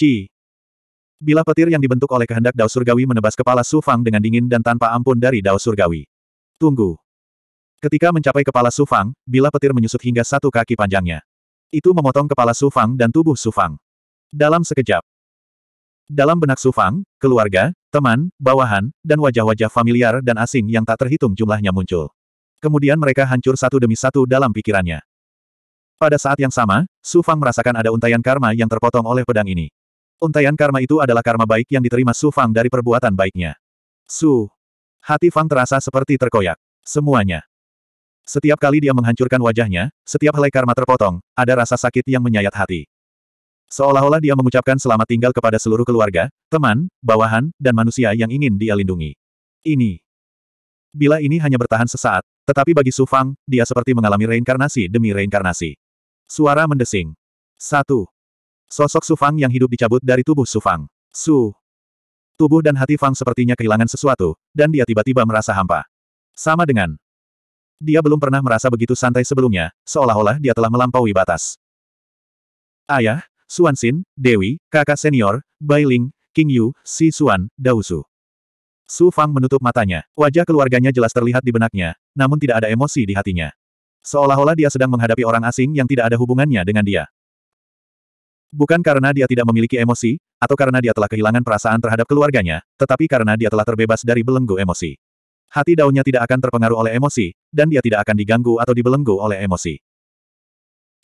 Ci. Bila petir yang dibentuk oleh kehendak Dao Surgawi menebas kepala Su Fang dengan dingin dan tanpa ampun dari Dao Surgawi. Tunggu. Ketika mencapai kepala Su Fang, bila petir menyusut hingga satu kaki panjangnya. Itu memotong kepala Su Fang dan tubuh Su Fang. Dalam sekejap. Dalam benak Su Fang, keluarga, teman, bawahan, dan wajah-wajah familiar dan asing yang tak terhitung jumlahnya muncul. Kemudian mereka hancur satu demi satu dalam pikirannya. Pada saat yang sama, Su Fang merasakan ada untayan karma yang terpotong oleh pedang ini. Untaian karma itu adalah karma baik yang diterima Su Fang dari perbuatan baiknya. Su. Hati Fang terasa seperti terkoyak. Semuanya. Setiap kali dia menghancurkan wajahnya, setiap helai karma terpotong, ada rasa sakit yang menyayat hati. Seolah-olah dia mengucapkan selamat tinggal kepada seluruh keluarga, teman, bawahan, dan manusia yang ingin dia lindungi. Ini. Bila ini hanya bertahan sesaat, tetapi bagi Su Fang, dia seperti mengalami reinkarnasi demi reinkarnasi. Suara mendesing. Satu. Sosok Su Fang yang hidup dicabut dari tubuh Su Fang. Su. Tubuh dan hati Fang sepertinya kehilangan sesuatu, dan dia tiba-tiba merasa hampa. Sama dengan. Dia belum pernah merasa begitu santai sebelumnya, seolah-olah dia telah melampaui batas. Ayah, Suansin, Dewi, kakak senior, Bai Ling, King Yu, Si Suan, Dausu. Su Fang menutup matanya. Wajah keluarganya jelas terlihat di benaknya, namun tidak ada emosi di hatinya. Seolah-olah dia sedang menghadapi orang asing yang tidak ada hubungannya dengan dia. Bukan karena dia tidak memiliki emosi, atau karena dia telah kehilangan perasaan terhadap keluarganya, tetapi karena dia telah terbebas dari belenggu emosi. Hati daunnya tidak akan terpengaruh oleh emosi, dan dia tidak akan diganggu atau dibelenggu oleh emosi.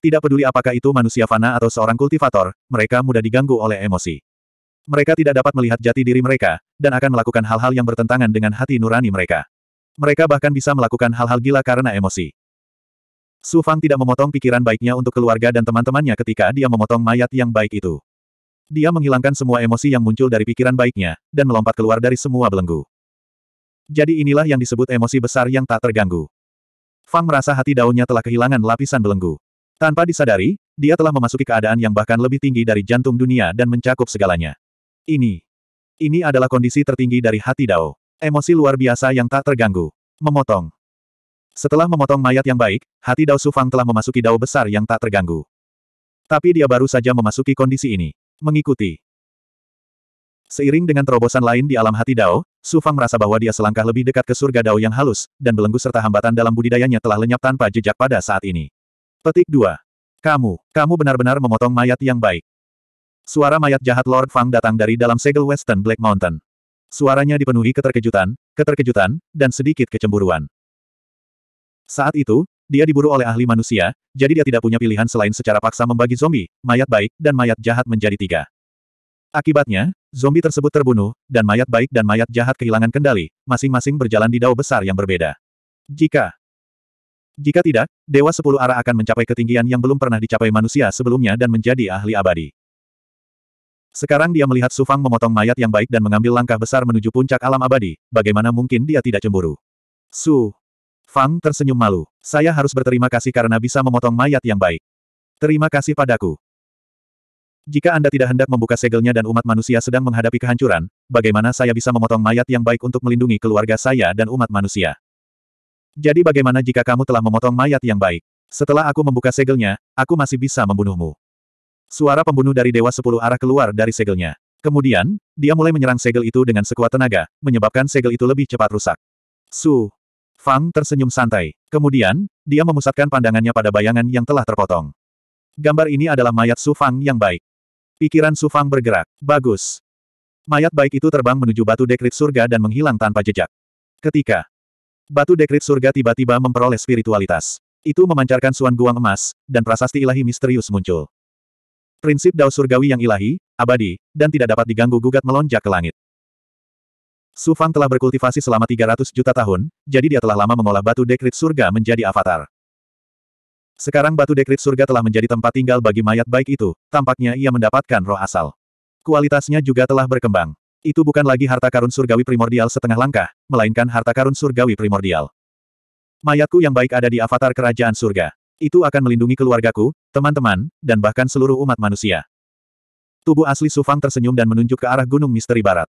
Tidak peduli apakah itu manusia fana atau seorang kultivator, mereka mudah diganggu oleh emosi. Mereka tidak dapat melihat jati diri mereka, dan akan melakukan hal-hal yang bertentangan dengan hati nurani mereka. Mereka bahkan bisa melakukan hal-hal gila karena emosi. Su Fang tidak memotong pikiran baiknya untuk keluarga dan teman-temannya ketika dia memotong mayat yang baik itu. Dia menghilangkan semua emosi yang muncul dari pikiran baiknya, dan melompat keluar dari semua belenggu. Jadi inilah yang disebut emosi besar yang tak terganggu. Fang merasa hati daunnya telah kehilangan lapisan belenggu. Tanpa disadari, dia telah memasuki keadaan yang bahkan lebih tinggi dari jantung dunia dan mencakup segalanya. Ini. Ini adalah kondisi tertinggi dari hati Dao. Emosi luar biasa yang tak terganggu. Memotong. Setelah memotong mayat yang baik, hati Dao Sufang telah memasuki dao besar yang tak terganggu. Tapi dia baru saja memasuki kondisi ini. Mengikuti. Seiring dengan terobosan lain di alam hati Dao, Sufang merasa bahwa dia selangkah lebih dekat ke surga Dao yang halus, dan belenggu serta hambatan dalam budidayanya telah lenyap tanpa jejak pada saat ini. Petik 2. Kamu, kamu benar-benar memotong mayat yang baik. Suara mayat jahat Lord Fang datang dari dalam segel Western Black Mountain. Suaranya dipenuhi keterkejutan, keterkejutan, dan sedikit kecemburuan. Saat itu, dia diburu oleh ahli manusia, jadi dia tidak punya pilihan selain secara paksa membagi zombie, mayat baik, dan mayat jahat menjadi tiga. Akibatnya, zombie tersebut terbunuh, dan mayat baik dan mayat jahat kehilangan kendali, masing-masing berjalan di dao besar yang berbeda. Jika jika tidak, Dewa Sepuluh Arah akan mencapai ketinggian yang belum pernah dicapai manusia sebelumnya dan menjadi ahli abadi. Sekarang dia melihat Sufang memotong mayat yang baik dan mengambil langkah besar menuju puncak alam abadi, bagaimana mungkin dia tidak cemburu? Su Fang tersenyum malu. Saya harus berterima kasih karena bisa memotong mayat yang baik. Terima kasih padaku. Jika Anda tidak hendak membuka segelnya dan umat manusia sedang menghadapi kehancuran, bagaimana saya bisa memotong mayat yang baik untuk melindungi keluarga saya dan umat manusia? Jadi bagaimana jika kamu telah memotong mayat yang baik? Setelah aku membuka segelnya, aku masih bisa membunuhmu. Suara pembunuh dari Dewa Sepuluh arah keluar dari segelnya. Kemudian, dia mulai menyerang segel itu dengan sekuat tenaga, menyebabkan segel itu lebih cepat rusak. Su, Fang tersenyum santai. Kemudian, dia memusatkan pandangannya pada bayangan yang telah terpotong. Gambar ini adalah mayat Su Fang yang baik. Pikiran Su Fang bergerak. Bagus. Mayat baik itu terbang menuju batu dekrit surga dan menghilang tanpa jejak. Ketika batu dekrit surga tiba-tiba memperoleh spiritualitas. Itu memancarkan suan guang emas, dan prasasti ilahi misterius muncul. Prinsip dao surgawi yang ilahi, abadi, dan tidak dapat diganggu-gugat melonjak ke langit. Su Fang telah berkultivasi selama 300 juta tahun, jadi dia telah lama mengolah batu dekrit surga menjadi avatar. Sekarang batu dekrit surga telah menjadi tempat tinggal bagi mayat baik itu, tampaknya ia mendapatkan roh asal. Kualitasnya juga telah berkembang. Itu bukan lagi harta karun surgawi primordial setengah langkah, melainkan harta karun surgawi primordial. Mayatku yang baik ada di avatar kerajaan surga. Itu akan melindungi keluargaku, teman-teman, dan bahkan seluruh umat manusia. Tubuh asli Sufang tersenyum dan menunjuk ke arah Gunung Misteri Barat.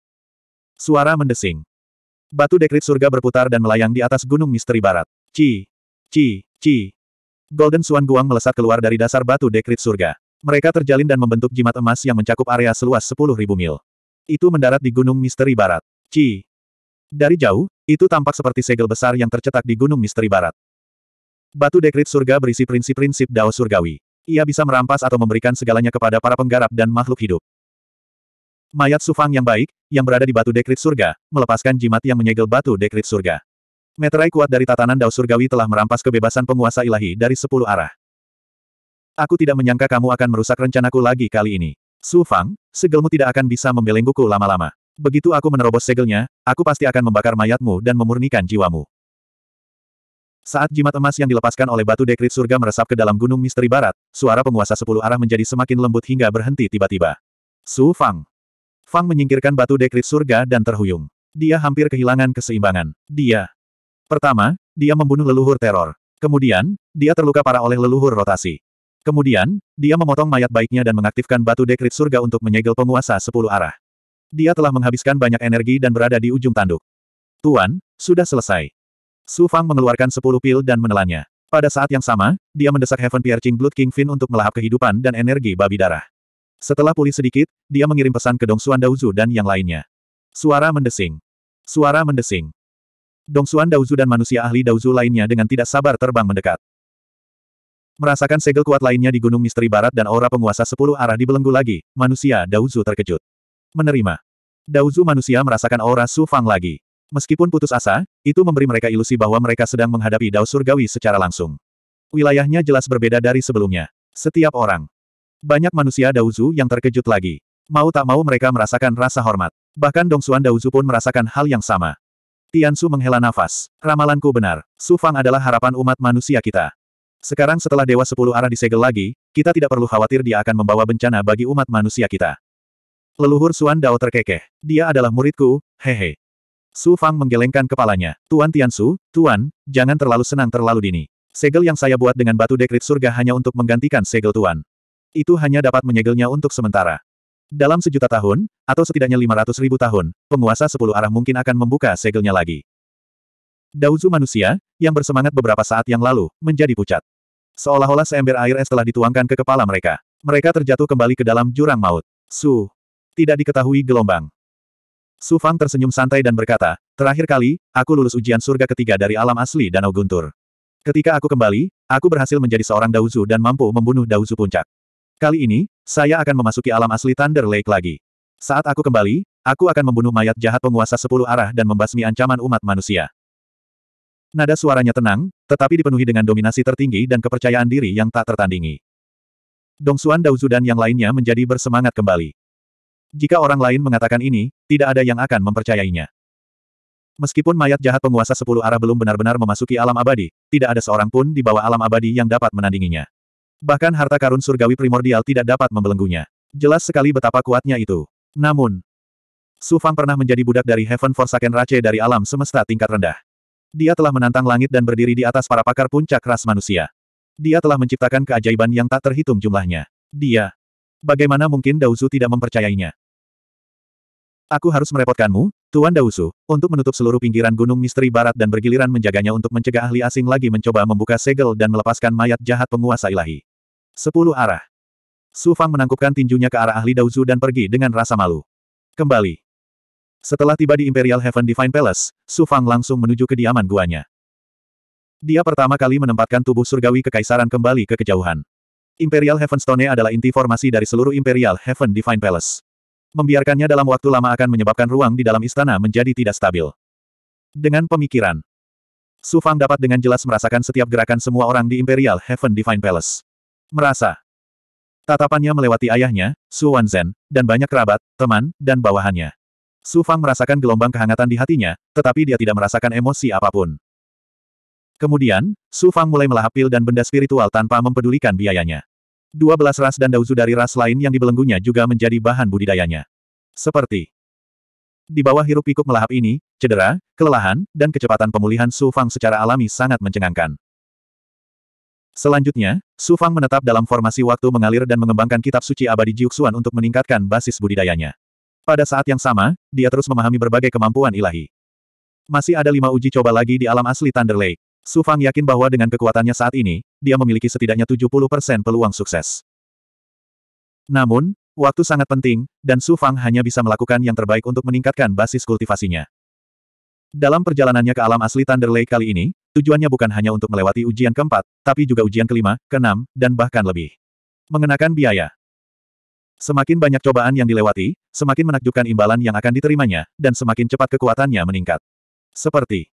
Suara mendesing. Batu dekrit surga berputar dan melayang di atas gunung misteri barat. Ci, ci, ci. Golden Swan Guang melesat keluar dari dasar batu dekrit surga. Mereka terjalin dan membentuk jimat emas yang mencakup area seluas 10.000 mil. Itu mendarat di gunung misteri barat. Ci. Dari jauh, itu tampak seperti segel besar yang tercetak di gunung misteri barat. Batu dekrit surga berisi prinsip-prinsip Dao surgawi. Ia bisa merampas atau memberikan segalanya kepada para penggarap dan makhluk hidup. Mayat Sufang yang baik, yang berada di batu dekrit surga, melepaskan jimat yang menyegel batu dekrit surga. Meterai kuat dari tatanan dao surgawi telah merampas kebebasan penguasa ilahi dari sepuluh arah. Aku tidak menyangka kamu akan merusak rencanaku lagi kali ini. Sufang, segelmu tidak akan bisa membelengguku lama-lama. Begitu aku menerobos segelnya, aku pasti akan membakar mayatmu dan memurnikan jiwamu. Saat jimat emas yang dilepaskan oleh batu dekrit surga meresap ke dalam gunung misteri barat, suara penguasa sepuluh arah menjadi semakin lembut hingga berhenti tiba-tiba. Su Fang, Fang menyingkirkan batu dekrit surga dan terhuyung. Dia hampir kehilangan keseimbangan. Dia. Pertama, dia membunuh leluhur teror. Kemudian, dia terluka parah oleh leluhur rotasi. Kemudian, dia memotong mayat baiknya dan mengaktifkan batu dekrit surga untuk menyegel penguasa sepuluh arah. Dia telah menghabiskan banyak energi dan berada di ujung tanduk. Tuan, sudah selesai. Su Fang mengeluarkan sepuluh pil dan menelannya. Pada saat yang sama, dia mendesak Heaven Piercing Blood King Fin untuk melahap kehidupan dan energi babi darah. Setelah pulih sedikit, dia mengirim pesan ke Dongsuan Daozu dan yang lainnya. Suara mendesing. Suara mendesing. Dongsuan Daozu dan manusia ahli Daozu lainnya dengan tidak sabar terbang mendekat. Merasakan segel kuat lainnya di Gunung Misteri Barat dan aura penguasa sepuluh arah dibelenggu lagi, manusia Daozu terkejut. Menerima. Daozu manusia merasakan aura Su Fang lagi. Meskipun putus asa, itu memberi mereka ilusi bahwa mereka sedang menghadapi Dao Surgawi secara langsung. Wilayahnya jelas berbeda dari sebelumnya. Setiap orang banyak manusia Daozu yang terkejut lagi. Mau tak mau mereka merasakan rasa hormat. Bahkan Dongsuan Daozu pun merasakan hal yang sama. Tian Tiansu menghela nafas. Ramalanku benar. Su Fang adalah harapan umat manusia kita. Sekarang setelah Dewa Sepuluh Arah disegel lagi, kita tidak perlu khawatir dia akan membawa bencana bagi umat manusia kita. Leluhur Suan Dao terkekeh. Dia adalah muridku, hehe. Su Fang menggelengkan kepalanya. Tuan Tian Tiansu, Tuan, jangan terlalu senang terlalu dini. Segel yang saya buat dengan batu dekrit surga hanya untuk menggantikan segel Tuan itu hanya dapat menyegelnya untuk sementara. Dalam sejuta tahun, atau setidaknya lima ratus ribu tahun, penguasa sepuluh arah mungkin akan membuka segelnya lagi. Dauzu manusia, yang bersemangat beberapa saat yang lalu, menjadi pucat. Seolah-olah seember air es telah dituangkan ke kepala mereka. Mereka terjatuh kembali ke dalam jurang maut. Su. Tidak diketahui gelombang. Su Fang tersenyum santai dan berkata, terakhir kali, aku lulus ujian surga ketiga dari alam asli Danau Guntur. Ketika aku kembali, aku berhasil menjadi seorang Dauzu dan mampu membunuh Dauzu Puncak. Kali ini, saya akan memasuki alam asli Thunder Lake lagi. Saat aku kembali, aku akan membunuh mayat jahat penguasa sepuluh arah dan membasmi ancaman umat manusia. Nada suaranya tenang, tetapi dipenuhi dengan dominasi tertinggi dan kepercayaan diri yang tak tertandingi. Dongsuan Daozu dan yang lainnya menjadi bersemangat kembali. Jika orang lain mengatakan ini, tidak ada yang akan mempercayainya. Meskipun mayat jahat penguasa sepuluh arah belum benar-benar memasuki alam abadi, tidak ada seorang pun di bawah alam abadi yang dapat menandinginya. Bahkan harta karun surgawi primordial tidak dapat membelenggunya. Jelas sekali betapa kuatnya itu. Namun, Su Fang pernah menjadi budak dari Heaven Forsaken Rache dari alam semesta tingkat rendah. Dia telah menantang langit dan berdiri di atas para pakar puncak ras manusia. Dia telah menciptakan keajaiban yang tak terhitung jumlahnya. Dia. Bagaimana mungkin Dausu tidak mempercayainya? Aku harus merepotkanmu, Tuan Dausu, untuk menutup seluruh pinggiran gunung misteri barat dan bergiliran menjaganya untuk mencegah ahli asing lagi mencoba membuka segel dan melepaskan mayat jahat penguasa ilahi. Sepuluh arah. Su Fang menangkupkan tinjunya ke arah ahli Daozu dan pergi dengan rasa malu. Kembali. Setelah tiba di Imperial Heaven Divine Palace, Su Fang langsung menuju kediaman guanya. Dia pertama kali menempatkan tubuh surgawi kekaisaran kembali ke kejauhan. Imperial Heaven Stone adalah inti formasi dari seluruh Imperial Heaven Divine Palace. Membiarkannya dalam waktu lama akan menyebabkan ruang di dalam istana menjadi tidak stabil. Dengan pemikiran, Su Fang dapat dengan jelas merasakan setiap gerakan semua orang di Imperial Heaven Divine Palace. Merasa. Tatapannya melewati ayahnya, Su Wanzhen, dan banyak kerabat, teman, dan bawahannya. Su Fang merasakan gelombang kehangatan di hatinya, tetapi dia tidak merasakan emosi apapun. Kemudian, Su Fang mulai melahap pil dan benda spiritual tanpa mempedulikan biayanya. Dua belas ras dan dauzu dari ras lain yang dibelenggunya juga menjadi bahan budidayanya. Seperti di bawah hirup pikuk melahap ini, cedera, kelelahan, dan kecepatan pemulihan Su Fang secara alami sangat mencengangkan. Selanjutnya, Su Fang menetap dalam formasi waktu mengalir dan mengembangkan kitab suci abadi Jiuxuan untuk meningkatkan basis budidayanya. Pada saat yang sama, dia terus memahami berbagai kemampuan ilahi. Masih ada lima uji coba lagi di alam asli Thunder Lake. Su Fang yakin bahwa dengan kekuatannya saat ini, dia memiliki setidaknya 70% peluang sukses. Namun, waktu sangat penting, dan Su Fang hanya bisa melakukan yang terbaik untuk meningkatkan basis kultivasinya. Dalam perjalanannya ke alam asli Thunder Lake kali ini, tujuannya bukan hanya untuk melewati ujian keempat, tapi juga ujian kelima, keenam, dan bahkan lebih. Mengenakan biaya. Semakin banyak cobaan yang dilewati, semakin menakjubkan imbalan yang akan diterimanya, dan semakin cepat kekuatannya meningkat. Seperti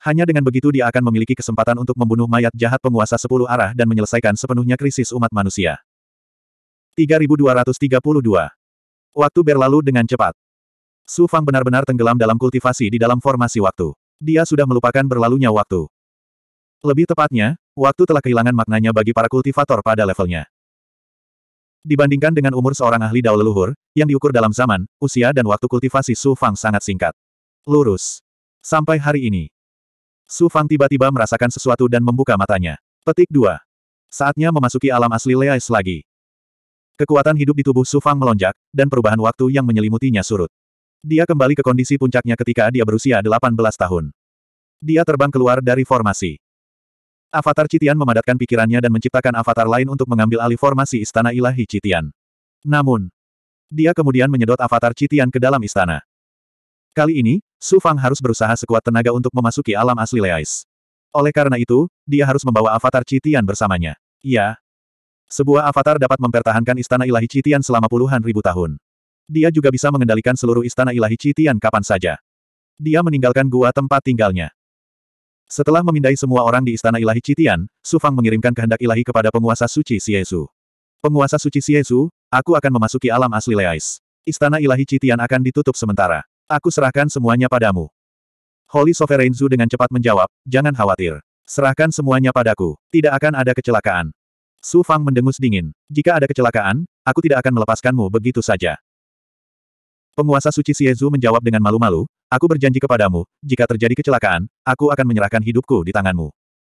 hanya dengan begitu dia akan memiliki kesempatan untuk membunuh mayat jahat penguasa sepuluh arah dan menyelesaikan sepenuhnya krisis umat manusia. 3232 Waktu berlalu dengan cepat. Su Fang benar-benar tenggelam dalam kultivasi di dalam formasi waktu. Dia sudah melupakan berlalunya waktu. Lebih tepatnya, waktu telah kehilangan maknanya bagi para kultivator pada levelnya. Dibandingkan dengan umur seorang ahli dao leluhur, yang diukur dalam zaman, usia dan waktu kultivasi Su Fang sangat singkat. Lurus. Sampai hari ini. Su Fang tiba-tiba merasakan sesuatu dan membuka matanya. Petik 2. Saatnya memasuki alam asli Leais lagi. Kekuatan hidup di tubuh Su Fang melonjak, dan perubahan waktu yang menyelimutinya surut. Dia kembali ke kondisi puncaknya ketika dia berusia 18 tahun. Dia terbang keluar dari formasi. Avatar Citian memadatkan pikirannya dan menciptakan avatar lain untuk mengambil alih formasi Istana Ilahi Citian. Namun, dia kemudian menyedot avatar Citian ke dalam istana. Kali ini, Su Fang harus berusaha sekuat tenaga untuk memasuki alam asli Leais. Oleh karena itu, dia harus membawa avatar Citian bersamanya. Ya, sebuah avatar dapat mempertahankan istana ilahi Citian selama puluhan ribu tahun. Dia juga bisa mengendalikan seluruh istana ilahi Citian kapan saja. Dia meninggalkan gua tempat tinggalnya. Setelah memindai semua orang di istana ilahi Citian, Sufang mengirimkan kehendak ilahi kepada penguasa suci Siesu. Penguasa suci Siesu, aku akan memasuki alam asli Leais. Istana ilahi Citian akan ditutup sementara. Aku serahkan semuanya padamu. Holy Sovereign Zu dengan cepat menjawab, jangan khawatir. Serahkan semuanya padaku. Tidak akan ada kecelakaan. Su Fang mendengus dingin. Jika ada kecelakaan, aku tidak akan melepaskanmu begitu saja. Penguasa suci Siezu menjawab dengan malu-malu, aku berjanji kepadamu, jika terjadi kecelakaan, aku akan menyerahkan hidupku di tanganmu.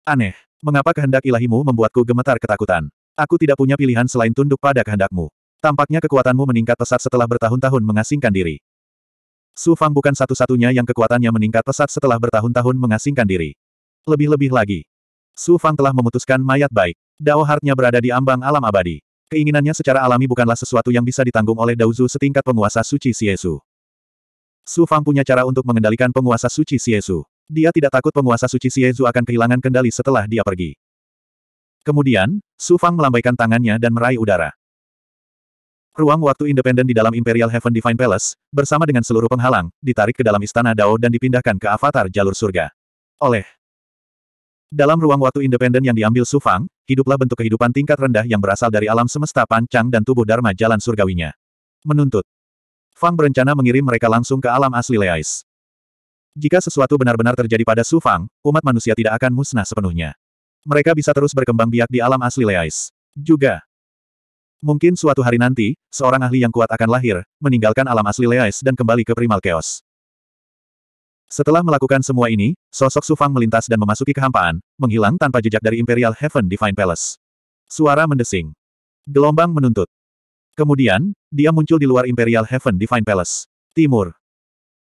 Aneh, mengapa kehendak ilahimu membuatku gemetar ketakutan? Aku tidak punya pilihan selain tunduk pada kehendakmu. Tampaknya kekuatanmu meningkat pesat setelah bertahun-tahun mengasingkan diri. Su Fang bukan satu-satunya yang kekuatannya meningkat pesat setelah bertahun-tahun mengasingkan diri. Lebih-lebih lagi, Su Fang telah memutuskan mayat baik. Dao Hartnya berada di ambang alam abadi. Keinginannya secara alami bukanlah sesuatu yang bisa ditanggung oleh Daozu setingkat penguasa suci Siesu. Su Fang punya cara untuk mengendalikan penguasa suci Siesu. Dia tidak takut penguasa suci Siesu akan kehilangan kendali setelah dia pergi. Kemudian, Su Fang melambaikan tangannya dan meraih udara. Ruang waktu independen di dalam Imperial Heaven Divine Palace, bersama dengan seluruh penghalang, ditarik ke dalam istana Dao dan dipindahkan ke avatar jalur surga. Oleh dalam ruang waktu independen yang diambil Su Fang, hiduplah bentuk kehidupan tingkat rendah yang berasal dari alam semesta pancang dan tubuh Dharma jalan surgawinya. Menuntut. Fang berencana mengirim mereka langsung ke alam asli Leais. Jika sesuatu benar-benar terjadi pada Su Fang, umat manusia tidak akan musnah sepenuhnya. Mereka bisa terus berkembang biak di alam asli Leais. Juga. Mungkin suatu hari nanti, seorang ahli yang kuat akan lahir, meninggalkan alam asli Leais dan kembali ke Primal Chaos. Setelah melakukan semua ini, sosok Sufang melintas dan memasuki kehampaan, menghilang tanpa jejak dari Imperial Heaven Divine Palace. Suara mendesing. Gelombang menuntut. Kemudian, dia muncul di luar Imperial Heaven Divine Palace. Timur.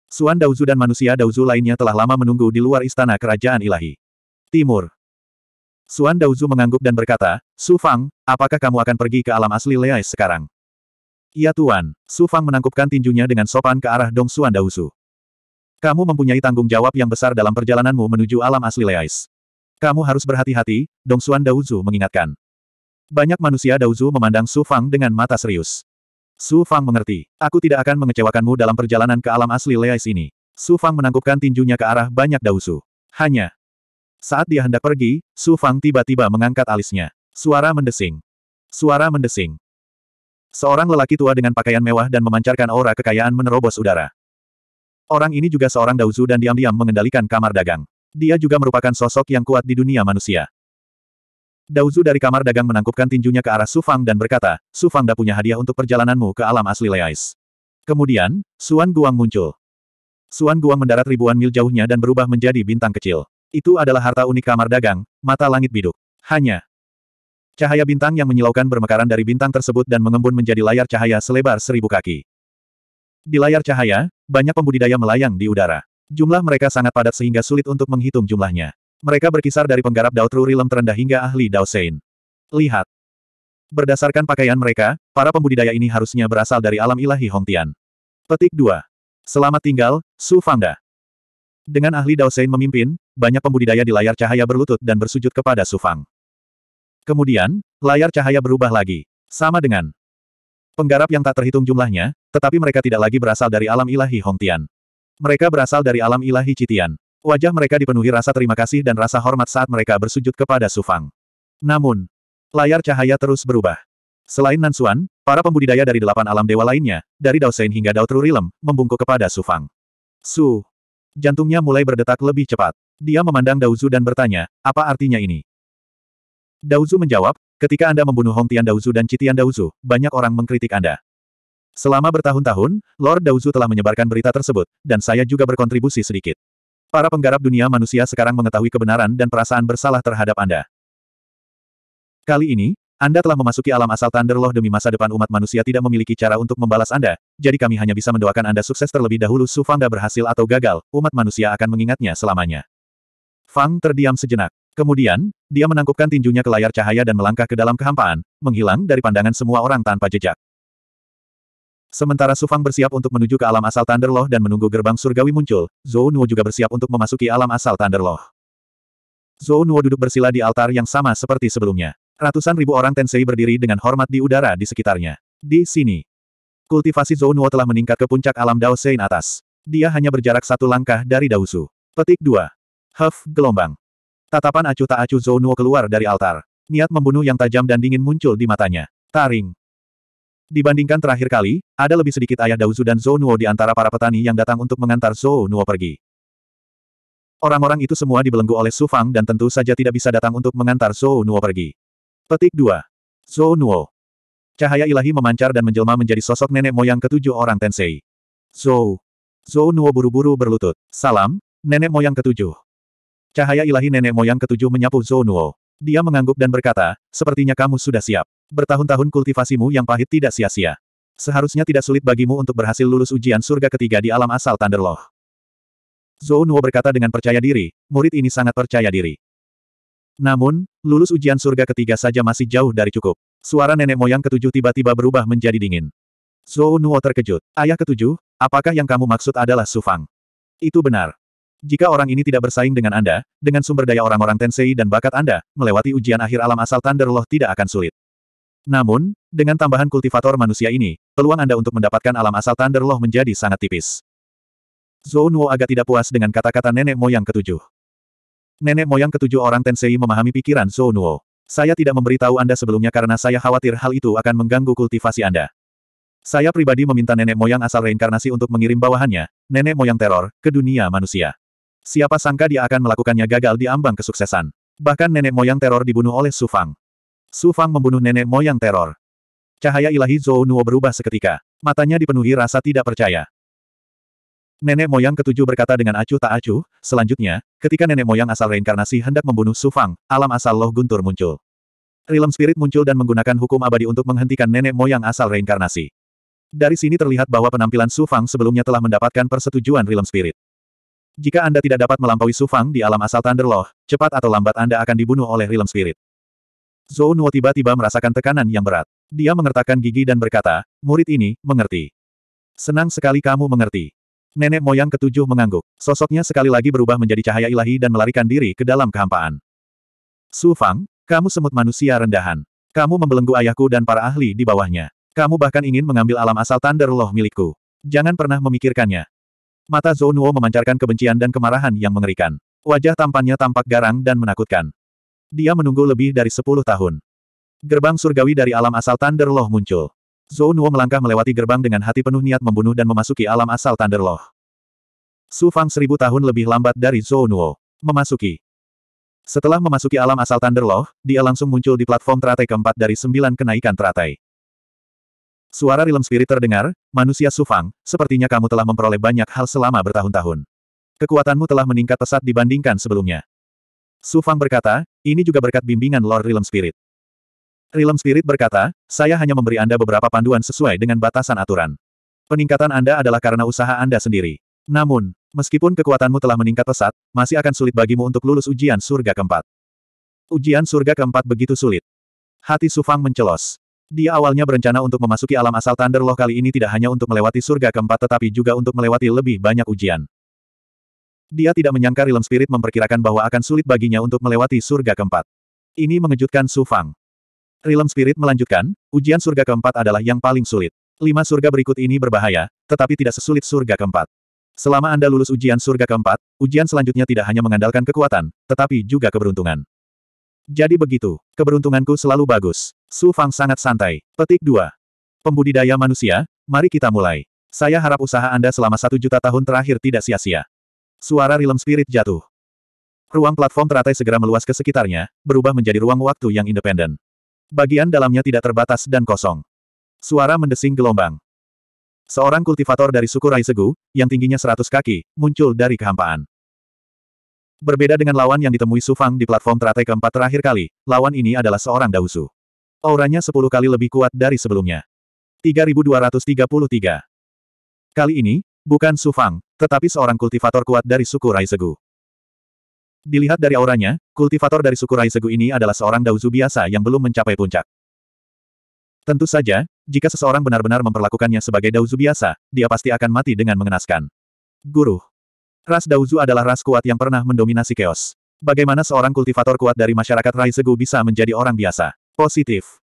Suan Daozu dan manusia Daozu lainnya telah lama menunggu di luar istana kerajaan ilahi. Timur. Suan Daozu mengangguk dan berkata, Su Fang, apakah kamu akan pergi ke alam asli Leais sekarang? Iya Tuan, Su Fang menangkupkan tinjunya dengan sopan ke arah Dong Suan Daozu. Kamu mempunyai tanggung jawab yang besar dalam perjalananmu menuju alam asli Leais. Kamu harus berhati-hati, Dong Xuan Daozu mengingatkan. Banyak manusia Daozu memandang Su Fang dengan mata serius. Su Fang mengerti, aku tidak akan mengecewakanmu dalam perjalanan ke alam asli Leais ini. Su Fang menangkupkan tinjunya ke arah banyak Daozu. Hanya. Saat dia hendak pergi, Su Fang tiba-tiba mengangkat alisnya. Suara mendesing. Suara mendesing. Seorang lelaki tua dengan pakaian mewah dan memancarkan aura kekayaan menerobos udara. Orang ini juga seorang Dauzu dan diam-diam mengendalikan kamar dagang. Dia juga merupakan sosok yang kuat di dunia manusia. Dauzu dari kamar dagang menangkupkan tinjunya ke arah Sufang dan berkata, Sufang dah punya hadiah untuk perjalananmu ke alam asli Leais. Kemudian, Suan Guang muncul. Suan Guang mendarat ribuan mil jauhnya dan berubah menjadi bintang kecil. Itu adalah harta unik kamar dagang, mata langit biduk. Hanya cahaya bintang yang menyilaukan bermekaran dari bintang tersebut dan mengembun menjadi layar cahaya selebar seribu kaki. Di layar cahaya, banyak pembudidaya melayang di udara. Jumlah mereka sangat padat sehingga sulit untuk menghitung jumlahnya. Mereka berkisar dari penggarap Dao tru rilem terendah hingga ahli Dao Sein. Lihat. Berdasarkan pakaian mereka, para pembudidaya ini harusnya berasal dari alam ilahi Hongtian. Petik 2. Selamat tinggal, Su Fangda. Dengan ahli Dao Sein memimpin, banyak pembudidaya di layar cahaya berlutut dan bersujud kepada Su Fang. Kemudian, layar cahaya berubah lagi. Sama dengan Penggarap yang tak terhitung jumlahnya, tetapi mereka tidak lagi berasal dari alam ilahi Hongtian. Mereka berasal dari alam ilahi Citian. Wajah mereka dipenuhi rasa terima kasih dan rasa hormat saat mereka bersujud kepada Sufang. Namun, layar cahaya terus berubah. Selain Nansuan, para pembudidaya dari delapan alam dewa lainnya, dari Daosein hingga Dao Trurilem, membungkuk kepada Sufang. Su. Jantungnya mulai berdetak lebih cepat. Dia memandang Daozu dan bertanya, apa artinya ini? Daozu menjawab, Ketika Anda membunuh Hong Tian Daozu dan Citian Daozu, banyak orang mengkritik Anda. Selama bertahun-tahun, Lord Daozu telah menyebarkan berita tersebut, dan saya juga berkontribusi sedikit. Para penggarap dunia manusia sekarang mengetahui kebenaran dan perasaan bersalah terhadap Anda. Kali ini, Anda telah memasuki alam asal Thunder Loh demi masa depan umat manusia tidak memiliki cara untuk membalas Anda, jadi kami hanya bisa mendoakan Anda sukses terlebih dahulu Su Fangda berhasil atau gagal, umat manusia akan mengingatnya selamanya. Fang terdiam sejenak. Kemudian, dia menangkupkan tinjunya ke layar cahaya dan melangkah ke dalam kehampaan, menghilang dari pandangan semua orang tanpa jejak. Sementara Sufang bersiap untuk menuju ke alam asal Thunderloh dan menunggu gerbang surgawi muncul, Zhou Nuo juga bersiap untuk memasuki alam asal Thunderloh. Zhou Nuo duduk bersila di altar yang sama seperti sebelumnya. Ratusan ribu orang Tensei berdiri dengan hormat di udara di sekitarnya. Di sini, kultivasi Zhou Nuo telah meningkat ke puncak alam Dao Sein atas. Dia hanya berjarak satu langkah dari Dausu. Petik 2. Huff, gelombang. Tatapan acuh tak acuh Zou Nuo keluar dari altar. Niat membunuh yang tajam dan dingin muncul di matanya. Taring. Dibandingkan terakhir kali, ada lebih sedikit ayah Dauzu dan Zou Nuo di antara para petani yang datang untuk mengantar Zou Nuo pergi. Orang-orang itu semua dibelenggu oleh Su Fang dan tentu saja tidak bisa datang untuk mengantar Zou Nuo pergi. Petik 2. Zou Nuo. Cahaya ilahi memancar dan menjelma menjadi sosok nenek moyang ketujuh orang Tensei. Zou. Zou Nuo buru-buru berlutut. Salam, nenek moyang ketujuh. Cahaya ilahi nenek moyang ketujuh menyapu Zonuo. Dia mengangguk dan berkata, sepertinya kamu sudah siap. Bertahun-tahun kultivasimu yang pahit tidak sia-sia. Seharusnya tidak sulit bagimu untuk berhasil lulus ujian surga ketiga di alam asal Thunderloh. Zhou Nuo berkata dengan percaya diri, murid ini sangat percaya diri. Namun, lulus ujian surga ketiga saja masih jauh dari cukup. Suara nenek moyang ketujuh tiba-tiba berubah menjadi dingin. Zhou Nuo terkejut. Ayah ketujuh, apakah yang kamu maksud adalah Sufang? Itu benar. Jika orang ini tidak bersaing dengan Anda, dengan sumber daya orang-orang Tensei dan bakat Anda, melewati ujian akhir alam asal Thunder Loh tidak akan sulit. Namun, dengan tambahan kultivator manusia ini, peluang Anda untuk mendapatkan alam asal Thunder Loh menjadi sangat tipis. Zhou Nuo agak tidak puas dengan kata-kata nenek moyang ketujuh. Nenek moyang ketujuh orang Tensei memahami pikiran Zhou Nuo. Saya tidak memberitahu Anda sebelumnya karena saya khawatir hal itu akan mengganggu kultivasi Anda. Saya pribadi meminta nenek moyang asal reinkarnasi untuk mengirim bawahannya, nenek moyang teror, ke dunia manusia. Siapa sangka dia akan melakukannya gagal di ambang kesuksesan. Bahkan nenek moyang teror dibunuh oleh Su Fang. Su Fang membunuh nenek moyang teror. Cahaya ilahi Zhou Nuo berubah seketika. Matanya dipenuhi rasa tidak percaya. Nenek moyang ketujuh berkata dengan acuh tak acuh, selanjutnya, ketika nenek moyang asal reinkarnasi hendak membunuh Su Fang, alam asal loh guntur muncul. Realm Spirit muncul dan menggunakan hukum abadi untuk menghentikan nenek moyang asal reinkarnasi. Dari sini terlihat bahwa penampilan Su Fang sebelumnya telah mendapatkan persetujuan Realm Spirit. Jika Anda tidak dapat melampaui Sufang di alam asal Thunderlaw, cepat atau lambat Anda akan dibunuh oleh Realm Spirit. Zhou Nuo tiba-tiba merasakan tekanan yang berat. Dia mengertakkan gigi dan berkata, murid ini, mengerti. Senang sekali kamu mengerti. Nenek moyang ketujuh mengangguk. Sosoknya sekali lagi berubah menjadi cahaya ilahi dan melarikan diri ke dalam kehampaan. Su Fang, kamu semut manusia rendahan. Kamu membelenggu ayahku dan para ahli di bawahnya. Kamu bahkan ingin mengambil alam asal Thunder Loh milikku. Jangan pernah memikirkannya. Mata Zhou Nuo memancarkan kebencian dan kemarahan yang mengerikan. Wajah tampannya tampak garang dan menakutkan. Dia menunggu lebih dari sepuluh tahun. Gerbang surgawi dari alam asal Thunder Loh muncul. Zhou Nuo melangkah melewati gerbang dengan hati penuh niat membunuh dan memasuki alam asal Loh. Su Fang seribu tahun lebih lambat dari Zhou Nuo. Memasuki. Setelah memasuki alam asal Thunder Loh, dia langsung muncul di platform teratai keempat dari sembilan kenaikan teratai. Suara Realm Spirit terdengar, manusia Sufang, sepertinya kamu telah memperoleh banyak hal selama bertahun-tahun. Kekuatanmu telah meningkat pesat dibandingkan sebelumnya. Sufang berkata, ini juga berkat bimbingan Lord Realm Spirit. Realm Spirit berkata, saya hanya memberi Anda beberapa panduan sesuai dengan batasan aturan. Peningkatan Anda adalah karena usaha Anda sendiri. Namun, meskipun kekuatanmu telah meningkat pesat, masih akan sulit bagimu untuk lulus ujian surga keempat. Ujian surga keempat begitu sulit. Hati Sufang mencelos. Dia awalnya berencana untuk memasuki alam asal Thunderloh kali ini tidak hanya untuk melewati surga keempat tetapi juga untuk melewati lebih banyak ujian. Dia tidak menyangka Realm Spirit memperkirakan bahwa akan sulit baginya untuk melewati surga keempat. Ini mengejutkan Su Fang. Realm Spirit melanjutkan, ujian surga keempat adalah yang paling sulit. Lima surga berikut ini berbahaya, tetapi tidak sesulit surga keempat. Selama Anda lulus ujian surga keempat, ujian selanjutnya tidak hanya mengandalkan kekuatan, tetapi juga keberuntungan. Jadi begitu, keberuntunganku selalu bagus. Su Fang sangat santai. Petik 2. Pembudidaya manusia, mari kita mulai. Saya harap usaha Anda selama satu juta tahun terakhir tidak sia-sia. Suara Realm Spirit jatuh. Ruang platform teratai segera meluas ke sekitarnya, berubah menjadi ruang waktu yang independen. Bagian dalamnya tidak terbatas dan kosong. Suara mendesing gelombang. Seorang kultivator dari suku Raisegu, yang tingginya seratus kaki, muncul dari kehampaan. Berbeda dengan lawan yang ditemui Sufang di platform teratai keempat terakhir kali, lawan ini adalah seorang Dausu. Auranya sepuluh kali lebih kuat dari sebelumnya. 3233. Kali ini, bukan Su Fang, tetapi seorang kultivator kuat dari suku Raisegu. Dilihat dari auranya, kultivator dari suku Raisegu ini adalah seorang dauzu biasa yang belum mencapai puncak. Tentu saja, jika seseorang benar-benar memperlakukannya sebagai dauzu biasa, dia pasti akan mati dengan mengenaskan. Guru. Ras dauzu adalah ras kuat yang pernah mendominasi keos. Bagaimana seorang kultivator kuat dari masyarakat Raisegu bisa menjadi orang biasa? Positif.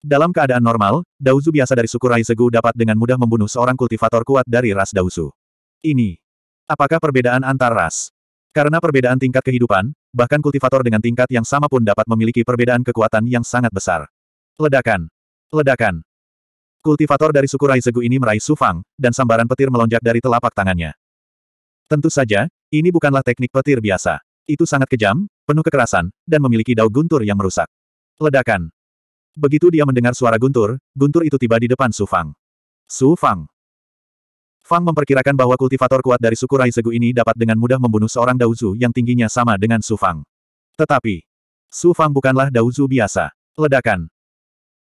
Dalam keadaan normal, Dauzu biasa dari suku Raisegu dapat dengan mudah membunuh seorang kultivator kuat dari ras Dauzu. Ini. Apakah perbedaan antar ras? Karena perbedaan tingkat kehidupan, bahkan kultivator dengan tingkat yang sama pun dapat memiliki perbedaan kekuatan yang sangat besar. Ledakan. Ledakan. Kultivator dari suku Raisegu ini meraih Sufang, dan sambaran petir melonjak dari telapak tangannya. Tentu saja, ini bukanlah teknik petir biasa. Itu sangat kejam, penuh kekerasan, dan memiliki dao guntur yang merusak. Ledakan. Begitu dia mendengar suara guntur, guntur itu tiba di depan Su Fang. Su Fang. Fang memperkirakan bahwa kultivator kuat dari suku Segu ini dapat dengan mudah membunuh seorang Daozu yang tingginya sama dengan Su Fang. Tetapi, Su Fang bukanlah Daozu biasa. Ledakan.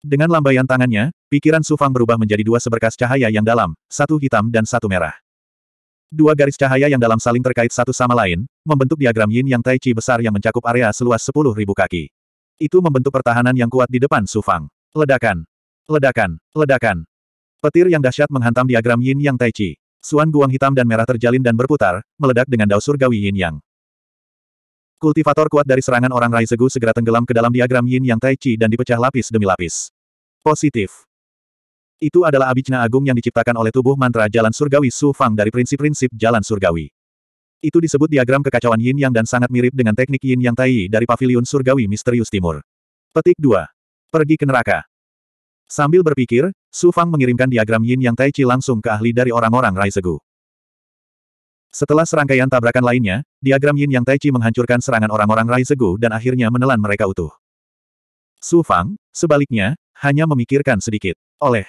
Dengan lambaian tangannya, pikiran Su Fang berubah menjadi dua seberkas cahaya yang dalam, satu hitam dan satu merah. Dua garis cahaya yang dalam saling terkait satu sama lain, membentuk diagram yin yang tai chi besar yang mencakup area seluas 10.000 kaki. Itu membentuk pertahanan yang kuat di depan Su Fang. Ledakan! Ledakan! Ledakan! Petir yang dahsyat menghantam diagram yin yang tai chi. Suan guang hitam dan merah terjalin dan berputar, meledak dengan dao surgawi yin yang. Kultivator kuat dari serangan orang Raizegu segera tenggelam ke dalam diagram yin yang tai chi dan dipecah lapis demi lapis. Positif. Itu adalah abicna agung yang diciptakan oleh tubuh mantra jalan surgawi Su Fang dari prinsip-prinsip jalan surgawi. Itu disebut diagram kekacauan yin yang dan sangat mirip dengan teknik yin yang tai dari Paviliun surgawi misterius timur. Petik 2. Pergi ke neraka. Sambil berpikir, Su Fang mengirimkan diagram yin yang tai chi langsung ke ahli dari orang-orang Raisegu. Setelah serangkaian tabrakan lainnya, diagram yin yang tai chi menghancurkan serangan orang-orang Raisegu dan akhirnya menelan mereka utuh. Su Fang, sebaliknya, hanya memikirkan sedikit. Oleh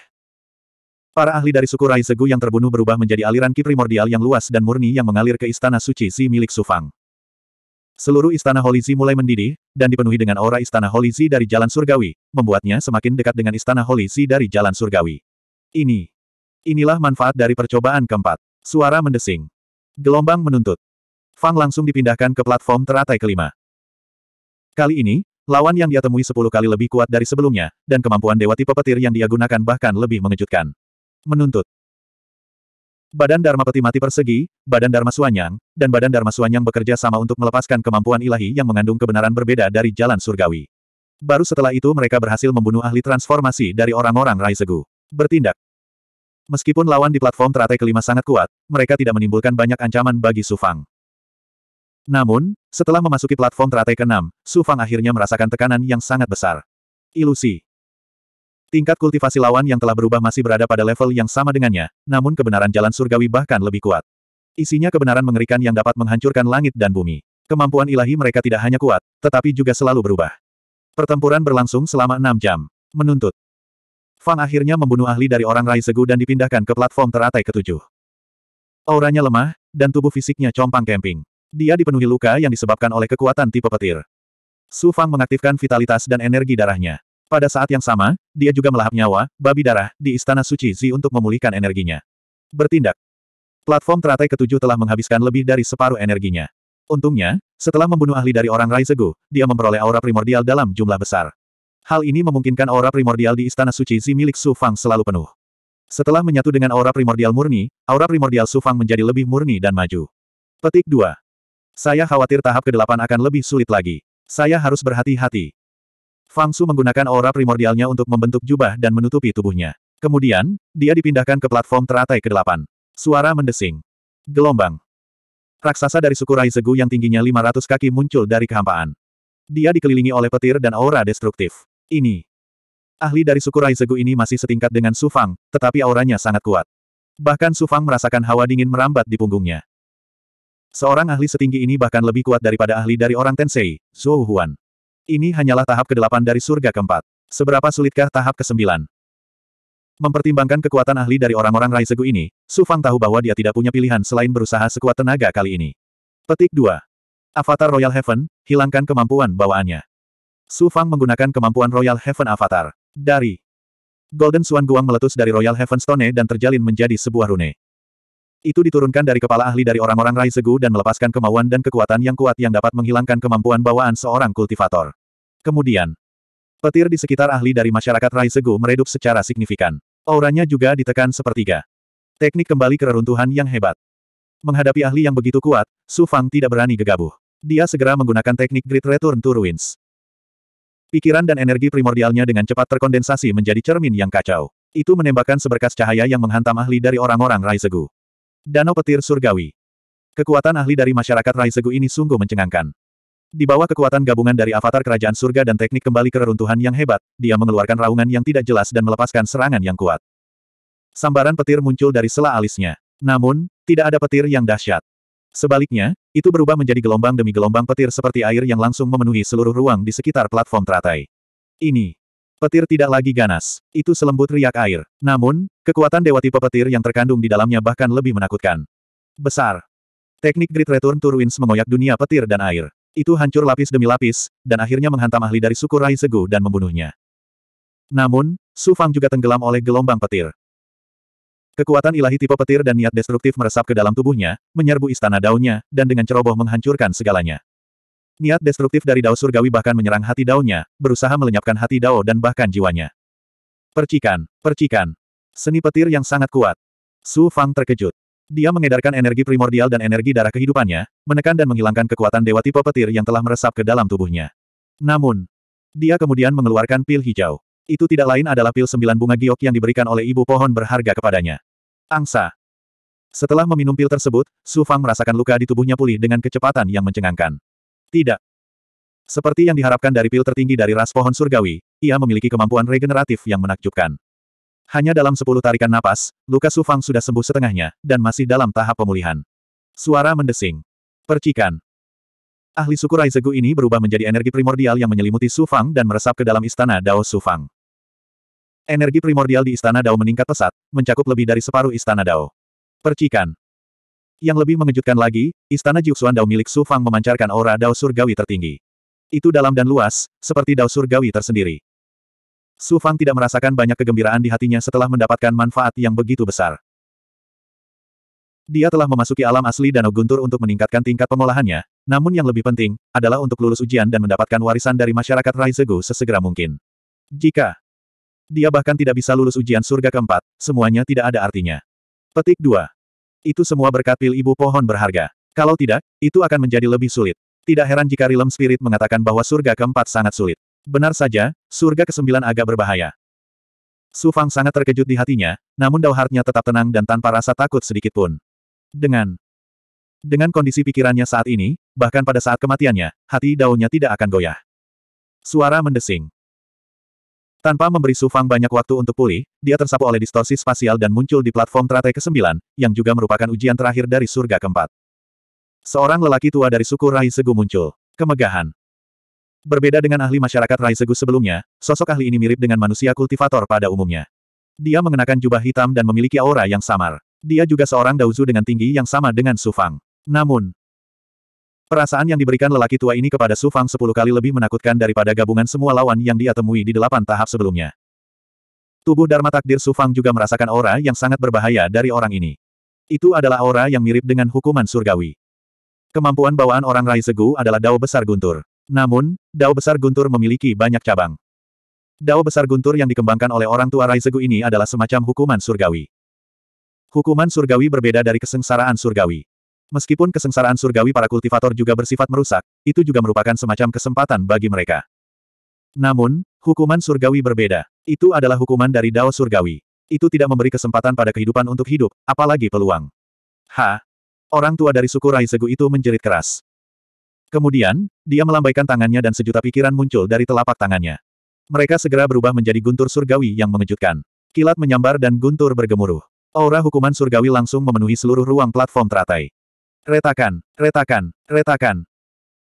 Para ahli dari suku Rai Segu yang terbunuh berubah menjadi aliran ki primordial yang luas dan murni yang mengalir ke istana suci si milik Sufang. Seluruh istana Holy mulai mendidih, dan dipenuhi dengan aura istana Holy dari Jalan Surgawi, membuatnya semakin dekat dengan istana Holy dari Jalan Surgawi. Ini. Inilah manfaat dari percobaan keempat. Suara mendesing. Gelombang menuntut. Fang langsung dipindahkan ke platform teratai kelima. Kali ini, Lawan yang dia temui sepuluh kali lebih kuat dari sebelumnya, dan kemampuan dewa tipe petir yang dia gunakan bahkan lebih mengejutkan. Menuntut. Badan Dharma Peti Mati Persegi, Badan Dharma Suanyang, dan Badan Dharma Suanyang bekerja sama untuk melepaskan kemampuan ilahi yang mengandung kebenaran berbeda dari jalan surgawi. Baru setelah itu mereka berhasil membunuh ahli transformasi dari orang-orang Segu. Bertindak. Meskipun lawan di platform teratai kelima sangat kuat, mereka tidak menimbulkan banyak ancaman bagi Sufang. Namun, setelah memasuki platform teratai keenam, Sufang akhirnya merasakan tekanan yang sangat besar. Ilusi. Tingkat kultivasi lawan yang telah berubah masih berada pada level yang sama dengannya, namun kebenaran jalan surgawi bahkan lebih kuat. Isinya kebenaran mengerikan yang dapat menghancurkan langit dan bumi. Kemampuan ilahi mereka tidak hanya kuat, tetapi juga selalu berubah. Pertempuran berlangsung selama enam jam. Menuntut. Fang akhirnya membunuh ahli dari orang Rai dan dipindahkan ke platform teratai ketujuh. Auranya lemah, dan tubuh fisiknya compang kemping. Dia dipenuhi luka yang disebabkan oleh kekuatan tipe petir. Su Fang mengaktifkan vitalitas dan energi darahnya. Pada saat yang sama, dia juga melahap nyawa, babi darah, di Istana Suci Zi untuk memulihkan energinya. Bertindak. Platform teratai ketujuh telah menghabiskan lebih dari separuh energinya. Untungnya, setelah membunuh ahli dari orang Raizegu, dia memperoleh aura primordial dalam jumlah besar. Hal ini memungkinkan aura primordial di Istana Suci Zi milik Su Fang selalu penuh. Setelah menyatu dengan aura primordial murni, aura primordial Su Fang menjadi lebih murni dan maju. Petik 2. Saya khawatir tahap ke-8 akan lebih sulit lagi. Saya harus berhati-hati. Fang Su menggunakan aura primordialnya untuk membentuk jubah dan menutupi tubuhnya. Kemudian, dia dipindahkan ke platform teratai ke-8. Suara mendesing. Gelombang. Raksasa dari suku Raizegu yang tingginya 500 kaki muncul dari kehampaan. Dia dikelilingi oleh petir dan aura destruktif. Ini. Ahli dari suku Raizegu ini masih setingkat dengan Su Fang, tetapi auranya sangat kuat. Bahkan Su Fang merasakan hawa dingin merambat di punggungnya. Seorang ahli setinggi ini bahkan lebih kuat daripada ahli dari orang Tensei, Zhou Huan. Ini hanyalah tahap ke-8 dari surga keempat. Seberapa sulitkah tahap ke-9? Mempertimbangkan kekuatan ahli dari orang-orang Raizegu ini, Su Fang tahu bahwa dia tidak punya pilihan selain berusaha sekuat tenaga kali ini. Petik 2. Avatar Royal Heaven, hilangkan kemampuan bawaannya. Su Fang menggunakan kemampuan Royal Heaven Avatar. Dari Golden Swan Guang meletus dari Royal Heaven Stone dan terjalin menjadi sebuah rune. Itu diturunkan dari kepala ahli dari orang-orang Rai Segu dan melepaskan kemauan dan kekuatan yang kuat yang dapat menghilangkan kemampuan bawaan seorang kultivator. Kemudian, petir di sekitar ahli dari masyarakat Rai Segu meredup secara signifikan. Auranya juga ditekan sepertiga. Teknik kembali ke reruntuhan yang hebat. Menghadapi ahli yang begitu kuat, Su Fang tidak berani gegabah. Dia segera menggunakan teknik Great Return to Ruins. Pikiran dan energi primordialnya dengan cepat terkondensasi menjadi cermin yang kacau. Itu menembakkan seberkas cahaya yang menghantam ahli dari orang-orang Rai Segu. Danau Petir Surgawi. Kekuatan ahli dari masyarakat Raisegu ini sungguh mencengangkan. Di bawah kekuatan gabungan dari avatar kerajaan surga dan teknik kembali ke reruntuhan yang hebat, dia mengeluarkan raungan yang tidak jelas dan melepaskan serangan yang kuat. Sambaran petir muncul dari sela alisnya. Namun, tidak ada petir yang dahsyat. Sebaliknya, itu berubah menjadi gelombang demi gelombang petir seperti air yang langsung memenuhi seluruh ruang di sekitar platform teratai. Ini, Petir tidak lagi ganas. Itu selembut riak air. Namun, kekuatan dewa tipe petir yang terkandung di dalamnya bahkan lebih menakutkan. Besar. Teknik Great Return to Ruins mengoyak dunia petir dan air. Itu hancur lapis demi lapis, dan akhirnya menghantam ahli dari suku Rai Segu dan membunuhnya. Namun, Su Fang juga tenggelam oleh gelombang petir. Kekuatan ilahi tipe petir dan niat destruktif meresap ke dalam tubuhnya, menyerbu istana daunnya, dan dengan ceroboh menghancurkan segalanya. Niat destruktif dari Dao Surgawi bahkan menyerang hati dao berusaha melenyapkan hati Dao dan bahkan jiwanya. Percikan, percikan. Seni petir yang sangat kuat. Su Fang terkejut. Dia mengedarkan energi primordial dan energi darah kehidupannya, menekan dan menghilangkan kekuatan dewa tipe petir yang telah meresap ke dalam tubuhnya. Namun, dia kemudian mengeluarkan pil hijau. Itu tidak lain adalah pil sembilan bunga giok yang diberikan oleh ibu pohon berharga kepadanya. Angsa. Setelah meminum pil tersebut, Su Fang merasakan luka di tubuhnya pulih dengan kecepatan yang mencengangkan. Tidak. Seperti yang diharapkan dari pil tertinggi dari ras pohon surgawi, ia memiliki kemampuan regeneratif yang menakjubkan. Hanya dalam sepuluh tarikan napas, luka Sufang sudah sembuh setengahnya, dan masih dalam tahap pemulihan. Suara mendesing. Percikan. Ahli suku Raizegu ini berubah menjadi energi primordial yang menyelimuti Sufang dan meresap ke dalam istana Dao Sufang. Energi primordial di istana Dao meningkat pesat, mencakup lebih dari separuh istana Dao. Percikan. Yang lebih mengejutkan lagi, istana Jiuxuan Dao milik Su Fang memancarkan aura Dao surgawi tertinggi. Itu dalam dan luas, seperti Dao surgawi tersendiri. Su Fang tidak merasakan banyak kegembiraan di hatinya setelah mendapatkan manfaat yang begitu besar. Dia telah memasuki alam asli Danau Guntur untuk meningkatkan tingkat pengolahannya, namun yang lebih penting, adalah untuk lulus ujian dan mendapatkan warisan dari masyarakat Raizegu sesegera mungkin. Jika dia bahkan tidak bisa lulus ujian surga keempat, semuanya tidak ada artinya. Petik 2. Itu semua berkat pil ibu pohon berharga. Kalau tidak, itu akan menjadi lebih sulit. Tidak heran jika Rilem Spirit mengatakan bahwa surga keempat sangat sulit. Benar saja, surga kesembilan agak berbahaya. Su Fang sangat terkejut di hatinya, namun dauhartnya tetap tenang dan tanpa rasa takut sedikitpun. Dengan dengan kondisi pikirannya saat ini, bahkan pada saat kematiannya, hati Daunnya tidak akan goyah. Suara mendesing. Tanpa memberi Su Fang banyak waktu untuk pulih, dia tersapu oleh distorsi spasial dan muncul di platform teratai ke-9, yang juga merupakan ujian terakhir dari surga keempat. Seorang lelaki tua dari suku Rai Segu muncul. Kemegahan. Berbeda dengan ahli masyarakat Rai Segu sebelumnya, sosok ahli ini mirip dengan manusia kultivator pada umumnya. Dia mengenakan jubah hitam dan memiliki aura yang samar. Dia juga seorang dauzu dengan tinggi yang sama dengan Su Fang. Namun, Perasaan yang diberikan lelaki tua ini kepada Su Fang sepuluh kali lebih menakutkan daripada gabungan semua lawan yang dia temui di delapan tahap sebelumnya. Tubuh Dharma Takdir Su Fang juga merasakan aura yang sangat berbahaya dari orang ini. Itu adalah aura yang mirip dengan hukuman surgawi. Kemampuan bawaan orang Rai Segu adalah dao besar guntur. Namun, dao besar guntur memiliki banyak cabang. Dao besar guntur yang dikembangkan oleh orang tua Rai Segu ini adalah semacam hukuman surgawi. Hukuman surgawi berbeda dari kesengsaraan surgawi. Meskipun kesengsaraan surgawi para kultivator juga bersifat merusak, itu juga merupakan semacam kesempatan bagi mereka. Namun, hukuman surgawi berbeda. Itu adalah hukuman dari Dao surgawi. Itu tidak memberi kesempatan pada kehidupan untuk hidup, apalagi peluang. Ha! Orang tua dari suku Raisegu itu menjerit keras. Kemudian, dia melambaikan tangannya dan sejuta pikiran muncul dari telapak tangannya. Mereka segera berubah menjadi guntur surgawi yang mengejutkan. Kilat menyambar dan guntur bergemuruh. Aura hukuman surgawi langsung memenuhi seluruh ruang platform teratai. Retakan, retakan, retakan.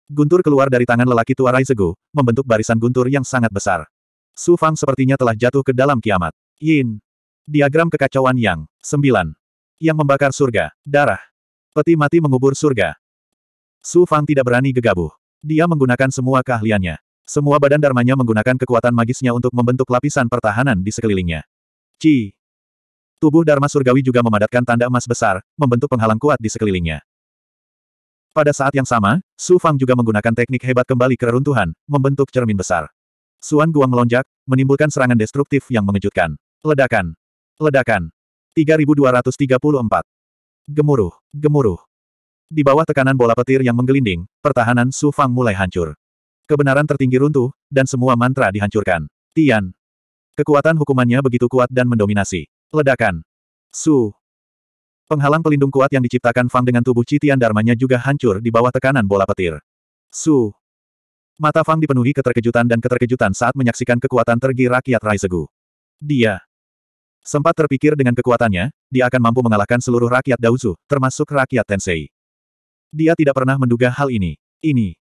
Guntur keluar dari tangan lelaki tua segu, membentuk barisan guntur yang sangat besar. Su Fang sepertinya telah jatuh ke dalam kiamat. Yin. Diagram kekacauan yang. sembilan, Yang membakar surga. Darah. Peti mati mengubur surga. Su Fang tidak berani gegabah. Dia menggunakan semua keahliannya. Semua badan darmanya menggunakan kekuatan magisnya untuk membentuk lapisan pertahanan di sekelilingnya. Ci. Tubuh Dharma Surgawi juga memadatkan tanda emas besar, membentuk penghalang kuat di sekelilingnya. Pada saat yang sama, Su Fang juga menggunakan teknik hebat kembali ke reruntuhan, membentuk cermin besar. Suan Guang melonjak, menimbulkan serangan destruktif yang mengejutkan. Ledakan. Ledakan. 3234. Gemuruh. Gemuruh. Di bawah tekanan bola petir yang menggelinding, pertahanan Su Fang mulai hancur. Kebenaran tertinggi runtuh, dan semua mantra dihancurkan. Tian. Kekuatan hukumannya begitu kuat dan mendominasi. Ledakan. Su. Penghalang pelindung kuat yang diciptakan Fang dengan tubuh citian darmanya juga hancur di bawah tekanan bola petir. Su. Mata Fang dipenuhi keterkejutan dan keterkejutan saat menyaksikan kekuatan tergi rakyat Raizegu. Dia. Sempat terpikir dengan kekuatannya, dia akan mampu mengalahkan seluruh rakyat Daozu, termasuk rakyat Tensei. Dia tidak pernah menduga hal ini. Ini.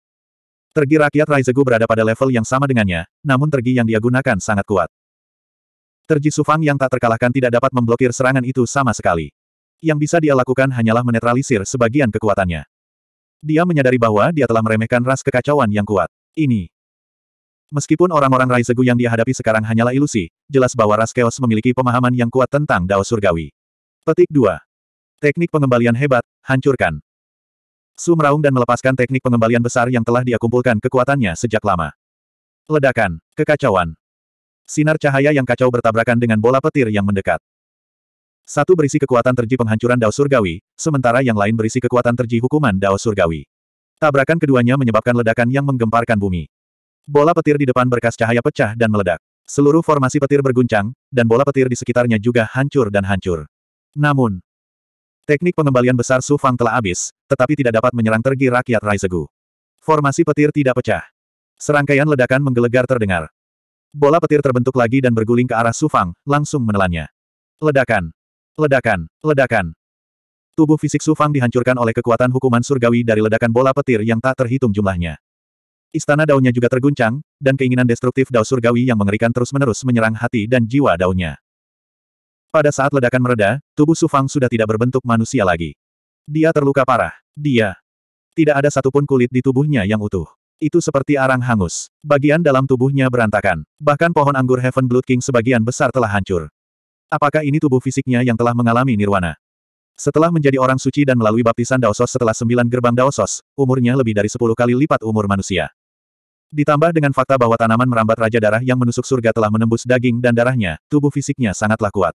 Tergi rakyat Raizegu berada pada level yang sama dengannya, namun tergi yang dia gunakan sangat kuat. Terji Sufang yang tak terkalahkan tidak dapat memblokir serangan itu sama sekali. Yang bisa dia lakukan hanyalah menetralisir sebagian kekuatannya. Dia menyadari bahwa dia telah meremehkan ras kekacauan yang kuat. Ini. Meskipun orang-orang Raisegu yang dia hadapi sekarang hanyalah ilusi, jelas bahwa ras keos memiliki pemahaman yang kuat tentang Dao Surgawi. Petik 2. Teknik pengembalian hebat, hancurkan. Su meraung dan melepaskan teknik pengembalian besar yang telah dia kumpulkan kekuatannya sejak lama. Ledakan, kekacauan. Sinar cahaya yang kacau bertabrakan dengan bola petir yang mendekat. Satu berisi kekuatan terji penghancuran Dao Surgawi, sementara yang lain berisi kekuatan terji hukuman Dao Surgawi. Tabrakan keduanya menyebabkan ledakan yang menggemparkan bumi. Bola petir di depan berkas cahaya pecah dan meledak. Seluruh formasi petir berguncang, dan bola petir di sekitarnya juga hancur dan hancur. Namun, teknik pengembalian besar Su Fang telah habis, tetapi tidak dapat menyerang tergi rakyat Raizegu. Formasi petir tidak pecah. Serangkaian ledakan menggelegar terdengar. Bola petir terbentuk lagi dan berguling ke arah Su Fang, langsung menelannya. Ledakan. Ledakan, ledakan. Tubuh fisik Su Fang dihancurkan oleh kekuatan hukuman surgawi dari ledakan bola petir yang tak terhitung jumlahnya. Istana daunnya juga terguncang, dan keinginan destruktif dao surgawi yang mengerikan terus-menerus menyerang hati dan jiwa daunnya. Pada saat ledakan mereda, tubuh Su Fang sudah tidak berbentuk manusia lagi. Dia terluka parah. Dia. Tidak ada satupun kulit di tubuhnya yang utuh. Itu seperti arang hangus. Bagian dalam tubuhnya berantakan. Bahkan pohon anggur Heaven Blood King sebagian besar telah hancur. Apakah ini tubuh fisiknya yang telah mengalami nirwana? Setelah menjadi orang suci dan melalui baptisan Daosos setelah sembilan gerbang Daosos, umurnya lebih dari sepuluh kali lipat umur manusia. Ditambah dengan fakta bahwa tanaman merambat raja darah yang menusuk surga telah menembus daging dan darahnya, tubuh fisiknya sangatlah kuat.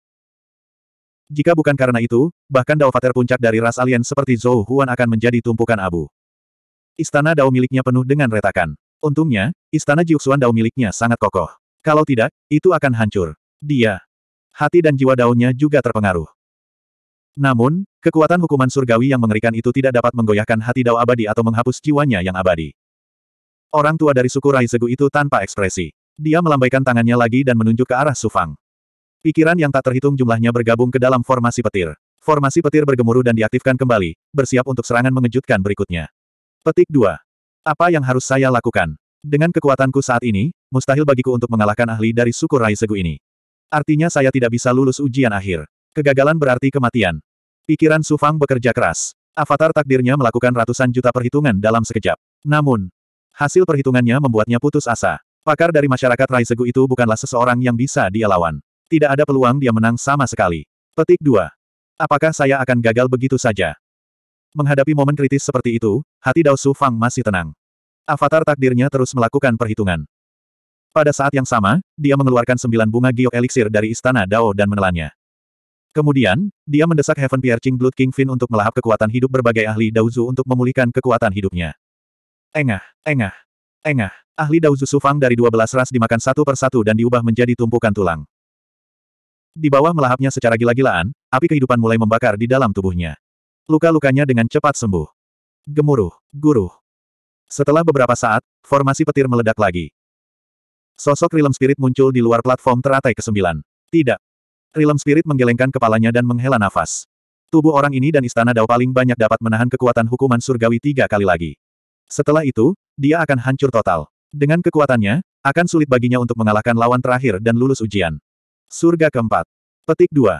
Jika bukan karena itu, bahkan Daovater puncak dari ras alien seperti Zhou Huan akan menjadi tumpukan abu. Istana Dao miliknya penuh dengan retakan. Untungnya, istana Jiuxuan Dao miliknya sangat kokoh. Kalau tidak, itu akan hancur. Dia hati dan jiwa daunnya juga terpengaruh. Namun, kekuatan hukuman surgawi yang mengerikan itu tidak dapat menggoyahkan hati Dao abadi atau menghapus jiwanya yang abadi. Orang tua dari suku Segu itu tanpa ekspresi. Dia melambaikan tangannya lagi dan menunjuk ke arah Sufang. Pikiran yang tak terhitung jumlahnya bergabung ke dalam formasi petir. Formasi petir bergemuruh dan diaktifkan kembali, bersiap untuk serangan mengejutkan berikutnya. Petik 2. Apa yang harus saya lakukan? Dengan kekuatanku saat ini, mustahil bagiku untuk mengalahkan ahli dari suku Raisegu ini. Artinya saya tidak bisa lulus ujian akhir. Kegagalan berarti kematian. Pikiran Su Fang bekerja keras. Avatar takdirnya melakukan ratusan juta perhitungan dalam sekejap. Namun, hasil perhitungannya membuatnya putus asa. Pakar dari masyarakat Raisegu itu bukanlah seseorang yang bisa dia lawan. Tidak ada peluang dia menang sama sekali. Petik 2. Apakah saya akan gagal begitu saja? Menghadapi momen kritis seperti itu, hati Dao Su Fang masih tenang. Avatar takdirnya terus melakukan perhitungan. Pada saat yang sama, dia mengeluarkan sembilan bunga giok eliksir dari istana Dao dan menelannya. Kemudian, dia mendesak Heaven Piercing Blood King Fin untuk melahap kekuatan hidup berbagai ahli Daozu untuk memulihkan kekuatan hidupnya. Engah, engah, engah. Ahli Daozu Sufang dari 12 ras dimakan satu persatu dan diubah menjadi tumpukan tulang. Di bawah melahapnya secara gila-gilaan, api kehidupan mulai membakar di dalam tubuhnya. Luka-lukanya dengan cepat sembuh. Gemuruh, guruh. Setelah beberapa saat, formasi petir meledak lagi. Sosok Realm Spirit muncul di luar platform teratai ke-9. Tidak. Realm Spirit menggelengkan kepalanya dan menghela nafas. Tubuh orang ini dan istana Dao paling banyak dapat menahan kekuatan hukuman surgawi tiga kali lagi. Setelah itu, dia akan hancur total. Dengan kekuatannya, akan sulit baginya untuk mengalahkan lawan terakhir dan lulus ujian. Surga keempat. Petik dua.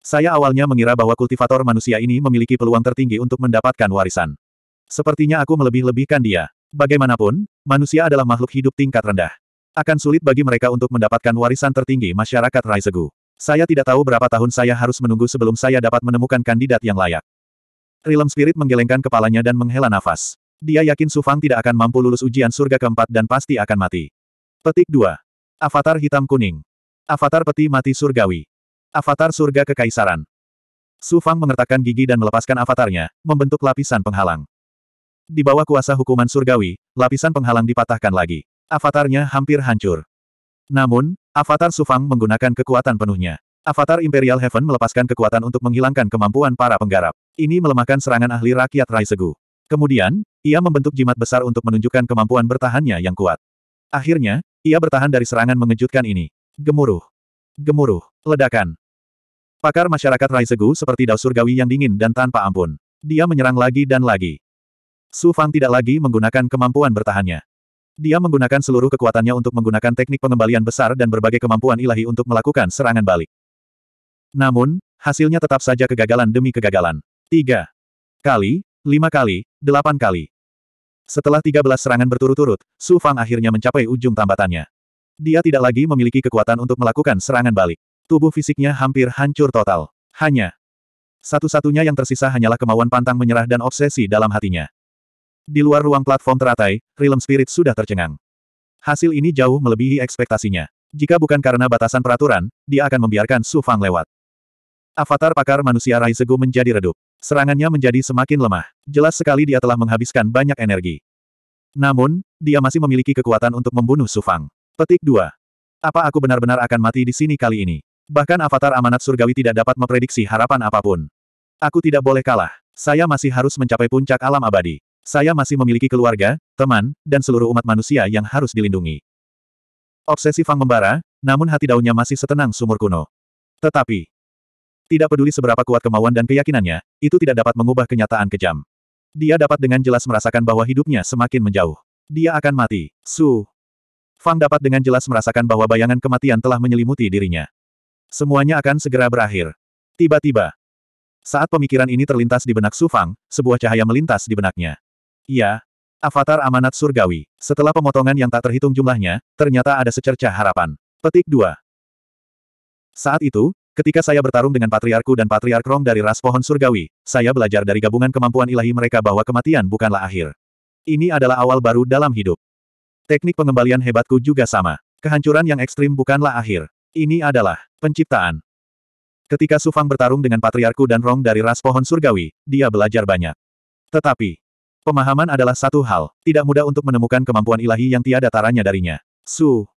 Saya awalnya mengira bahwa kultivator manusia ini memiliki peluang tertinggi untuk mendapatkan warisan. Sepertinya aku melebih-lebihkan dia. Bagaimanapun, manusia adalah makhluk hidup tingkat rendah. Akan sulit bagi mereka untuk mendapatkan warisan tertinggi masyarakat Raizegu. Saya tidak tahu berapa tahun saya harus menunggu sebelum saya dapat menemukan kandidat yang layak. Realm Spirit menggelengkan kepalanya dan menghela nafas. Dia yakin Sufang tidak akan mampu lulus ujian surga keempat dan pasti akan mati. Petik 2. Avatar Hitam Kuning. Avatar Peti Mati Surgawi. Avatar Surga Kekaisaran. Su Fang mengertakkan gigi dan melepaskan avatarnya, membentuk lapisan penghalang. Di bawah kuasa hukuman surgawi, lapisan penghalang dipatahkan lagi. Avatarnya hampir hancur. Namun, Avatar Sufang menggunakan kekuatan penuhnya. Avatar Imperial Heaven melepaskan kekuatan untuk menghilangkan kemampuan para penggarap. Ini melemahkan serangan ahli rakyat Raisegu. Kemudian, ia membentuk jimat besar untuk menunjukkan kemampuan bertahannya yang kuat. Akhirnya, ia bertahan dari serangan mengejutkan ini. Gemuruh. Gemuruh. Ledakan. Pakar masyarakat Raisegu seperti daus surgawi yang dingin dan tanpa ampun. Dia menyerang lagi dan lagi. Su Fang tidak lagi menggunakan kemampuan bertahannya. Dia menggunakan seluruh kekuatannya untuk menggunakan teknik pengembalian besar dan berbagai kemampuan ilahi untuk melakukan serangan balik. Namun, hasilnya tetap saja kegagalan demi kegagalan. Tiga kali, lima kali, delapan kali. Setelah tiga belas serangan berturut-turut, Su Fang akhirnya mencapai ujung tambatannya. Dia tidak lagi memiliki kekuatan untuk melakukan serangan balik. Tubuh fisiknya hampir hancur total. Hanya satu-satunya yang tersisa hanyalah kemauan pantang menyerah dan obsesi dalam hatinya. Di luar ruang platform teratai, Realm Spirit sudah tercengang. Hasil ini jauh melebihi ekspektasinya. Jika bukan karena batasan peraturan, dia akan membiarkan Su Fang lewat. Avatar pakar manusia Rai Segu menjadi redup. Serangannya menjadi semakin lemah. Jelas sekali dia telah menghabiskan banyak energi. Namun, dia masih memiliki kekuatan untuk membunuh Su Fang. Petik 2. Apa aku benar-benar akan mati di sini kali ini? Bahkan avatar amanat surgawi tidak dapat memprediksi harapan apapun. Aku tidak boleh kalah. Saya masih harus mencapai puncak alam abadi. Saya masih memiliki keluarga, teman, dan seluruh umat manusia yang harus dilindungi. Obsesi Fang membara, namun hati daunnya masih setenang sumur kuno. Tetapi, tidak peduli seberapa kuat kemauan dan keyakinannya, itu tidak dapat mengubah kenyataan kejam. Dia dapat dengan jelas merasakan bahwa hidupnya semakin menjauh. Dia akan mati. Su. Fang dapat dengan jelas merasakan bahwa bayangan kematian telah menyelimuti dirinya. Semuanya akan segera berakhir. Tiba-tiba, saat pemikiran ini terlintas di benak Su Fang, sebuah cahaya melintas di benaknya. Iya, Avatar Amanat Surgawi. Setelah pemotongan yang tak terhitung jumlahnya, ternyata ada secerca harapan. Petik 2. Saat itu, ketika saya bertarung dengan Patriarku dan Patriark Rong dari ras pohon surgawi, saya belajar dari gabungan kemampuan ilahi mereka bahwa kematian bukanlah akhir. Ini adalah awal baru dalam hidup. Teknik pengembalian hebatku juga sama. Kehancuran yang ekstrim bukanlah akhir. Ini adalah penciptaan. Ketika Sufang bertarung dengan Patriarku dan Rong dari ras pohon surgawi, dia belajar banyak. Tetapi, Pemahaman adalah satu hal, tidak mudah untuk menemukan kemampuan ilahi yang tiada taranya darinya. Su.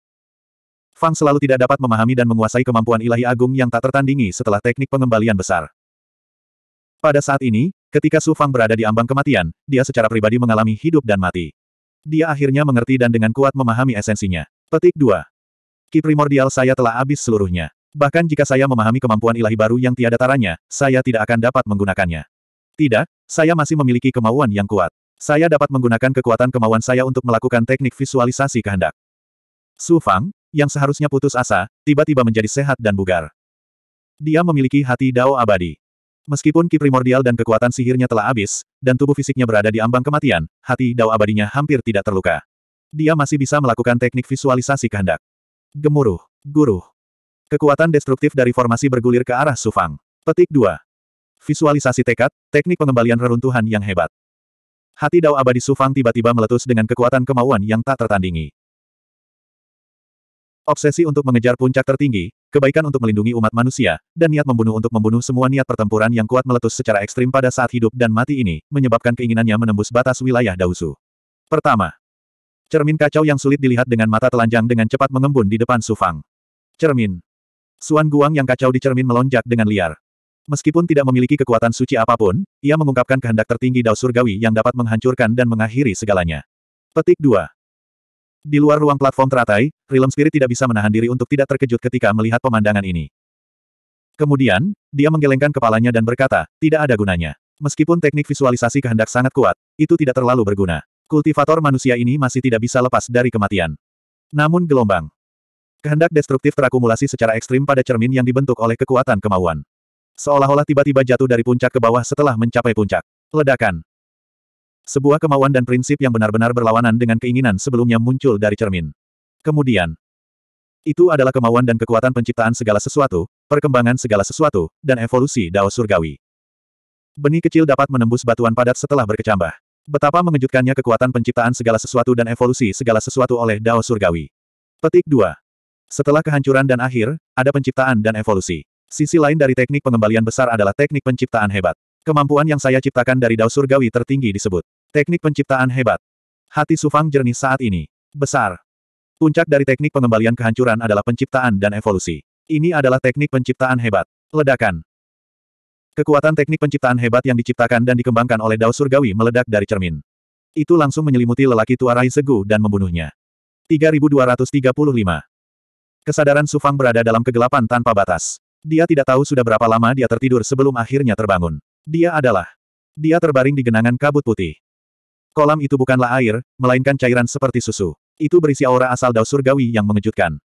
Fang selalu tidak dapat memahami dan menguasai kemampuan ilahi agung yang tak tertandingi setelah teknik pengembalian besar. Pada saat ini, ketika Su Fang berada di ambang kematian, dia secara pribadi mengalami hidup dan mati. Dia akhirnya mengerti dan dengan kuat memahami esensinya. Petik 2. Ki primordial saya telah habis seluruhnya. Bahkan jika saya memahami kemampuan ilahi baru yang tiada taranya, saya tidak akan dapat menggunakannya. Tidak, saya masih memiliki kemauan yang kuat. Saya dapat menggunakan kekuatan kemauan saya untuk melakukan teknik visualisasi kehendak. Su Fang, yang seharusnya putus asa, tiba-tiba menjadi sehat dan bugar. Dia memiliki hati dao abadi. Meskipun ki primordial dan kekuatan sihirnya telah habis, dan tubuh fisiknya berada di ambang kematian, hati dao abadinya hampir tidak terluka. Dia masih bisa melakukan teknik visualisasi kehendak. Gemuruh, guruh. Kekuatan destruktif dari formasi bergulir ke arah Sufang. Petik 2. Visualisasi tekad, teknik pengembalian reruntuhan yang hebat. Hati Dao Abadi Sufang tiba-tiba meletus dengan kekuatan kemauan yang tak tertandingi. Obsesi untuk mengejar puncak tertinggi, kebaikan untuk melindungi umat manusia, dan niat membunuh untuk membunuh semua niat pertempuran yang kuat meletus secara ekstrim pada saat hidup dan mati ini, menyebabkan keinginannya menembus batas wilayah Dausu. Pertama, cermin kacau yang sulit dilihat dengan mata telanjang dengan cepat mengembun di depan Sufang. Cermin. Suan Guang yang kacau di cermin melonjak dengan liar. Meskipun tidak memiliki kekuatan suci apapun, ia mengungkapkan kehendak tertinggi Dao Surgawi yang dapat menghancurkan dan mengakhiri segalanya. Petik 2. Di luar ruang platform teratai, Realm Spirit tidak bisa menahan diri untuk tidak terkejut ketika melihat pemandangan ini. Kemudian, dia menggelengkan kepalanya dan berkata, tidak ada gunanya. Meskipun teknik visualisasi kehendak sangat kuat, itu tidak terlalu berguna. Kultivator manusia ini masih tidak bisa lepas dari kematian. Namun gelombang. Kehendak destruktif terakumulasi secara ekstrim pada cermin yang dibentuk oleh kekuatan kemauan. Seolah-olah tiba-tiba jatuh dari puncak ke bawah setelah mencapai puncak. Ledakan. Sebuah kemauan dan prinsip yang benar-benar berlawanan dengan keinginan sebelumnya muncul dari cermin. Kemudian, itu adalah kemauan dan kekuatan penciptaan segala sesuatu, perkembangan segala sesuatu, dan evolusi Dao Surgawi. Benih kecil dapat menembus batuan padat setelah berkecambah. Betapa mengejutkannya kekuatan penciptaan segala sesuatu dan evolusi segala sesuatu oleh Dao Surgawi. Petik 2. Setelah kehancuran dan akhir, ada penciptaan dan evolusi. Sisi lain dari teknik pengembalian besar adalah teknik penciptaan hebat. Kemampuan yang saya ciptakan dari dao surgawi tertinggi disebut. Teknik penciptaan hebat. Hati Sufang jernih saat ini. Besar. Puncak dari teknik pengembalian kehancuran adalah penciptaan dan evolusi. Ini adalah teknik penciptaan hebat. Ledakan. Kekuatan teknik penciptaan hebat yang diciptakan dan dikembangkan oleh dao surgawi meledak dari cermin. Itu langsung menyelimuti lelaki tua Rai Segu dan membunuhnya. 3235. Kesadaran Sufang berada dalam kegelapan tanpa batas. Dia tidak tahu sudah berapa lama dia tertidur sebelum akhirnya terbangun. Dia adalah. Dia terbaring di genangan kabut putih. Kolam itu bukanlah air, melainkan cairan seperti susu. Itu berisi aura asal Dao Surgawi yang mengejutkan.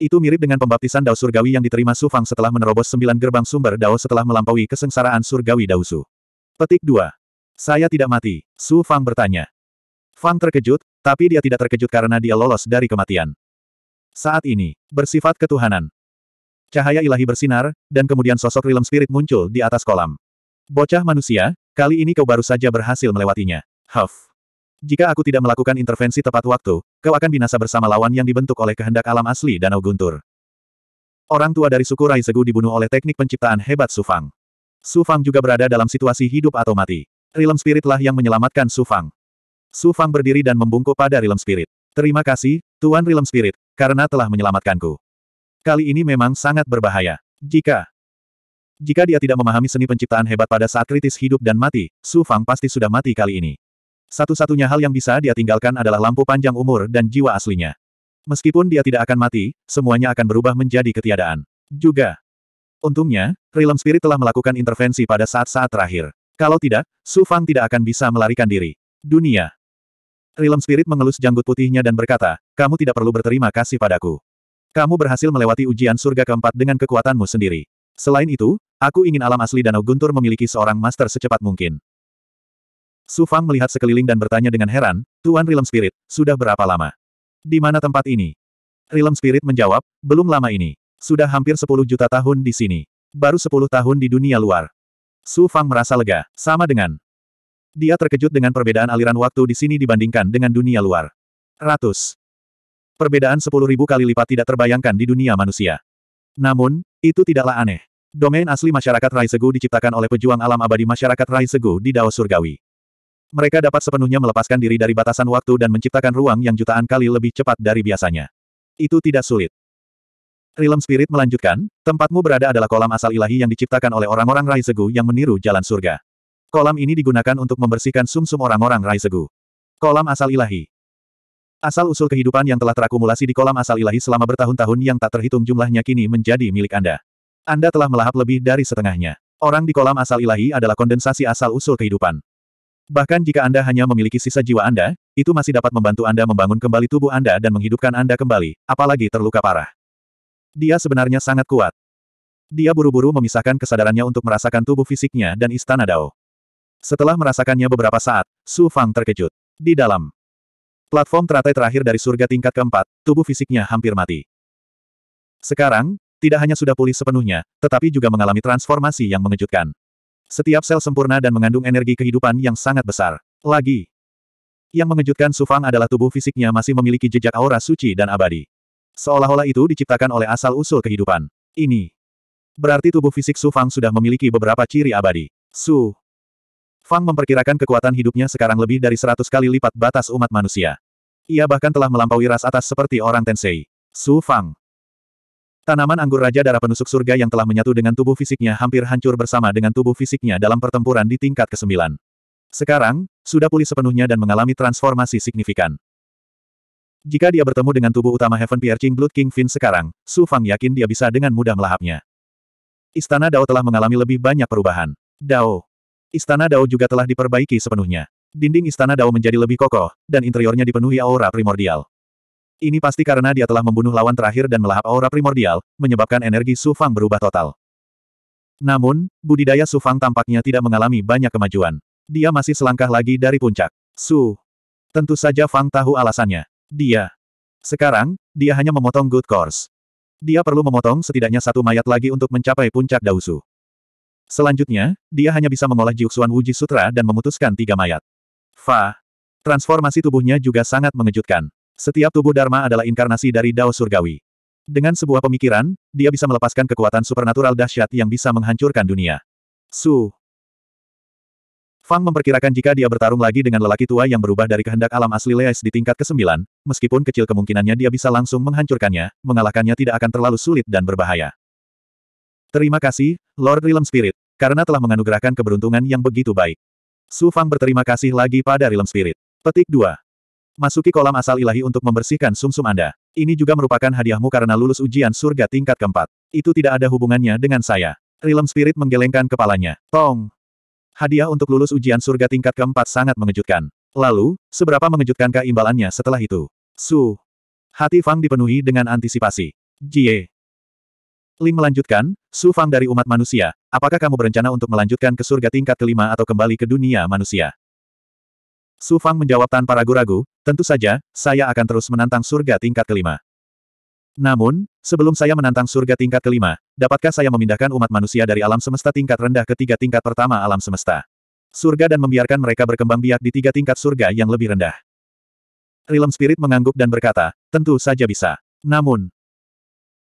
Itu mirip dengan pembaptisan Dao Surgawi yang diterima Su Fang setelah menerobos sembilan gerbang sumber Dao setelah melampaui kesengsaraan Surgawi Daosu. Petik 2. Saya tidak mati, Su Fang bertanya. Fang terkejut, tapi dia tidak terkejut karena dia lolos dari kematian. Saat ini, bersifat ketuhanan, Cahaya ilahi bersinar, dan kemudian sosok realm spirit muncul di atas kolam. Bocah manusia, kali ini kau baru saja berhasil melewatinya. Huff. Jika aku tidak melakukan intervensi tepat waktu, kau akan binasa bersama lawan yang dibentuk oleh kehendak alam asli Danau Guntur. Orang tua dari suku Raisegu dibunuh oleh teknik penciptaan hebat Sufang. Sufang juga berada dalam situasi hidup atau mati. Realm Spiritlah yang menyelamatkan Sufang. Sufang berdiri dan membungkuk pada Realm Spirit. Terima kasih, Tuan Realm Spirit, karena telah menyelamatkanku. Kali ini memang sangat berbahaya. Jika jika dia tidak memahami seni penciptaan hebat pada saat kritis hidup dan mati, Su Fang pasti sudah mati kali ini. Satu-satunya hal yang bisa dia tinggalkan adalah lampu panjang umur dan jiwa aslinya. Meskipun dia tidak akan mati, semuanya akan berubah menjadi ketiadaan. Juga. Untungnya, Realm Spirit telah melakukan intervensi pada saat-saat terakhir. Kalau tidak, Su Fang tidak akan bisa melarikan diri. Dunia. Realm Spirit mengelus janggut putihnya dan berkata, kamu tidak perlu berterima kasih padaku. Kamu berhasil melewati ujian surga keempat dengan kekuatanmu sendiri. Selain itu, aku ingin alam asli Danau Guntur memiliki seorang master secepat mungkin. Su Fang melihat sekeliling dan bertanya dengan heran, Tuan Realm Spirit, sudah berapa lama? Di mana tempat ini? Realm Spirit menjawab, belum lama ini. Sudah hampir 10 juta tahun di sini. Baru 10 tahun di dunia luar. Su Fang merasa lega, sama dengan. Dia terkejut dengan perbedaan aliran waktu di sini dibandingkan dengan dunia luar. Ratus. Perbedaan sepuluh ribu kali lipat tidak terbayangkan di dunia manusia. Namun, itu tidaklah aneh. Domain asli masyarakat Raisegu diciptakan oleh pejuang alam abadi masyarakat Raisegu di Dao Surgawi. Mereka dapat sepenuhnya melepaskan diri dari batasan waktu dan menciptakan ruang yang jutaan kali lebih cepat dari biasanya. Itu tidak sulit. Realm Spirit melanjutkan, tempatmu berada adalah kolam asal ilahi yang diciptakan oleh orang-orang Raisegu yang meniru jalan surga. Kolam ini digunakan untuk membersihkan sumsum orang-orang Raisegu. Kolam asal ilahi. Asal-usul kehidupan yang telah terakumulasi di kolam asal ilahi selama bertahun-tahun yang tak terhitung jumlahnya kini menjadi milik Anda. Anda telah melahap lebih dari setengahnya. Orang di kolam asal ilahi adalah kondensasi asal-usul kehidupan. Bahkan jika Anda hanya memiliki sisa jiwa Anda, itu masih dapat membantu Anda membangun kembali tubuh Anda dan menghidupkan Anda kembali, apalagi terluka parah. Dia sebenarnya sangat kuat. Dia buru-buru memisahkan kesadarannya untuk merasakan tubuh fisiknya dan istana Dao. Setelah merasakannya beberapa saat, Su Fang terkejut. Di dalam, Platform teratai terakhir dari surga tingkat keempat, tubuh fisiknya hampir mati. Sekarang, tidak hanya sudah pulih sepenuhnya, tetapi juga mengalami transformasi yang mengejutkan. Setiap sel sempurna dan mengandung energi kehidupan yang sangat besar. Lagi. Yang mengejutkan Sufang adalah tubuh fisiknya masih memiliki jejak aura suci dan abadi. Seolah-olah itu diciptakan oleh asal-usul kehidupan. Ini. Berarti tubuh fisik Sufang sudah memiliki beberapa ciri abadi. Su. Fang memperkirakan kekuatan hidupnya sekarang lebih dari seratus kali lipat batas umat manusia. Ia bahkan telah melampaui ras atas seperti orang Tensei. Su Fang. Tanaman anggur Raja Darah Penusuk Surga yang telah menyatu dengan tubuh fisiknya hampir hancur bersama dengan tubuh fisiknya dalam pertempuran di tingkat ke-9. Sekarang, sudah pulih sepenuhnya dan mengalami transformasi signifikan. Jika dia bertemu dengan tubuh utama Heaven Piercing Blood King Fin sekarang, Su Fang yakin dia bisa dengan mudah melahapnya. Istana Dao telah mengalami lebih banyak perubahan. Dao Istana Dao juga telah diperbaiki sepenuhnya. Dinding Istana Dao menjadi lebih kokoh, dan interiornya dipenuhi aura primordial. Ini pasti karena dia telah membunuh lawan terakhir dan melahap aura primordial, menyebabkan energi Su Fang berubah total. Namun, budidaya Su Fang tampaknya tidak mengalami banyak kemajuan. Dia masih selangkah lagi dari puncak. Su. Tentu saja Fang tahu alasannya. Dia. Sekarang, dia hanya memotong good course. Dia perlu memotong setidaknya satu mayat lagi untuk mencapai puncak Dausu. Selanjutnya, dia hanya bisa mengolah Jiuxuan Wuji Sutra dan memutuskan tiga mayat. Fa. Transformasi tubuhnya juga sangat mengejutkan. Setiap tubuh Dharma adalah inkarnasi dari Dao Surgawi. Dengan sebuah pemikiran, dia bisa melepaskan kekuatan supernatural dahsyat yang bisa menghancurkan dunia. Su. Fang memperkirakan jika dia bertarung lagi dengan lelaki tua yang berubah dari kehendak alam asli Leis di tingkat ke-9, meskipun kecil kemungkinannya dia bisa langsung menghancurkannya, mengalahkannya tidak akan terlalu sulit dan berbahaya. Terima kasih, Lord Realm Spirit karena telah menganugerahkan keberuntungan yang begitu baik. Su Fang berterima kasih lagi pada Realm Spirit. Petik 2. Masuki kolam asal ilahi untuk membersihkan sumsum -sum Anda. Ini juga merupakan hadiahmu karena lulus ujian surga tingkat keempat. Itu tidak ada hubungannya dengan saya. Realm Spirit menggelengkan kepalanya. Tong. Hadiah untuk lulus ujian surga tingkat keempat sangat mengejutkan. Lalu, seberapa mengejutkankah imbalannya setelah itu? Su. Hati Fang dipenuhi dengan antisipasi. Jie. Ling melanjutkan, Su Fang dari umat manusia, Apakah kamu berencana untuk melanjutkan ke surga tingkat kelima atau kembali ke dunia manusia? Su Fang menjawab tanpa ragu-ragu, tentu saja, saya akan terus menantang surga tingkat kelima. Namun, sebelum saya menantang surga tingkat kelima, dapatkah saya memindahkan umat manusia dari alam semesta tingkat rendah ke tiga tingkat pertama alam semesta? Surga dan membiarkan mereka berkembang biak di tiga tingkat surga yang lebih rendah. Realm Spirit mengangguk dan berkata, tentu saja bisa. Namun,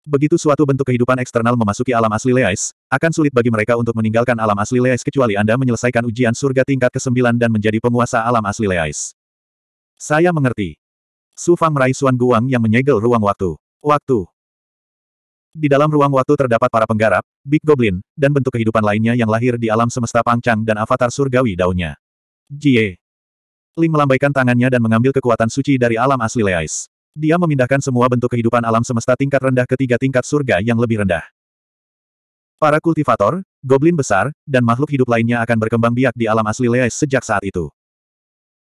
Begitu suatu bentuk kehidupan eksternal memasuki alam asli Leais, akan sulit bagi mereka untuk meninggalkan alam asli Leais kecuali Anda menyelesaikan ujian surga tingkat ke-9 dan menjadi penguasa alam asli Leais. Saya mengerti. Su Fang meraih suan Guang yang menyegel ruang waktu. Waktu. Di dalam ruang waktu terdapat para penggarap, Big Goblin, dan bentuk kehidupan lainnya yang lahir di alam semesta pangcang dan avatar surgawi daunnya. Jie. Ling melambaikan tangannya dan mengambil kekuatan suci dari alam asli Leais. Dia memindahkan semua bentuk kehidupan alam semesta tingkat rendah ke tiga tingkat surga yang lebih rendah. Para kultivator, goblin besar, dan makhluk hidup lainnya akan berkembang biak di alam asli Leis sejak saat itu.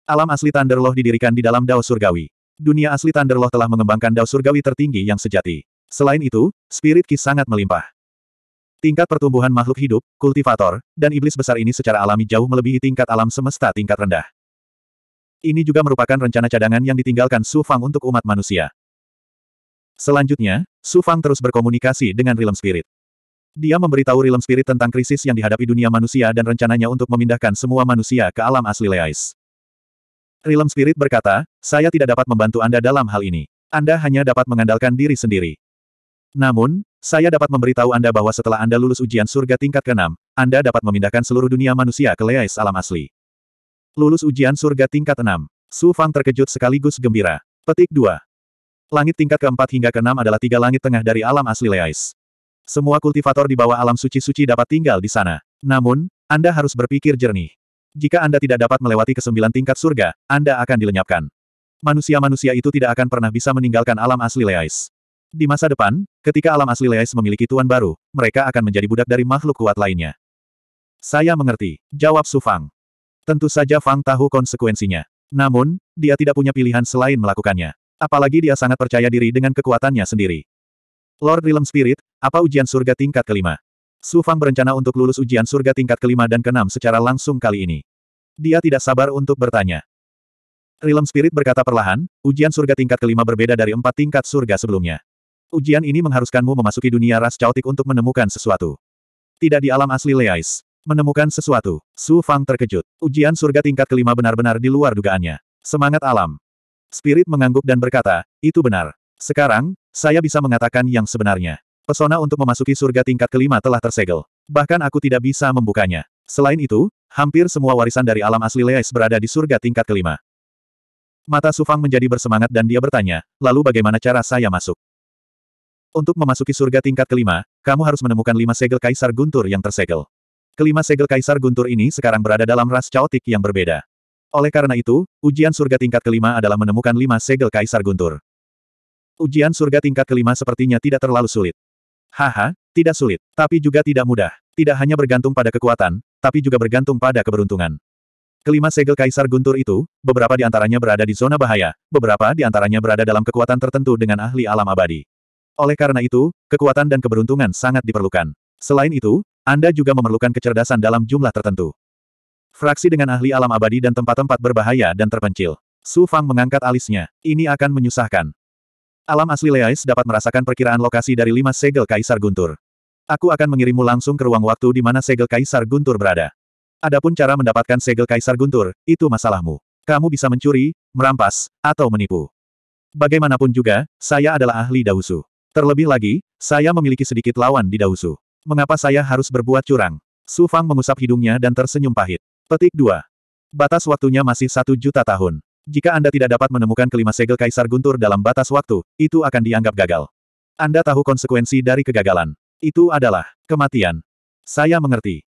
Alam asli Thunderloh didirikan di dalam Dao Surgawi. Dunia asli Thunderloh telah mengembangkan Dao Surgawi tertinggi yang sejati. Selain itu, spirit ki sangat melimpah. Tingkat pertumbuhan makhluk hidup, kultivator, dan iblis besar ini secara alami jauh melebihi tingkat alam semesta tingkat rendah. Ini juga merupakan rencana cadangan yang ditinggalkan Su Fang untuk umat manusia. Selanjutnya, Su Fang terus berkomunikasi dengan Realm Spirit. Dia memberitahu Realm Spirit tentang krisis yang dihadapi dunia manusia dan rencananya untuk memindahkan semua manusia ke alam asli Leais. Realm Spirit berkata, saya tidak dapat membantu Anda dalam hal ini. Anda hanya dapat mengandalkan diri sendiri. Namun, saya dapat memberitahu Anda bahwa setelah Anda lulus ujian surga tingkat ke-6, Anda dapat memindahkan seluruh dunia manusia ke Leais alam asli. Lulus ujian surga tingkat 6. Su Fang terkejut sekaligus gembira. Petik 2. Langit tingkat keempat hingga keenam adalah tiga langit tengah dari alam asli Leais. Semua kultivator di bawah alam suci-suci dapat tinggal di sana. Namun, Anda harus berpikir jernih. Jika Anda tidak dapat melewati kesembilan tingkat surga, Anda akan dilenyapkan. Manusia-manusia itu tidak akan pernah bisa meninggalkan alam asli Leais. Di masa depan, ketika alam asli Leais memiliki tuan baru, mereka akan menjadi budak dari makhluk kuat lainnya. Saya mengerti, jawab Sufang. Tentu saja Fang tahu konsekuensinya. Namun, dia tidak punya pilihan selain melakukannya. Apalagi dia sangat percaya diri dengan kekuatannya sendiri. Lord Realm Spirit, apa ujian surga tingkat kelima? Su Fang berencana untuk lulus ujian surga tingkat kelima dan keenam secara langsung kali ini. Dia tidak sabar untuk bertanya. Realm Spirit berkata perlahan, ujian surga tingkat kelima berbeda dari empat tingkat surga sebelumnya. Ujian ini mengharuskanmu memasuki dunia ras caotik untuk menemukan sesuatu. Tidak di alam asli Leais. Menemukan sesuatu, Su Fang terkejut. Ujian surga tingkat kelima benar-benar di luar dugaannya. Semangat alam. Spirit mengangguk dan berkata, itu benar. Sekarang, saya bisa mengatakan yang sebenarnya. Pesona untuk memasuki surga tingkat kelima telah tersegel. Bahkan aku tidak bisa membukanya. Selain itu, hampir semua warisan dari alam asli Leis berada di surga tingkat kelima. Mata Sufang menjadi bersemangat dan dia bertanya, lalu bagaimana cara saya masuk? Untuk memasuki surga tingkat kelima, kamu harus menemukan lima segel kaisar guntur yang tersegel. Kelima segel Kaisar Guntur ini sekarang berada dalam ras caotik yang berbeda. Oleh karena itu, ujian surga tingkat kelima adalah menemukan lima segel Kaisar Guntur. Ujian surga tingkat kelima sepertinya tidak terlalu sulit. Haha, tidak sulit, tapi juga tidak mudah. Tidak hanya bergantung pada kekuatan, tapi juga bergantung pada keberuntungan. Kelima segel Kaisar Guntur itu, beberapa di antaranya berada di zona bahaya, beberapa di antaranya berada dalam kekuatan tertentu dengan ahli alam abadi. Oleh karena itu, kekuatan dan keberuntungan sangat diperlukan. Selain itu, anda juga memerlukan kecerdasan dalam jumlah tertentu. Fraksi dengan ahli alam abadi dan tempat-tempat berbahaya dan terpencil. Su Fang mengangkat alisnya. Ini akan menyusahkan. Alam asli Leais dapat merasakan perkiraan lokasi dari lima segel Kaisar Guntur. Aku akan mengirimmu langsung ke ruang waktu di mana segel Kaisar Guntur berada. Adapun cara mendapatkan segel Kaisar Guntur, itu masalahmu. Kamu bisa mencuri, merampas, atau menipu. Bagaimanapun juga, saya adalah ahli Dausu. Terlebih lagi, saya memiliki sedikit lawan di Dausu. Mengapa saya harus berbuat curang? Su Fang mengusap hidungnya dan tersenyum pahit. Petik 2. Batas waktunya masih satu juta tahun. Jika Anda tidak dapat menemukan kelima segel Kaisar Guntur dalam batas waktu, itu akan dianggap gagal. Anda tahu konsekuensi dari kegagalan. Itu adalah kematian. Saya mengerti.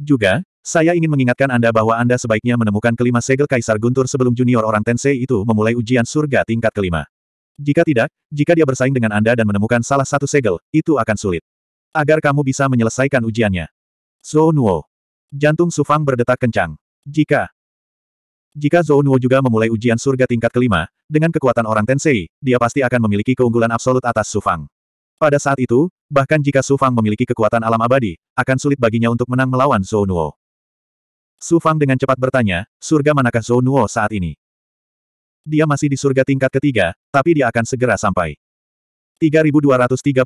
Juga, saya ingin mengingatkan Anda bahwa Anda sebaiknya menemukan kelima segel Kaisar Guntur sebelum junior orang Tensei itu memulai ujian surga tingkat kelima. Jika tidak, jika dia bersaing dengan Anda dan menemukan salah satu segel, itu akan sulit. Agar kamu bisa menyelesaikan ujiannya. Zhou Nuo. Jantung Sufang berdetak kencang. Jika jika Zhou Nuo juga memulai ujian surga tingkat kelima, dengan kekuatan orang Tensei, dia pasti akan memiliki keunggulan absolut atas Sufang. Pada saat itu, bahkan jika Sufang memiliki kekuatan alam abadi, akan sulit baginya untuk menang melawan Zhou Nuo. Sufang dengan cepat bertanya, surga manakah Zhou Nuo saat ini? Dia masih di surga tingkat ketiga, tapi dia akan segera sampai. 3236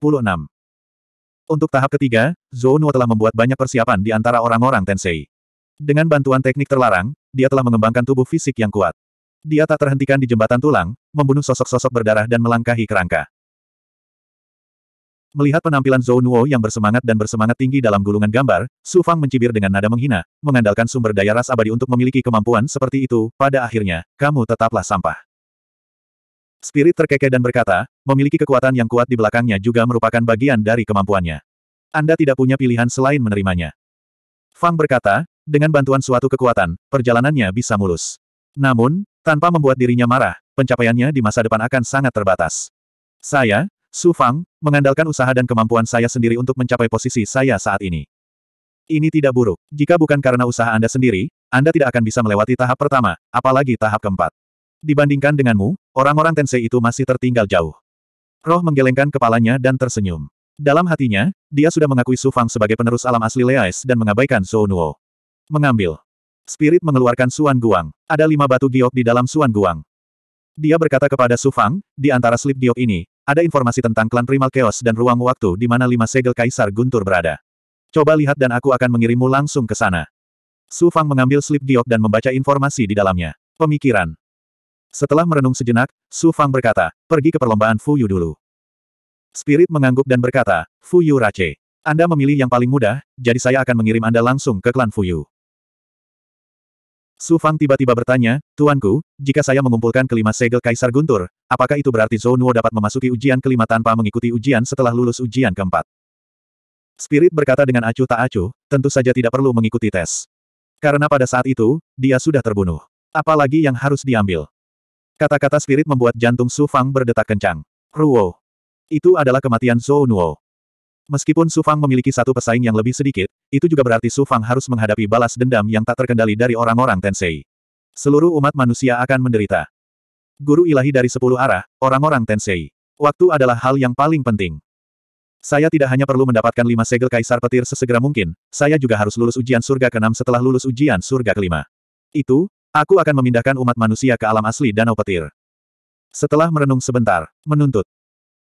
untuk tahap ketiga, Zhou Nuo telah membuat banyak persiapan di antara orang-orang Tensei. Dengan bantuan teknik terlarang, dia telah mengembangkan tubuh fisik yang kuat. Dia tak terhentikan di jembatan tulang, membunuh sosok-sosok berdarah dan melangkahi kerangka. Melihat penampilan Zhou Nuo yang bersemangat dan bersemangat tinggi dalam gulungan gambar, Su Fang mencibir dengan nada menghina, mengandalkan sumber daya ras abadi untuk memiliki kemampuan seperti itu, pada akhirnya, kamu tetaplah sampah. Spirit terkekeh dan berkata, memiliki kekuatan yang kuat di belakangnya juga merupakan bagian dari kemampuannya. Anda tidak punya pilihan selain menerimanya. Fang berkata, dengan bantuan suatu kekuatan, perjalanannya bisa mulus. Namun, tanpa membuat dirinya marah, pencapaiannya di masa depan akan sangat terbatas. Saya, Su Fang, mengandalkan usaha dan kemampuan saya sendiri untuk mencapai posisi saya saat ini. Ini tidak buruk. Jika bukan karena usaha Anda sendiri, Anda tidak akan bisa melewati tahap pertama, apalagi tahap keempat. Dibandingkan denganmu, orang-orang Tensei itu masih tertinggal jauh. Roh menggelengkan kepalanya dan tersenyum. Dalam hatinya, dia sudah mengakui Su Fang sebagai penerus alam asli Leais dan mengabaikan Zhou Nuo. Mengambil. Spirit mengeluarkan Suan Guang. Ada lima batu giok di dalam Suan Guang. Dia berkata kepada Su Fang, di antara slip giok ini, ada informasi tentang klan primal chaos dan ruang waktu di mana lima segel kaisar guntur berada. Coba lihat dan aku akan mengirimmu langsung ke sana. Su Fang mengambil slip giok dan membaca informasi di dalamnya. Pemikiran. Setelah merenung sejenak, Su Fang berkata, pergi ke perlombaan Fu Yu dulu. Spirit mengangguk dan berkata, Fu Yu Rache. Anda memilih yang paling mudah, jadi saya akan mengirim Anda langsung ke klan Fu Yu. Su Fang tiba-tiba bertanya, Tuanku, jika saya mengumpulkan kelima segel Kaisar Guntur, apakah itu berarti Zou Nuo dapat memasuki ujian kelima tanpa mengikuti ujian setelah lulus ujian keempat? Spirit berkata dengan acuh tak acuh, tentu saja tidak perlu mengikuti tes. Karena pada saat itu, dia sudah terbunuh. Apalagi yang harus diambil. Kata-kata spirit membuat jantung Su Fang berdetak kencang. Ruo. Itu adalah kematian Zhou Nuo. Meskipun Su Fang memiliki satu pesaing yang lebih sedikit, itu juga berarti Su Fang harus menghadapi balas dendam yang tak terkendali dari orang-orang Tensei. Seluruh umat manusia akan menderita. Guru ilahi dari sepuluh arah, orang-orang Tensei. Waktu adalah hal yang paling penting. Saya tidak hanya perlu mendapatkan lima segel kaisar petir sesegera mungkin, saya juga harus lulus ujian surga keenam setelah lulus ujian surga kelima. Itu, Aku akan memindahkan umat manusia ke alam asli Danau Petir. Setelah merenung sebentar, menuntut.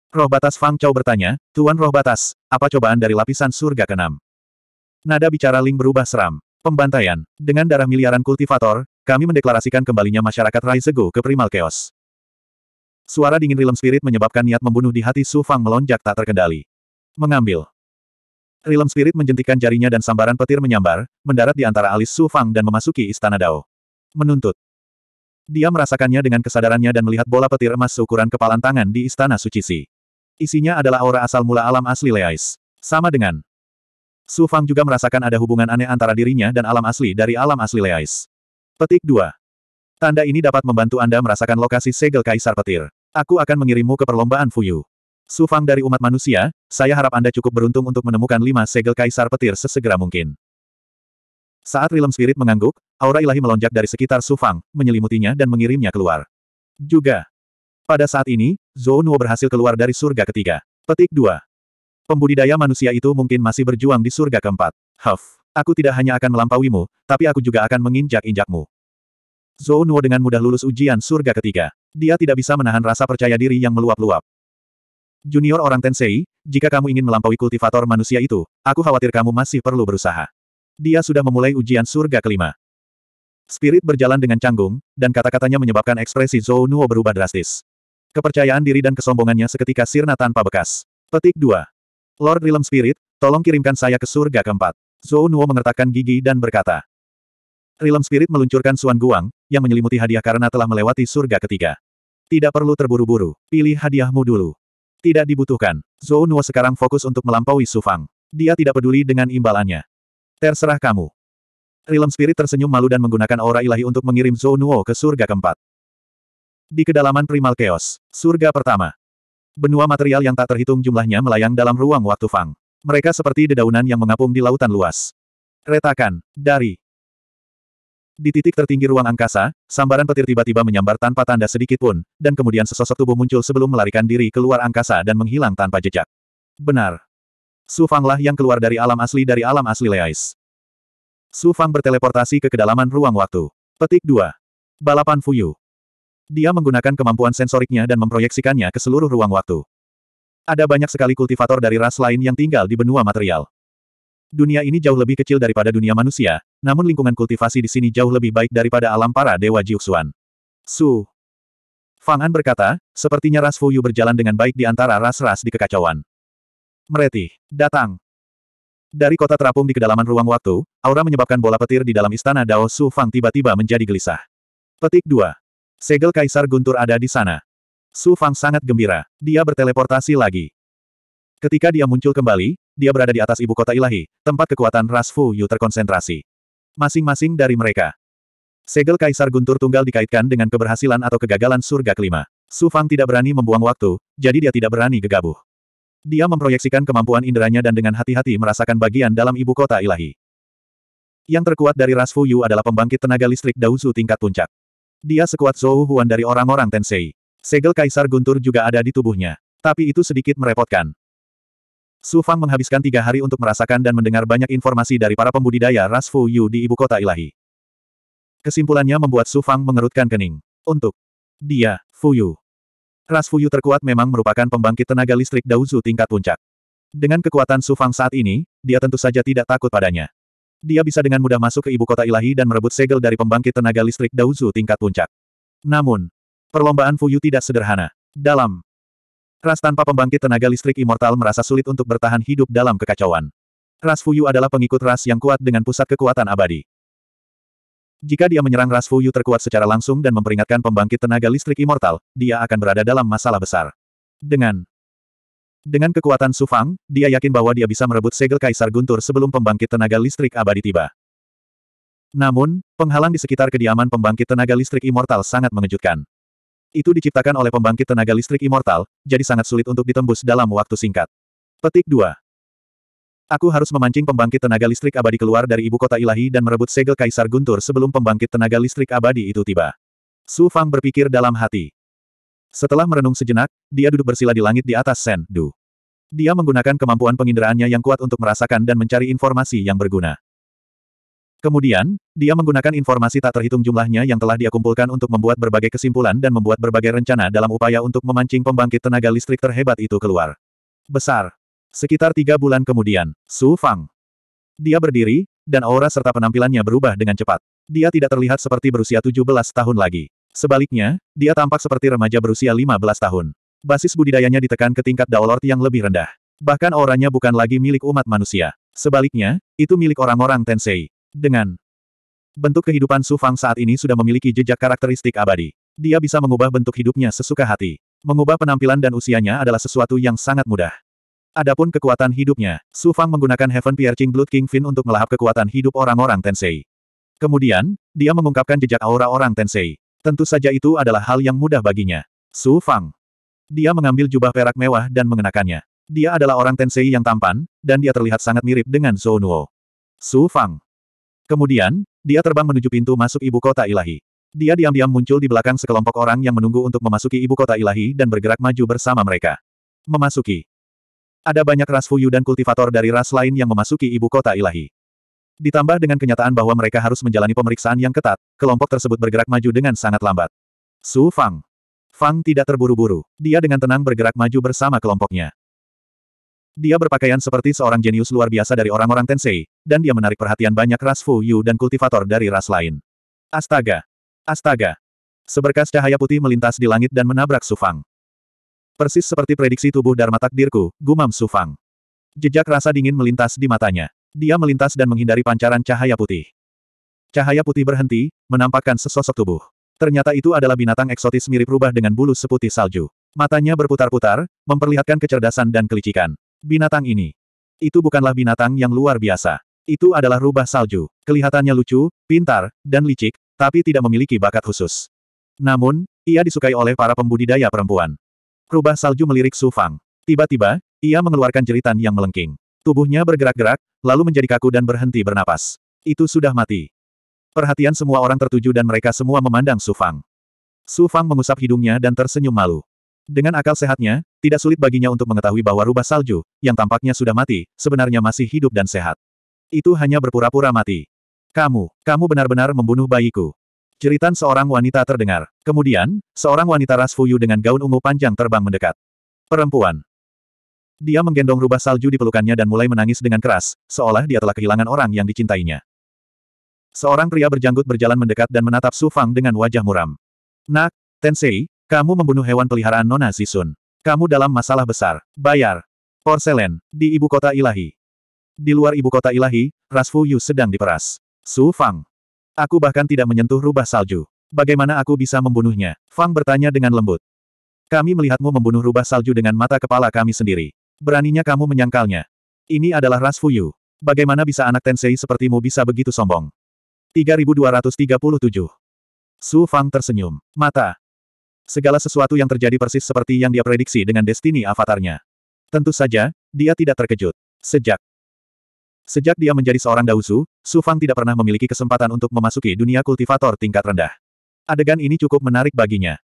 Roh Batas Fang Chao bertanya, Tuan Roh Batas, apa cobaan dari lapisan surga keenam? Nada bicara Ling berubah seram. Pembantaian. Dengan darah miliaran kultivator, kami mendeklarasikan kembalinya masyarakat Raisegu ke Primal Chaos. Suara dingin Rilem Spirit menyebabkan niat membunuh di hati Su Fang melonjak tak terkendali. Mengambil. Rilem Spirit menjentikan jarinya dan sambaran petir menyambar, mendarat di antara alis Su Fang dan memasuki Istana Dao. Menuntut. Dia merasakannya dengan kesadarannya dan melihat bola petir emas seukuran kepalan tangan di Istana suci. Isinya adalah aura asal mula alam asli Leais. Sama dengan. Su Fang juga merasakan ada hubungan aneh antara dirinya dan alam asli dari alam asli Leais. Petik 2. Tanda ini dapat membantu Anda merasakan lokasi segel kaisar petir. Aku akan mengirimmu ke perlombaan Fuyu. Su Fang dari umat manusia, saya harap Anda cukup beruntung untuk menemukan lima segel kaisar petir sesegera mungkin. Saat Rilem Spirit mengangguk, aura ilahi melonjak dari sekitar Sufang, menyelimutinya dan mengirimnya keluar. Juga. Pada saat ini, Zhou Nuo berhasil keluar dari surga ketiga. Petik 2. Pembudidaya manusia itu mungkin masih berjuang di surga keempat. Huff, aku tidak hanya akan melampauimu, tapi aku juga akan menginjak-injakmu. Zhou Nuo dengan mudah lulus ujian surga ketiga. Dia tidak bisa menahan rasa percaya diri yang meluap-luap. Junior orang Tensei, jika kamu ingin melampaui kultivator manusia itu, aku khawatir kamu masih perlu berusaha. Dia sudah memulai ujian surga kelima. Spirit berjalan dengan canggung, dan kata-katanya menyebabkan ekspresi Zhou Nuo berubah drastis. Kepercayaan diri dan kesombongannya seketika sirna tanpa bekas. Petik 2. Lord Realm Spirit, tolong kirimkan saya ke surga keempat. Zhou Nuo mengertakkan gigi dan berkata. Realm Spirit meluncurkan Suan Guang, yang menyelimuti hadiah karena telah melewati surga ketiga. Tidak perlu terburu-buru, pilih hadiahmu dulu. Tidak dibutuhkan. Zhou Nuo sekarang fokus untuk melampaui Su Fang. Dia tidak peduli dengan imbalannya. Terserah kamu. Realm Spirit tersenyum malu dan menggunakan aura ilahi untuk mengirim Zhou Nuo ke surga keempat. Di kedalaman primal chaos, surga pertama. Benua material yang tak terhitung jumlahnya melayang dalam ruang waktu Fang. Mereka seperti dedaunan yang mengapung di lautan luas. Retakan, dari. Di titik tertinggi ruang angkasa, sambaran petir tiba-tiba menyambar tanpa tanda sedikit pun, dan kemudian sesosok tubuh muncul sebelum melarikan diri keluar angkasa dan menghilang tanpa jejak. Benar, Su Fanglah yang keluar dari alam asli dari alam asli Leais. Su Fang berteleportasi ke kedalaman ruang waktu. Petik 2. Balapan Fuyu. Dia menggunakan kemampuan sensoriknya dan memproyeksikannya ke seluruh ruang waktu. Ada banyak sekali kultivator dari ras lain yang tinggal di benua material. Dunia ini jauh lebih kecil daripada dunia manusia, namun lingkungan kultivasi di sini jauh lebih baik daripada alam para dewa Jiuxuan. Su, Fang'an berkata, sepertinya ras Fuyu berjalan dengan baik di antara ras-ras di kekacauan. Mereti, Datang. Dari kota terapung di kedalaman ruang waktu, aura menyebabkan bola petir di dalam istana Dao Su Fang tiba-tiba menjadi gelisah. Petik 2. Segel Kaisar Guntur ada di sana. Su Fang sangat gembira. Dia berteleportasi lagi. Ketika dia muncul kembali, dia berada di atas ibu kota ilahi, tempat kekuatan ras Fu Yu terkonsentrasi. Masing-masing dari mereka. Segel Kaisar Guntur tunggal dikaitkan dengan keberhasilan atau kegagalan surga kelima. Su Fang tidak berani membuang waktu, jadi dia tidak berani gegabah. Dia memproyeksikan kemampuan inderanya dan dengan hati-hati merasakan bagian dalam ibu kota ilahi. Yang terkuat dari ras Fuyu adalah pembangkit tenaga listrik Dausu tingkat puncak. Dia sekuat Zhou Huan dari orang-orang Tensei. Segel Kaisar Guntur juga ada di tubuhnya. Tapi itu sedikit merepotkan. Su Fang menghabiskan tiga hari untuk merasakan dan mendengar banyak informasi dari para pembudidaya ras Fu Yu di ibu kota ilahi. Kesimpulannya membuat Su Fang mengerutkan kening. Untuk dia, Fu Yu, Ras Fuyu terkuat memang merupakan pembangkit tenaga listrik Daozu tingkat puncak. Dengan kekuatan sufang saat ini, dia tentu saja tidak takut padanya. Dia bisa dengan mudah masuk ke ibu kota ilahi dan merebut segel dari pembangkit tenaga listrik Daozu tingkat puncak. Namun, perlombaan Fuyu tidak sederhana. Dalam Ras tanpa pembangkit tenaga listrik immortal merasa sulit untuk bertahan hidup dalam kekacauan. Ras Fuyu adalah pengikut ras yang kuat dengan pusat kekuatan abadi. Jika dia menyerang ras Fuyu terkuat secara langsung dan memperingatkan pembangkit tenaga listrik immortal, dia akan berada dalam masalah besar. Dengan dengan kekuatan Sufang, dia yakin bahwa dia bisa merebut segel Kaisar Guntur sebelum pembangkit tenaga listrik abadi tiba. Namun, penghalang di sekitar kediaman pembangkit tenaga listrik immortal sangat mengejutkan. Itu diciptakan oleh pembangkit tenaga listrik immortal, jadi sangat sulit untuk ditembus dalam waktu singkat. Petik 2. Aku harus memancing pembangkit tenaga listrik abadi keluar dari ibu kota ilahi dan merebut segel Kaisar Guntur sebelum pembangkit tenaga listrik abadi itu tiba. Su Fang berpikir dalam hati. Setelah merenung sejenak, dia duduk bersila di langit di atas Sen Du. Dia menggunakan kemampuan penginderaannya yang kuat untuk merasakan dan mencari informasi yang berguna. Kemudian, dia menggunakan informasi tak terhitung jumlahnya yang telah dia kumpulkan untuk membuat berbagai kesimpulan dan membuat berbagai rencana dalam upaya untuk memancing pembangkit tenaga listrik terhebat itu keluar. Besar, Sekitar tiga bulan kemudian, Su Fang. Dia berdiri, dan aura serta penampilannya berubah dengan cepat. Dia tidak terlihat seperti berusia 17 tahun lagi. Sebaliknya, dia tampak seperti remaja berusia 15 tahun. Basis budidayanya ditekan ke tingkat daulat yang lebih rendah. Bahkan auranya bukan lagi milik umat manusia. Sebaliknya, itu milik orang-orang Tensei. Dengan bentuk kehidupan Su Fang saat ini sudah memiliki jejak karakteristik abadi. Dia bisa mengubah bentuk hidupnya sesuka hati. Mengubah penampilan dan usianya adalah sesuatu yang sangat mudah. Adapun kekuatan hidupnya, Su Fang menggunakan Heaven Piercing Blood King Fin untuk melahap kekuatan hidup orang-orang Tensei. Kemudian, dia mengungkapkan jejak aura orang Tensei. Tentu saja itu adalah hal yang mudah baginya. Su Fang. Dia mengambil jubah perak mewah dan mengenakannya. Dia adalah orang Tensei yang tampan, dan dia terlihat sangat mirip dengan Zhou Nuo. Su Fang. Kemudian, dia terbang menuju pintu masuk ibu kota ilahi. Dia diam-diam muncul di belakang sekelompok orang yang menunggu untuk memasuki ibu kota ilahi dan bergerak maju bersama mereka. Memasuki. Ada banyak ras Fuyu dan kultivator dari ras lain yang memasuki ibu kota ilahi. Ditambah dengan kenyataan bahwa mereka harus menjalani pemeriksaan yang ketat, kelompok tersebut bergerak maju dengan sangat lambat. Su Fang. Fang tidak terburu-buru. Dia dengan tenang bergerak maju bersama kelompoknya. Dia berpakaian seperti seorang jenius luar biasa dari orang-orang Tensei, dan dia menarik perhatian banyak ras Fu Yu dan kultivator dari ras lain. Astaga! Astaga! Seberkas cahaya putih melintas di langit dan menabrak Sufang. Persis seperti prediksi tubuh Dharma takdirku, gumam Sufang. Jejak rasa dingin melintas di matanya. Dia melintas dan menghindari pancaran cahaya putih. Cahaya putih berhenti, menampakkan sesosok tubuh. Ternyata itu adalah binatang eksotis mirip rubah dengan bulu seputih salju. Matanya berputar-putar, memperlihatkan kecerdasan dan kelicikan. Binatang ini. Itu bukanlah binatang yang luar biasa. Itu adalah rubah salju. Kelihatannya lucu, pintar, dan licik, tapi tidak memiliki bakat khusus. Namun, ia disukai oleh para pembudidaya perempuan. Rubah salju melirik Su Fang. Tiba-tiba, ia mengeluarkan jeritan yang melengking. Tubuhnya bergerak-gerak, lalu menjadi kaku dan berhenti bernapas. Itu sudah mati. Perhatian semua orang tertuju dan mereka semua memandang Su Fang. Su Fang mengusap hidungnya dan tersenyum malu. Dengan akal sehatnya, tidak sulit baginya untuk mengetahui bahwa rubah salju, yang tampaknya sudah mati, sebenarnya masih hidup dan sehat. Itu hanya berpura-pura mati. Kamu, kamu benar-benar membunuh bayiku. Jeritan seorang wanita terdengar. Kemudian, seorang wanita ras Fuyu dengan gaun ungu panjang terbang mendekat. Perempuan. Dia menggendong rubah salju di pelukannya dan mulai menangis dengan keras, seolah dia telah kehilangan orang yang dicintainya. Seorang pria berjanggut berjalan mendekat dan menatap Su Fang dengan wajah muram. Nak, Tensei, kamu membunuh hewan peliharaan Nona Zisun. Kamu dalam masalah besar. Bayar. Porselen, di ibu kota ilahi. Di luar ibu kota ilahi, Ras Fuyu sedang diperas. Su Fang. Aku bahkan tidak menyentuh rubah salju. Bagaimana aku bisa membunuhnya? Fang bertanya dengan lembut. Kami melihatmu membunuh rubah salju dengan mata kepala kami sendiri. Beraninya kamu menyangkalnya. Ini adalah ras Fuyu. Bagaimana bisa anak Tensei sepertimu bisa begitu sombong? 3237. Su Fang tersenyum. Mata. Segala sesuatu yang terjadi persis seperti yang dia prediksi dengan destini avatarnya. Tentu saja, dia tidak terkejut. Sejak Sejak dia menjadi seorang dausu, Su Fang tidak pernah memiliki kesempatan untuk memasuki dunia kultivator tingkat rendah. Adegan ini cukup menarik baginya.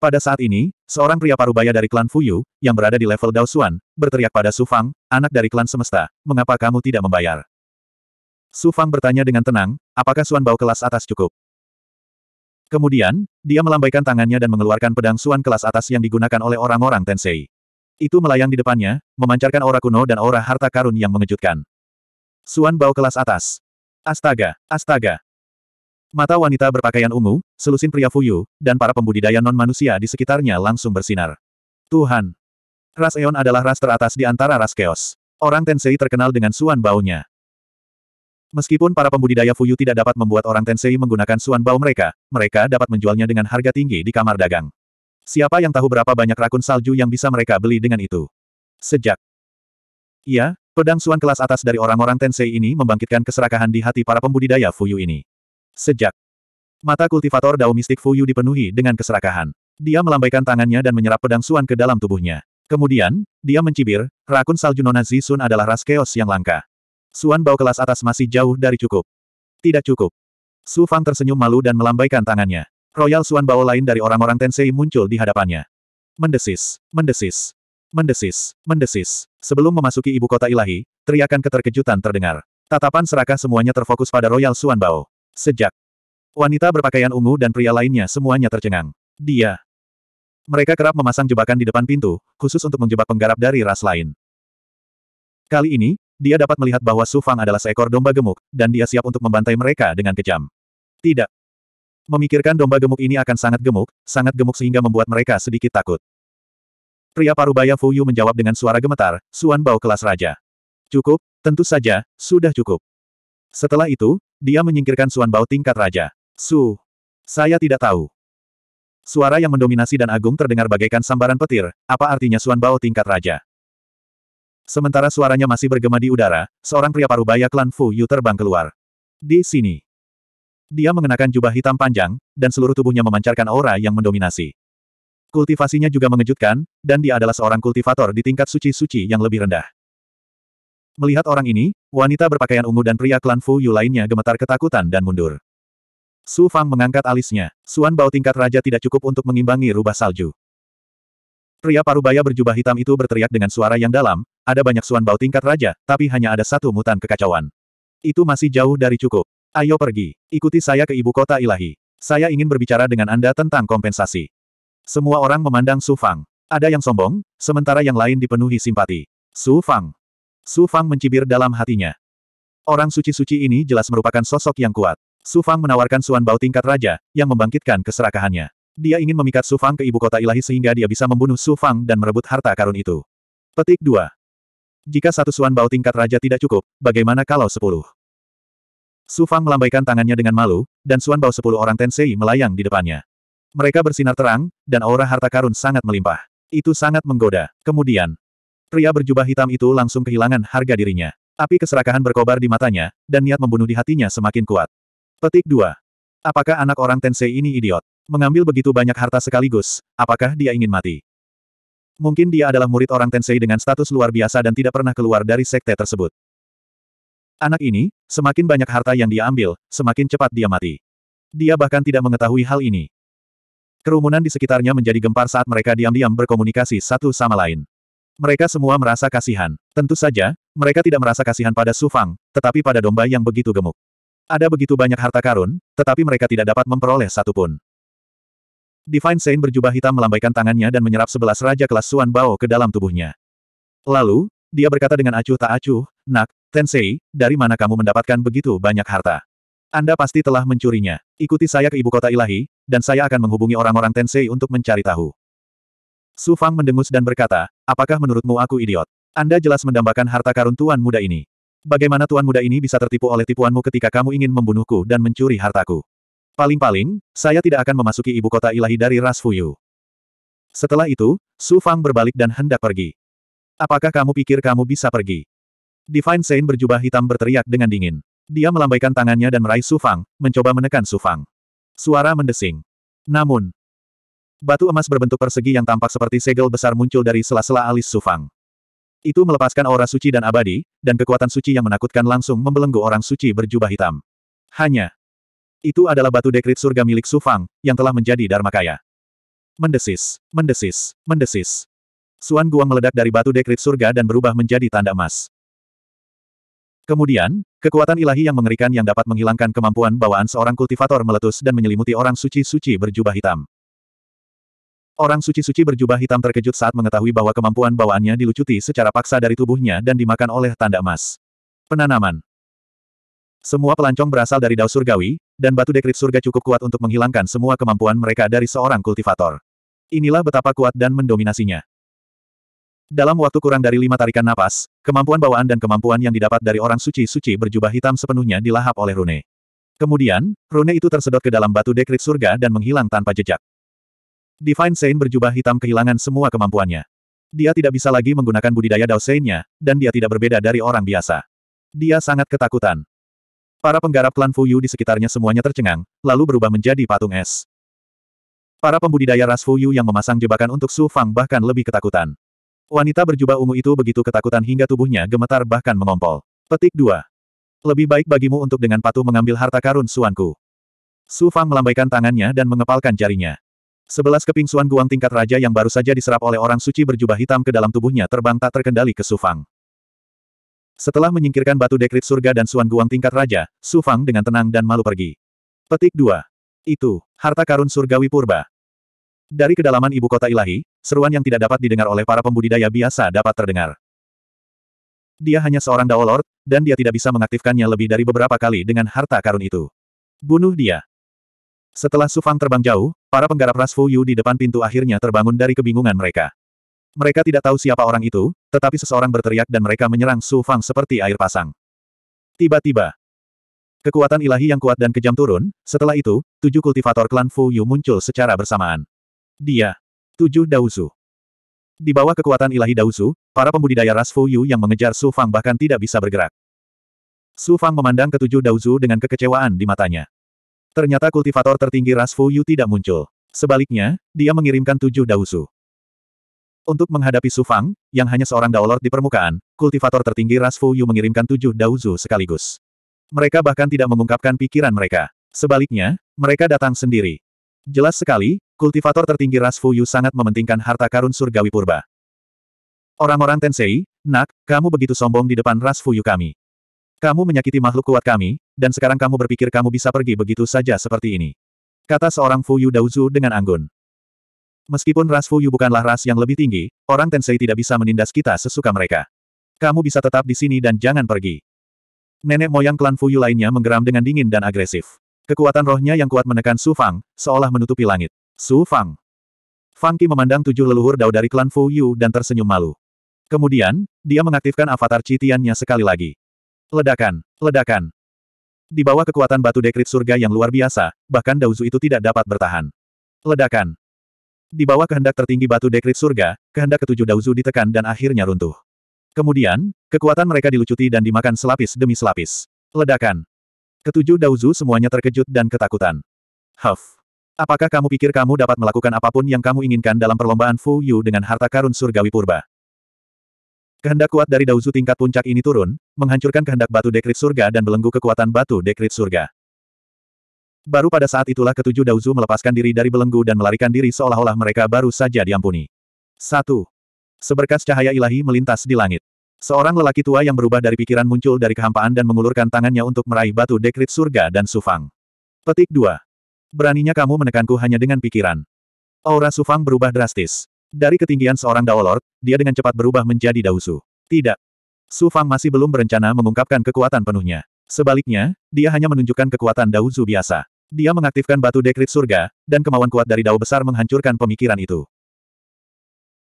Pada saat ini, seorang pria parubaya dari klan Fuyu, yang berada di level Daosuan, berteriak pada Su Fang, anak dari klan semesta, mengapa kamu tidak membayar? Su Fang bertanya dengan tenang, apakah Suan Bao kelas atas cukup? Kemudian, dia melambaikan tangannya dan mengeluarkan pedang Suan kelas atas yang digunakan oleh orang-orang Tensei. Itu melayang di depannya, memancarkan aura kuno dan aura harta karun yang mengejutkan. Suan bau kelas atas. Astaga, astaga. Mata wanita berpakaian ungu, selusin pria Fuyu, dan para pembudidaya non-manusia di sekitarnya langsung bersinar. Tuhan. Ras Eon adalah ras teratas di antara ras keos. Orang Tensei terkenal dengan Suan baunya. Meskipun para pembudidaya Fuyu tidak dapat membuat orang Tensei menggunakan Suan bau mereka, mereka dapat menjualnya dengan harga tinggi di kamar dagang. Siapa yang tahu berapa banyak rakun salju yang bisa mereka beli dengan itu? Sejak. Iya, pedang suan kelas atas dari orang-orang Tensei ini membangkitkan keserakahan di hati para pembudidaya Fuyu ini. Sejak. Mata kultivator Dao Mistik Fuyu dipenuhi dengan keserakahan. Dia melambaikan tangannya dan menyerap pedang suan ke dalam tubuhnya. Kemudian, dia mencibir, rakun salju nona Zisun adalah ras keos yang langka. Suan bau kelas atas masih jauh dari cukup. Tidak cukup. Su Fang tersenyum malu dan melambaikan tangannya. Royal Suan Bao lain dari orang-orang Tensei muncul di hadapannya. Mendesis, mendesis, mendesis, mendesis. Sebelum memasuki ibu kota ilahi, teriakan keterkejutan terdengar. Tatapan serakah semuanya terfokus pada Royal Suan Bao. Sejak wanita berpakaian ungu dan pria lainnya semuanya tercengang. Dia. Mereka kerap memasang jebakan di depan pintu, khusus untuk menjebak penggarap dari ras lain. Kali ini, dia dapat melihat bahwa Su Fang adalah seekor domba gemuk, dan dia siap untuk membantai mereka dengan kejam. Tidak, Memikirkan domba gemuk ini akan sangat gemuk, sangat gemuk sehingga membuat mereka sedikit takut. Pria parubaya Fuyu menjawab dengan suara gemetar, Suan Bao kelas raja. Cukup, tentu saja, sudah cukup. Setelah itu, dia menyingkirkan Suan Bao tingkat raja. Su. Saya tidak tahu. Suara yang mendominasi dan agung terdengar bagaikan sambaran petir, apa artinya Suan Bao tingkat raja? Sementara suaranya masih bergema di udara, seorang pria parubaya klan Fuyu terbang keluar. Di sini. Dia mengenakan jubah hitam panjang, dan seluruh tubuhnya memancarkan aura yang mendominasi. Kultivasinya juga mengejutkan, dan dia adalah seorang kultivator di tingkat suci-suci yang lebih rendah. Melihat orang ini, wanita berpakaian ungu dan pria klan Fu Yu lainnya gemetar ketakutan dan mundur. Su Fang mengangkat alisnya, Suan Bao tingkat raja tidak cukup untuk mengimbangi rubah salju. Pria parubaya berjubah hitam itu berteriak dengan suara yang dalam, ada banyak Suan Bao tingkat raja, tapi hanya ada satu mutan kekacauan. Itu masih jauh dari cukup. Ayo pergi. Ikuti saya ke ibu kota ilahi. Saya ingin berbicara dengan Anda tentang kompensasi. Semua orang memandang Su Fang. Ada yang sombong, sementara yang lain dipenuhi simpati. Su Fang. Su Fang mencibir dalam hatinya. Orang suci-suci ini jelas merupakan sosok yang kuat. Su Fang menawarkan Suan Bao tingkat raja, yang membangkitkan keserakahannya. Dia ingin memikat Su Fang ke ibu kota ilahi sehingga dia bisa membunuh Su Fang dan merebut harta karun itu. Petik 2. Jika satu Suan Bao tingkat raja tidak cukup, bagaimana kalau sepuluh? Su Fang melambaikan tangannya dengan malu, dan Suan Bao sepuluh orang Tensei melayang di depannya. Mereka bersinar terang, dan aura harta karun sangat melimpah. Itu sangat menggoda. Kemudian, pria berjubah hitam itu langsung kehilangan harga dirinya. Api keserakahan berkobar di matanya, dan niat membunuh di hatinya semakin kuat. Petik 2. Apakah anak orang Tensei ini idiot? Mengambil begitu banyak harta sekaligus, apakah dia ingin mati? Mungkin dia adalah murid orang Tensei dengan status luar biasa dan tidak pernah keluar dari sekte tersebut. Anak ini, semakin banyak harta yang dia ambil, semakin cepat dia mati. Dia bahkan tidak mengetahui hal ini. Kerumunan di sekitarnya menjadi gempar saat mereka diam-diam berkomunikasi satu sama lain. Mereka semua merasa kasihan. Tentu saja, mereka tidak merasa kasihan pada Sufang, tetapi pada domba yang begitu gemuk. Ada begitu banyak harta karun, tetapi mereka tidak dapat memperoleh satupun. Divine Saint berjubah hitam melambaikan tangannya dan menyerap sebelas raja kelas Suan Bao ke dalam tubuhnya. Lalu, dia berkata dengan acuh tak acuh, Nak, Tensei, dari mana kamu mendapatkan begitu banyak harta? Anda pasti telah mencurinya. Ikuti saya ke ibu kota ilahi, dan saya akan menghubungi orang-orang Tensei untuk mencari tahu. Su Fang mendengus dan berkata, apakah menurutmu aku idiot? Anda jelas mendambakan harta karun tuan muda ini. Bagaimana tuan muda ini bisa tertipu oleh tipuanmu ketika kamu ingin membunuhku dan mencuri hartaku? Paling-paling, saya tidak akan memasuki ibu kota ilahi dari ras Fuyu. Setelah itu, Su Fang berbalik dan hendak pergi. Apakah kamu pikir kamu bisa pergi? Divine Saint berjubah hitam berteriak dengan dingin. Dia melambaikan tangannya dan meraih Sufang, mencoba menekan Sufang. Suara mendesing. Namun, batu emas berbentuk persegi yang tampak seperti segel besar muncul dari sela-sela alis Sufang. Itu melepaskan aura suci dan abadi, dan kekuatan suci yang menakutkan langsung membelenggu orang suci berjubah hitam. Hanya. Itu adalah batu dekrit surga milik Sufang, yang telah menjadi Dharma Kaya. Mendesis, mendesis, mendesis. Suan Guang meledak dari batu dekrit surga dan berubah menjadi tanda emas. Kemudian, kekuatan ilahi yang mengerikan yang dapat menghilangkan kemampuan bawaan seorang kultivator meletus dan menyelimuti orang suci-suci berjubah hitam. Orang suci-suci berjubah hitam terkejut saat mengetahui bahwa kemampuan bawaannya dilucuti secara paksa dari tubuhnya dan dimakan oleh tanda emas. Penanaman Semua pelancong berasal dari dao surgawi, dan batu dekrit surga cukup kuat untuk menghilangkan semua kemampuan mereka dari seorang kultivator. Inilah betapa kuat dan mendominasinya. Dalam waktu kurang dari lima tarikan napas, kemampuan bawaan dan kemampuan yang didapat dari orang suci-suci berjubah hitam sepenuhnya dilahap oleh Rune. Kemudian, Rune itu tersedot ke dalam batu dekrit surga dan menghilang tanpa jejak. Divine Saint berjubah hitam kehilangan semua kemampuannya. Dia tidak bisa lagi menggunakan budidaya Dao saint dan dia tidak berbeda dari orang biasa. Dia sangat ketakutan. Para penggarap klan Fuyu di sekitarnya semuanya tercengang, lalu berubah menjadi patung es. Para pembudidaya ras Fuyu yang memasang jebakan untuk Su Fang bahkan lebih ketakutan. Wanita berjubah ungu itu begitu ketakutan hingga tubuhnya gemetar bahkan mengompol. Petik 2. Lebih baik bagimu untuk dengan patuh mengambil harta karun suanku. Su Fang melambaikan tangannya dan mengepalkan jarinya. Sebelas keping suan guang tingkat raja yang baru saja diserap oleh orang suci berjubah hitam ke dalam tubuhnya terbang tak terkendali ke Su Fang. Setelah menyingkirkan batu dekrit surga dan suan guang tingkat raja, Su Fang dengan tenang dan malu pergi. Petik 2. Itu, harta karun surgawi purba. Dari kedalaman ibu kota ilahi, seruan yang tidak dapat didengar oleh para pembudidaya biasa dapat terdengar. Dia hanya seorang Dao Lord, dan dia tidak bisa mengaktifkannya lebih dari beberapa kali dengan harta karun itu. Bunuh dia. Setelah Sufang terbang jauh, para penggarap ras Yu di depan pintu akhirnya terbangun dari kebingungan mereka. Mereka tidak tahu siapa orang itu, tetapi seseorang berteriak dan mereka menyerang Su Fang seperti air pasang. Tiba-tiba, kekuatan ilahi yang kuat dan kejam turun, setelah itu, tujuh kultivator klan Fu Yu muncul secara bersamaan. Dia Tujuh Dausu Di bawah kekuatan ilahi Dausu, para pembudidaya ras Yu yang mengejar Su Fang bahkan tidak bisa bergerak. Su Fang memandang ketujuh Dausu dengan kekecewaan di matanya. Ternyata kultivator tertinggi ras Yu tidak muncul. Sebaliknya, dia mengirimkan tujuh Dausu. Untuk menghadapi Su Fang, yang hanya seorang Daolord di permukaan, kultivator tertinggi ras Yu mengirimkan tujuh Dausu sekaligus. Mereka bahkan tidak mengungkapkan pikiran mereka. Sebaliknya, mereka datang sendiri. Jelas sekali, Kultivator tertinggi ras Fuyu sangat mementingkan harta karun surgawi purba. Orang-orang Tensei, nak, kamu begitu sombong di depan ras Fuyu kami. Kamu menyakiti makhluk kuat kami, dan sekarang kamu berpikir kamu bisa pergi begitu saja seperti ini. Kata seorang Fuyu Daozu dengan anggun. Meskipun ras Fuyu bukanlah ras yang lebih tinggi, orang Tensei tidak bisa menindas kita sesuka mereka. Kamu bisa tetap di sini dan jangan pergi. Nenek moyang klan Fuyu lainnya menggeram dengan dingin dan agresif. Kekuatan rohnya yang kuat menekan Su Fang, seolah menutupi langit. Su Fang. Fang Qi memandang tujuh leluhur dao dari klan Fu Yu dan tersenyum malu. Kemudian, dia mengaktifkan avatar citiannya sekali lagi. Ledakan, ledakan. Di bawah kekuatan batu dekrit surga yang luar biasa, bahkan Dao Zu itu tidak dapat bertahan. Ledakan. Di bawah kehendak tertinggi batu dekrit surga, kehendak ketujuh Dao Zu ditekan dan akhirnya runtuh. Kemudian, kekuatan mereka dilucuti dan dimakan selapis demi selapis. Ledakan. Ketujuh Dao Zu semuanya terkejut dan ketakutan. Huff. Apakah kamu pikir kamu dapat melakukan apapun yang kamu inginkan dalam perlombaan Fu Yu dengan harta karun surgawi purba? Kehendak kuat dari Dauzu tingkat puncak ini turun, menghancurkan kehendak batu dekrit surga dan belenggu kekuatan batu dekrit surga. Baru pada saat itulah ketujuh Dauzu melepaskan diri dari belenggu dan melarikan diri seolah-olah mereka baru saja diampuni. 1. Seberkas cahaya ilahi melintas di langit. Seorang lelaki tua yang berubah dari pikiran muncul dari kehampaan dan mengulurkan tangannya untuk meraih batu dekrit surga dan sufang. Petik 2. Beraninya kamu menekanku hanya dengan pikiran. Aura Sufang berubah drastis. Dari ketinggian seorang Dao Lord, dia dengan cepat berubah menjadi Dausu. Tidak. Sufang masih belum berencana mengungkapkan kekuatan penuhnya. Sebaliknya, dia hanya menunjukkan kekuatan Dauzu biasa. Dia mengaktifkan batu dekrit surga, dan kemauan kuat dari Dao besar menghancurkan pemikiran itu.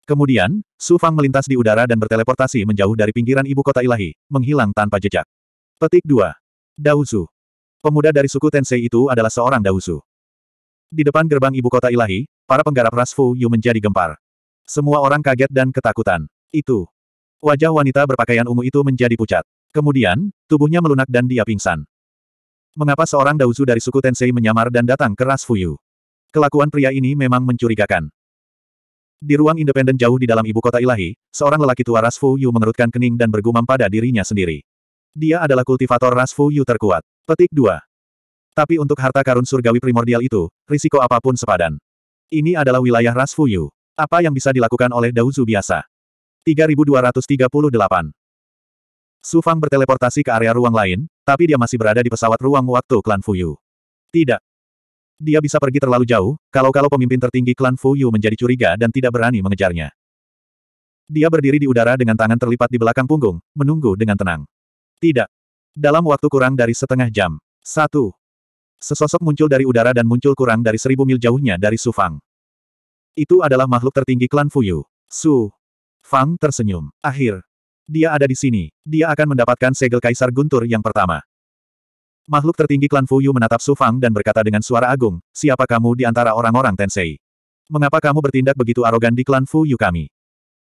Kemudian, Su Fang melintas di udara dan berteleportasi menjauh dari pinggiran ibu kota ilahi, menghilang tanpa jejak. Petik 2. Dauzu. Pemuda dari suku Tensei itu adalah seorang Dauzu. Di depan gerbang ibu kota ilahi, para penggarap Rasfu Fu Yu menjadi gempar. Semua orang kaget dan ketakutan. Itu. Wajah wanita berpakaian ungu itu menjadi pucat. Kemudian, tubuhnya melunak dan dia pingsan. Mengapa seorang Dauzu dari suku Tensei menyamar dan datang ke Rasfu Fuyu? Kelakuan pria ini memang mencurigakan. Di ruang independen jauh di dalam ibu kota ilahi, seorang lelaki tua Rasfu Fuyu mengerutkan kening dan bergumam pada dirinya sendiri. Dia adalah kultivator Rasfu Fuyu terkuat. Petik 2. Tapi untuk harta karun surgawi primordial itu, risiko apapun sepadan. Ini adalah wilayah ras Fuyu. Apa yang bisa dilakukan oleh Daozu biasa? 3238 Sufang berteleportasi ke area ruang lain, tapi dia masih berada di pesawat ruang waktu klan Fuyu. Tidak. Dia bisa pergi terlalu jauh, kalau-kalau pemimpin tertinggi klan Fuyu menjadi curiga dan tidak berani mengejarnya. Dia berdiri di udara dengan tangan terlipat di belakang punggung, menunggu dengan tenang. Tidak. Dalam waktu kurang dari setengah jam. Satu. Sesosok muncul dari udara dan muncul kurang dari seribu mil jauhnya dari Su Fang. Itu adalah makhluk tertinggi klan Fuyu. Su Fang tersenyum. Akhir. Dia ada di sini. Dia akan mendapatkan segel Kaisar Guntur yang pertama. Makhluk tertinggi klan Fuyu menatap Su Fang dan berkata dengan suara agung, siapa kamu di antara orang-orang Tensei? Mengapa kamu bertindak begitu arogan di klan Fuyu kami?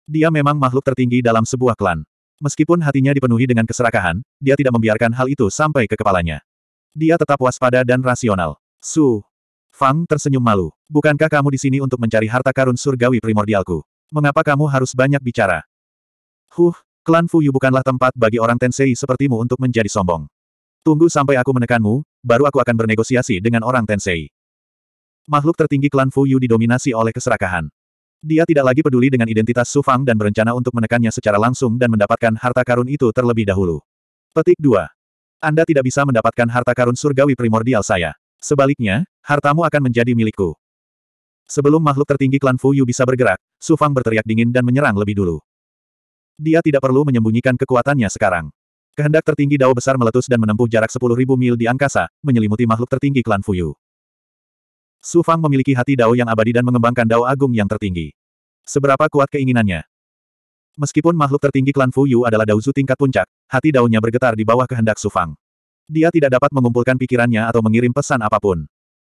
Dia memang makhluk tertinggi dalam sebuah klan. Meskipun hatinya dipenuhi dengan keserakahan, dia tidak membiarkan hal itu sampai ke kepalanya. Dia tetap waspada dan rasional. Su. Fang tersenyum malu. Bukankah kamu di sini untuk mencari harta karun surgawi primordialku? Mengapa kamu harus banyak bicara? Huh, klan Fuyu bukanlah tempat bagi orang Tensei sepertimu untuk menjadi sombong. Tunggu sampai aku menekanmu, baru aku akan bernegosiasi dengan orang Tensei. Makhluk tertinggi klan Fuyu didominasi oleh keserakahan. Dia tidak lagi peduli dengan identitas Su Fang dan berencana untuk menekannya secara langsung dan mendapatkan harta karun itu terlebih dahulu. Petik 2. Anda tidak bisa mendapatkan harta karun surgawi primordial saya. Sebaliknya, hartamu akan menjadi milikku. Sebelum makhluk tertinggi klan Fu Yu bisa bergerak, Su Fang berteriak dingin dan menyerang lebih dulu. Dia tidak perlu menyembunyikan kekuatannya sekarang. Kehendak tertinggi Dao besar meletus dan menempuh jarak 10.000 mil di angkasa, menyelimuti makhluk tertinggi klan Fu Yu. Su Fang memiliki hati Dao yang abadi dan mengembangkan Dao agung yang tertinggi. Seberapa kuat keinginannya? Meskipun makhluk tertinggi klan Fu Yu adalah Daozu tingkat puncak, hati daunnya bergetar di bawah kehendak Su Fang. Dia tidak dapat mengumpulkan pikirannya atau mengirim pesan apapun.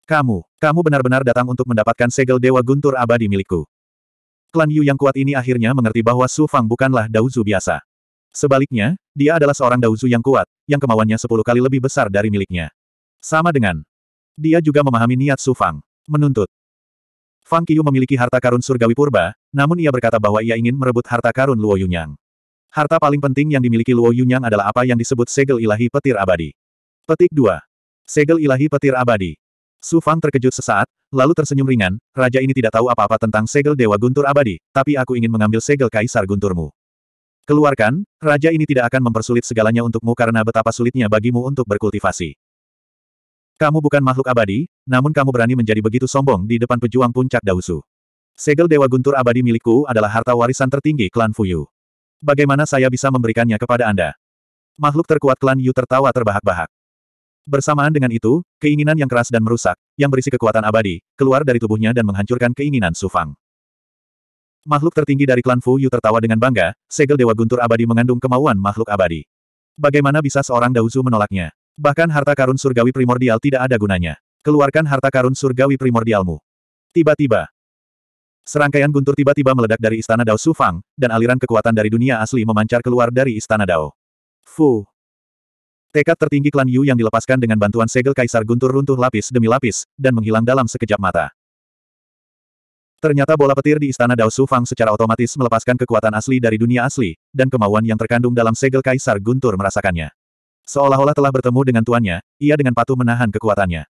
Kamu, kamu benar-benar datang untuk mendapatkan segel Dewa Guntur abadi milikku. Klan Yu yang kuat ini akhirnya mengerti bahwa Su Fang bukanlah Daozu biasa. Sebaliknya, dia adalah seorang Daozu yang kuat, yang kemauannya sepuluh kali lebih besar dari miliknya. Sama dengan, dia juga memahami niat Su Fang. Menuntut, Fang Qiu memiliki harta karun surgawi purba, namun ia berkata bahwa ia ingin merebut harta karun Luo Yunyang. Harta paling penting yang dimiliki Luo Yunyang adalah apa yang disebut segel ilahi petir abadi. Petik 2. Segel ilahi petir abadi. Su Fang terkejut sesaat, lalu tersenyum ringan, raja ini tidak tahu apa-apa tentang segel Dewa Guntur abadi, tapi aku ingin mengambil segel Kaisar Gunturmu. Keluarkan, raja ini tidak akan mempersulit segalanya untukmu karena betapa sulitnya bagimu untuk berkultivasi. Kamu bukan makhluk abadi, namun kamu berani menjadi begitu sombong di depan pejuang puncak Dausu. Segel Dewa Guntur abadi milikku adalah harta warisan tertinggi klan Fuyu. Bagaimana saya bisa memberikannya kepada Anda? Makhluk terkuat klan Yu tertawa terbahak-bahak. Bersamaan dengan itu, keinginan yang keras dan merusak, yang berisi kekuatan abadi, keluar dari tubuhnya dan menghancurkan keinginan Sufang. Makhluk tertinggi dari klan Fu Yu tertawa dengan bangga, segel Dewa Guntur abadi mengandung kemauan makhluk abadi. Bagaimana bisa seorang Dauzu menolaknya? Bahkan harta karun surgawi primordial tidak ada gunanya. Keluarkan harta karun surgawi primordialmu. Tiba-tiba. Serangkaian guntur tiba-tiba meledak dari istana Dao Sufang, dan aliran kekuatan dari dunia asli memancar keluar dari istana Dao. Fu. Tekad tertinggi klan Yu yang dilepaskan dengan bantuan segel kaisar guntur runtuh lapis demi lapis, dan menghilang dalam sekejap mata. Ternyata bola petir di istana Dao Sufang secara otomatis melepaskan kekuatan asli dari dunia asli, dan kemauan yang terkandung dalam segel kaisar guntur merasakannya. Seolah-olah telah bertemu dengan tuannya, ia dengan patuh menahan kekuatannya.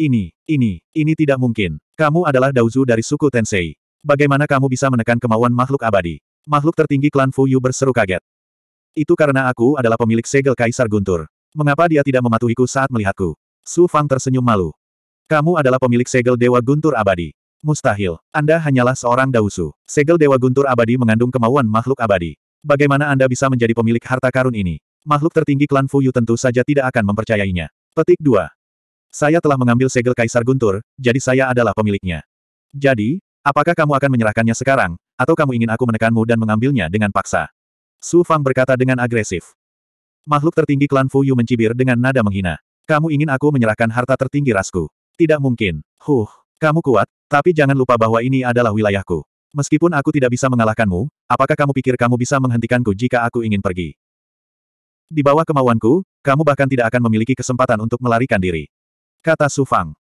Ini, ini, ini tidak mungkin. Kamu adalah Daozu dari suku Tensei. Bagaimana kamu bisa menekan kemauan makhluk abadi? Makhluk tertinggi klan Fuyu berseru kaget. Itu karena aku adalah pemilik segel Kaisar Guntur. Mengapa dia tidak mematuhiku saat melihatku? Su Fang tersenyum malu. Kamu adalah pemilik segel Dewa Guntur Abadi. Mustahil. Anda hanyalah seorang dausu. Segel Dewa Guntur Abadi mengandung kemauan makhluk abadi. Bagaimana Anda bisa menjadi pemilik harta karun ini? Makhluk tertinggi klan Fuyu tentu saja tidak akan mempercayainya. Petik 2. Saya telah mengambil segel Kaisar Guntur, jadi saya adalah pemiliknya. Jadi, apakah kamu akan menyerahkannya sekarang, atau kamu ingin aku menekanmu dan mengambilnya dengan paksa? Su Fang berkata dengan agresif. Makhluk tertinggi klan Fuyu mencibir dengan nada menghina. Kamu ingin aku menyerahkan harta tertinggi rasku? Tidak mungkin. Huh, kamu kuat, tapi jangan lupa bahwa ini adalah wilayahku. Meskipun aku tidak bisa mengalahkanmu, apakah kamu pikir kamu bisa menghentikanku jika aku ingin pergi? Di bawah kemauanku, kamu bahkan tidak akan memiliki kesempatan untuk melarikan diri. Kata Su Fang.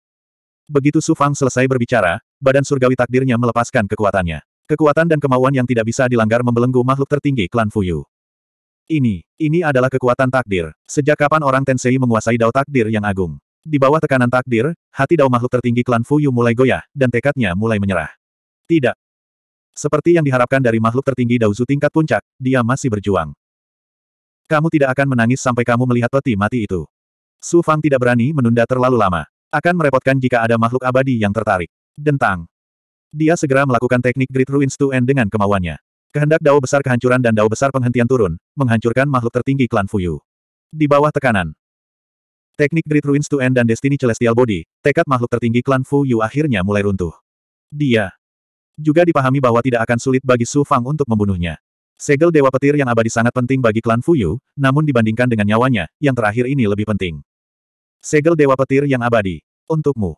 Begitu Su Fang selesai berbicara, badan surgawi takdirnya melepaskan kekuatannya. Kekuatan dan kemauan yang tidak bisa dilanggar membelenggu makhluk tertinggi klan Fuyu. Ini, ini adalah kekuatan takdir. Sejak kapan orang Tensei menguasai dao takdir yang agung? Di bawah tekanan takdir, hati dao makhluk tertinggi klan Fuyu mulai goyah, dan tekadnya mulai menyerah. Tidak. Seperti yang diharapkan dari makhluk tertinggi Dao Zu tingkat puncak, dia masih berjuang. Kamu tidak akan menangis sampai kamu melihat peti mati itu. Su Fang tidak berani menunda terlalu lama. Akan merepotkan jika ada makhluk abadi yang tertarik. Dentang. Dia segera melakukan teknik Great Ruins to End dengan kemauannya. Kehendak dao besar kehancuran dan dao besar penghentian turun, menghancurkan makhluk tertinggi klan Fuyu. Di bawah tekanan. Teknik Great Ruins to End dan Destiny Celestial Body, tekad makhluk tertinggi klan Fuyu akhirnya mulai runtuh. Dia juga dipahami bahwa tidak akan sulit bagi Su Fang untuk membunuhnya. Segel Dewa Petir yang abadi sangat penting bagi klan Fuyu, namun dibandingkan dengan nyawanya, yang terakhir ini lebih penting. Segel Dewa Petir yang abadi. Untukmu.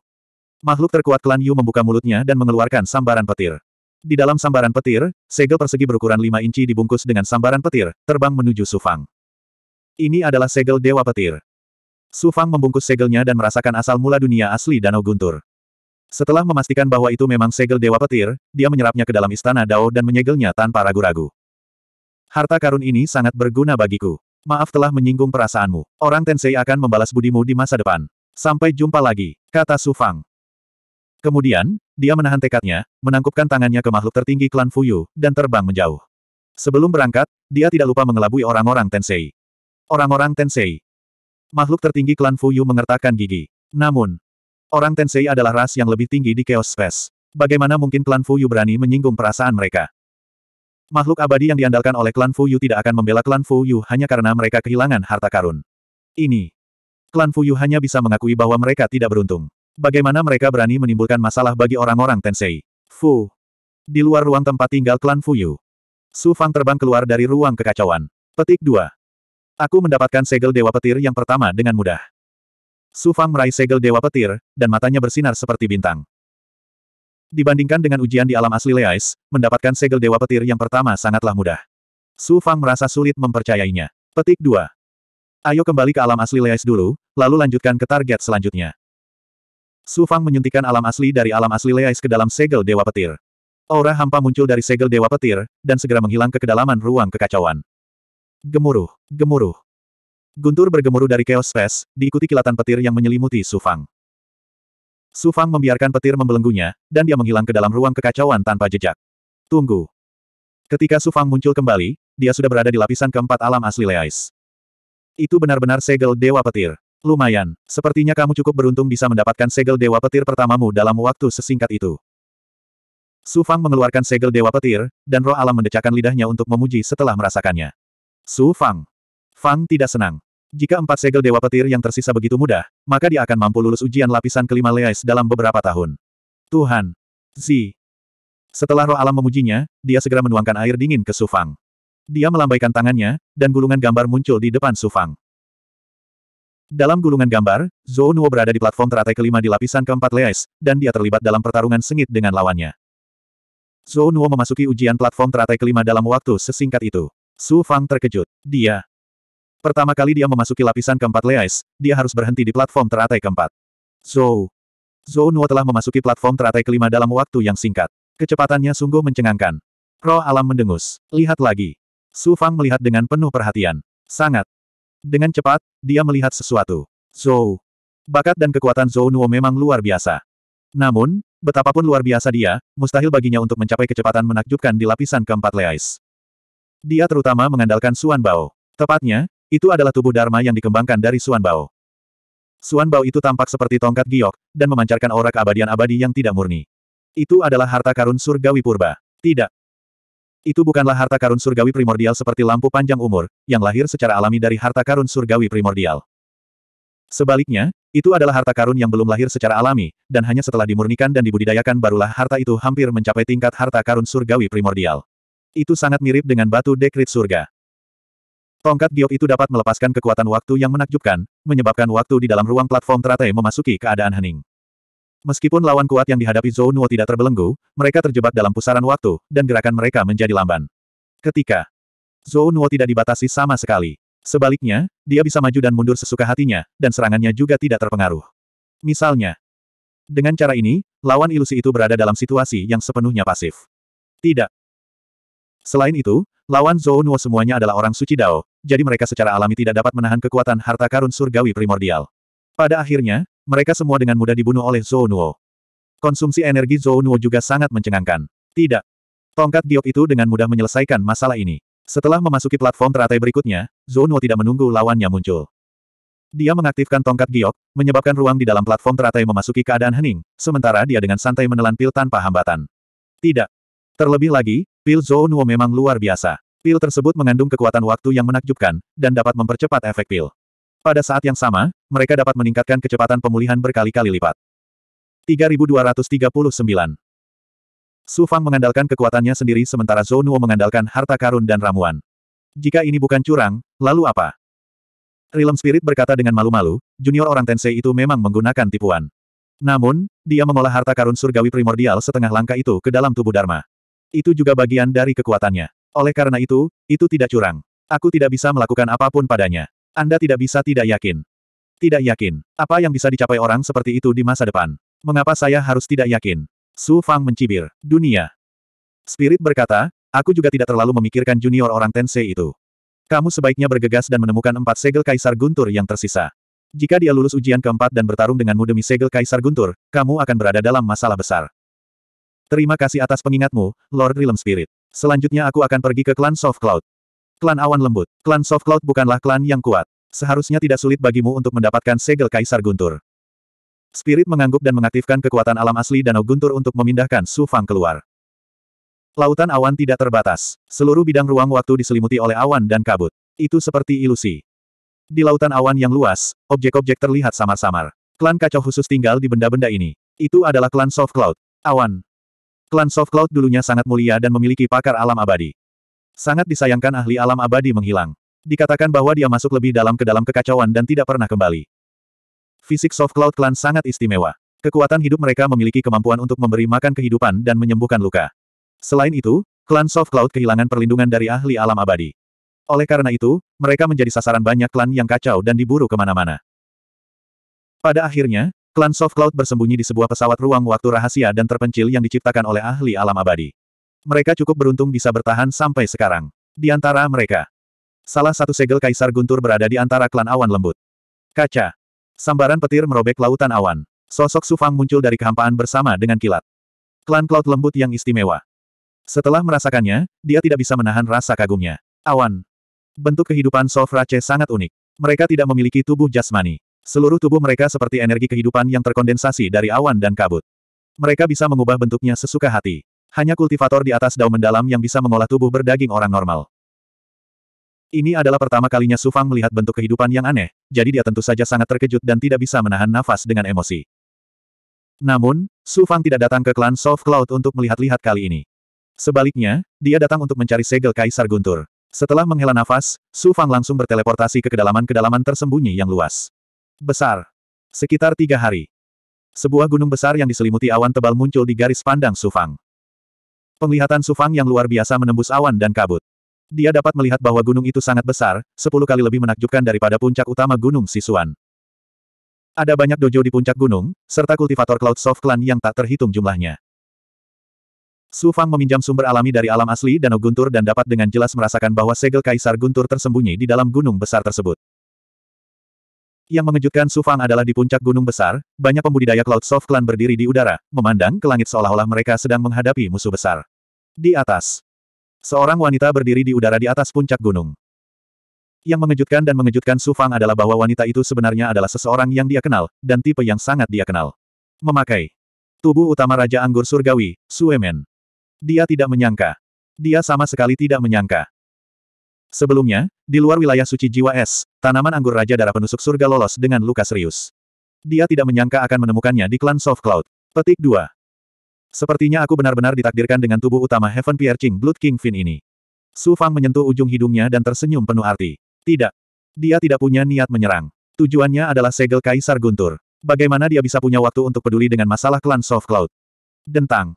Makhluk terkuat klan Yu membuka mulutnya dan mengeluarkan sambaran petir. Di dalam sambaran petir, segel persegi berukuran 5 inci dibungkus dengan sambaran petir, terbang menuju Sufang. Ini adalah segel Dewa Petir. Sufang membungkus segelnya dan merasakan asal mula dunia asli Danau Guntur. Setelah memastikan bahwa itu memang segel Dewa Petir, dia menyerapnya ke dalam istana Dao dan menyegelnya tanpa ragu-ragu. Harta karun ini sangat berguna bagiku. Maaf telah menyinggung perasaanmu. Orang Tensei akan membalas budimu di masa depan. Sampai jumpa lagi, kata Su Fang. Kemudian, dia menahan tekadnya, menangkupkan tangannya ke makhluk tertinggi klan Fuyu, dan terbang menjauh. Sebelum berangkat, dia tidak lupa mengelabui orang-orang Tensei. Orang-orang Tensei. Makhluk tertinggi klan Fuyu mengertakkan gigi. Namun, orang Tensei adalah ras yang lebih tinggi di Chaos Space. Bagaimana mungkin klan Fuyu berani menyinggung perasaan mereka? Makhluk abadi yang diandalkan oleh klan Fu Yu tidak akan membela klan Fu Yu hanya karena mereka kehilangan harta karun. Ini. Klan Fu Yu hanya bisa mengakui bahwa mereka tidak beruntung. Bagaimana mereka berani menimbulkan masalah bagi orang-orang Tensei? Fu. Di luar ruang tempat tinggal klan Fu Yu. Su Fang terbang keluar dari ruang kekacauan. Petik 2. Aku mendapatkan segel Dewa Petir yang pertama dengan mudah. Su Fang meraih segel Dewa Petir, dan matanya bersinar seperti bintang. Dibandingkan dengan ujian di alam asli Leais, mendapatkan segel Dewa Petir yang pertama sangatlah mudah. Su Fang merasa sulit mempercayainya. Petik 2. Ayo kembali ke alam asli Leais dulu, lalu lanjutkan ke target selanjutnya. Su Fang menyuntikkan alam asli dari alam asli Leais ke dalam segel Dewa Petir. Aura hampa muncul dari segel Dewa Petir, dan segera menghilang ke kedalaman ruang kekacauan. Gemuruh, gemuruh. Guntur bergemuruh dari Chaos Space, diikuti kilatan petir yang menyelimuti Su Fang. Su Fang membiarkan petir membelenggunya, dan dia menghilang ke dalam ruang kekacauan tanpa jejak. Tunggu. Ketika Su Fang muncul kembali, dia sudah berada di lapisan keempat alam asli Leais. Itu benar-benar segel Dewa Petir. Lumayan, sepertinya kamu cukup beruntung bisa mendapatkan segel Dewa Petir pertamamu dalam waktu sesingkat itu. Su Fang mengeluarkan segel Dewa Petir, dan roh alam mendecakkan lidahnya untuk memuji setelah merasakannya. Su Fang. Fang tidak senang. Jika empat segel Dewa Petir yang tersisa begitu mudah, maka dia akan mampu lulus ujian lapisan kelima leis dalam beberapa tahun. Tuhan! Zi! Setelah roh alam memujinya, dia segera menuangkan air dingin ke Sufang. Dia melambaikan tangannya, dan gulungan gambar muncul di depan Sufang. Dalam gulungan gambar, Zhou Nuo berada di platform teratai kelima di lapisan keempat leis, dan dia terlibat dalam pertarungan sengit dengan lawannya. Zhou Nuo memasuki ujian platform teratai kelima dalam waktu sesingkat itu. Su Fang terkejut. Dia Pertama kali dia memasuki lapisan keempat Leais, dia harus berhenti di platform teratai keempat. Zhou. Zou Nuo telah memasuki platform teratai kelima dalam waktu yang singkat. Kecepatannya sungguh mencengangkan. Roh alam mendengus. Lihat lagi. Su Fang melihat dengan penuh perhatian. Sangat. Dengan cepat, dia melihat sesuatu. Zhou. Bakat dan kekuatan Zou Nuo memang luar biasa. Namun, betapapun luar biasa dia, mustahil baginya untuk mencapai kecepatan menakjubkan di lapisan keempat Leais. Dia terutama mengandalkan Suan Bao. Tepatnya, itu adalah tubuh Dharma yang dikembangkan dari Suan Bao. Suan Bao itu tampak seperti tongkat giok, dan memancarkan aura keabadian abadi yang tidak murni. Itu adalah harta karun surgawi purba. Tidak. Itu bukanlah harta karun surgawi primordial seperti lampu panjang umur, yang lahir secara alami dari harta karun surgawi primordial. Sebaliknya, itu adalah harta karun yang belum lahir secara alami, dan hanya setelah dimurnikan dan dibudidayakan barulah harta itu hampir mencapai tingkat harta karun surgawi primordial. Itu sangat mirip dengan batu dekrit surga. Tongkat giok itu dapat melepaskan kekuatan waktu yang menakjubkan, menyebabkan waktu di dalam ruang platform teratai memasuki keadaan hening. Meskipun lawan kuat yang dihadapi Zhou Nuo tidak terbelenggu, mereka terjebak dalam pusaran waktu, dan gerakan mereka menjadi lamban. Ketika Zhou Nuo tidak dibatasi sama sekali. Sebaliknya, dia bisa maju dan mundur sesuka hatinya, dan serangannya juga tidak terpengaruh. Misalnya, dengan cara ini, lawan ilusi itu berada dalam situasi yang sepenuhnya pasif. Tidak. Selain itu, Lawan Zhou Nuo semuanya adalah orang suci Dao, jadi mereka secara alami tidak dapat menahan kekuatan harta karun surgawi primordial. Pada akhirnya, mereka semua dengan mudah dibunuh oleh Zhou Nuo. Konsumsi energi Zhou Nuo juga sangat mencengangkan. Tidak. Tongkat giok itu dengan mudah menyelesaikan masalah ini. Setelah memasuki platform teratai berikutnya, Zhou Nuo tidak menunggu lawannya muncul. Dia mengaktifkan tongkat giok, menyebabkan ruang di dalam platform teratai memasuki keadaan hening, sementara dia dengan santai menelan pil tanpa hambatan. Tidak. Terlebih lagi, Pil Zou Nuo memang luar biasa. Pil tersebut mengandung kekuatan waktu yang menakjubkan, dan dapat mempercepat efek pil. Pada saat yang sama, mereka dapat meningkatkan kecepatan pemulihan berkali-kali lipat. 3239 Su Fang mengandalkan kekuatannya sendiri sementara Zhou Nuo mengandalkan harta karun dan ramuan. Jika ini bukan curang, lalu apa? Realm Spirit berkata dengan malu-malu, junior orang Tensei itu memang menggunakan tipuan. Namun, dia mengolah harta karun surgawi primordial setengah langkah itu ke dalam tubuh Dharma. Itu juga bagian dari kekuatannya. Oleh karena itu, itu tidak curang. Aku tidak bisa melakukan apapun padanya. Anda tidak bisa tidak yakin. Tidak yakin. Apa yang bisa dicapai orang seperti itu di masa depan? Mengapa saya harus tidak yakin? Su Fang mencibir. Dunia. Spirit berkata, aku juga tidak terlalu memikirkan junior orang Tensei itu. Kamu sebaiknya bergegas dan menemukan empat segel Kaisar Guntur yang tersisa. Jika dia lulus ujian keempat dan bertarung denganmu demi segel Kaisar Guntur, kamu akan berada dalam masalah besar. Terima kasih atas pengingatmu, Lord Realm Spirit. Selanjutnya aku akan pergi ke klan Soft Cloud. Klan Awan Lembut. Klan Soft Cloud bukanlah klan yang kuat. Seharusnya tidak sulit bagimu untuk mendapatkan segel Kaisar Guntur. Spirit mengangguk dan mengaktifkan kekuatan alam asli Danau Guntur untuk memindahkan Su Fang keluar. Lautan awan tidak terbatas. Seluruh bidang ruang waktu diselimuti oleh awan dan kabut. Itu seperti ilusi. Di lautan awan yang luas, objek-objek terlihat samar-samar. Klan kacau khusus tinggal di benda-benda ini. Itu adalah klan Soft Cloud. Awan. Klan Soft Cloud dulunya sangat mulia dan memiliki pakar alam abadi. Sangat disayangkan ahli alam abadi menghilang. Dikatakan bahwa dia masuk lebih dalam ke dalam kekacauan dan tidak pernah kembali. Fisik Soft Cloud Klan sangat istimewa. Kekuatan hidup mereka memiliki kemampuan untuk memberi makan kehidupan dan menyembuhkan luka. Selain itu, klan Soft Cloud kehilangan perlindungan dari ahli alam abadi. Oleh karena itu, mereka menjadi sasaran banyak klan yang kacau dan diburu kemana-mana. Pada akhirnya, Klan Soft Cloud bersembunyi di sebuah pesawat ruang waktu rahasia dan terpencil yang diciptakan oleh ahli alam abadi. Mereka cukup beruntung bisa bertahan sampai sekarang. Di antara mereka, salah satu segel Kaisar Guntur berada di antara klan awan lembut. Kaca. Sambaran petir merobek lautan awan. Sosok Sufang muncul dari kehampaan bersama dengan kilat. Klan Cloud lembut yang istimewa. Setelah merasakannya, dia tidak bisa menahan rasa kagumnya. Awan. Bentuk kehidupan Sofrace sangat unik. Mereka tidak memiliki tubuh jasmani. Seluruh tubuh mereka seperti energi kehidupan yang terkondensasi dari awan dan kabut. Mereka bisa mengubah bentuknya sesuka hati. Hanya kultivator di atas daun mendalam yang bisa mengolah tubuh berdaging orang normal. Ini adalah pertama kalinya Sufang melihat bentuk kehidupan yang aneh, jadi dia tentu saja sangat terkejut dan tidak bisa menahan nafas dengan emosi. Namun, Sufang tidak datang ke klan Soft Cloud untuk melihat-lihat kali ini. Sebaliknya, dia datang untuk mencari segel Kaisar Guntur. Setelah menghela nafas, Sufang langsung berteleportasi ke kedalaman-kedalaman tersembunyi yang luas. Besar. Sekitar tiga hari. Sebuah gunung besar yang diselimuti awan tebal muncul di garis pandang Sufang. Penglihatan Sufang yang luar biasa menembus awan dan kabut. Dia dapat melihat bahwa gunung itu sangat besar, sepuluh kali lebih menakjubkan daripada puncak utama Gunung Sisuan. Ada banyak dojo di puncak gunung, serta kultivator Cloud Soft Clan yang tak terhitung jumlahnya. Su Fang meminjam sumber alami dari alam asli Danau Guntur dan dapat dengan jelas merasakan bahwa segel Kaisar Guntur tersembunyi di dalam gunung besar tersebut. Yang mengejutkan Su Fang adalah di puncak gunung besar, banyak pembudidaya Cloud Soft Clan berdiri di udara, memandang ke langit seolah-olah mereka sedang menghadapi musuh besar. Di atas. Seorang wanita berdiri di udara di atas puncak gunung. Yang mengejutkan dan mengejutkan Su Fang adalah bahwa wanita itu sebenarnya adalah seseorang yang dia kenal, dan tipe yang sangat dia kenal. Memakai tubuh utama Raja Anggur Surgawi, Suemen. Dia tidak menyangka. Dia sama sekali tidak menyangka. Sebelumnya, di luar wilayah suci jiwa es, tanaman anggur Raja Darah Penusuk Surga lolos dengan luka serius. Dia tidak menyangka akan menemukannya di klan Soft Cloud. Petik 2. Sepertinya aku benar-benar ditakdirkan dengan tubuh utama Heaven Piercing Blood King Fin ini. Su Fang menyentuh ujung hidungnya dan tersenyum penuh arti. Tidak. Dia tidak punya niat menyerang. Tujuannya adalah segel Kaisar Guntur. Bagaimana dia bisa punya waktu untuk peduli dengan masalah klan Soft Cloud? Dentang.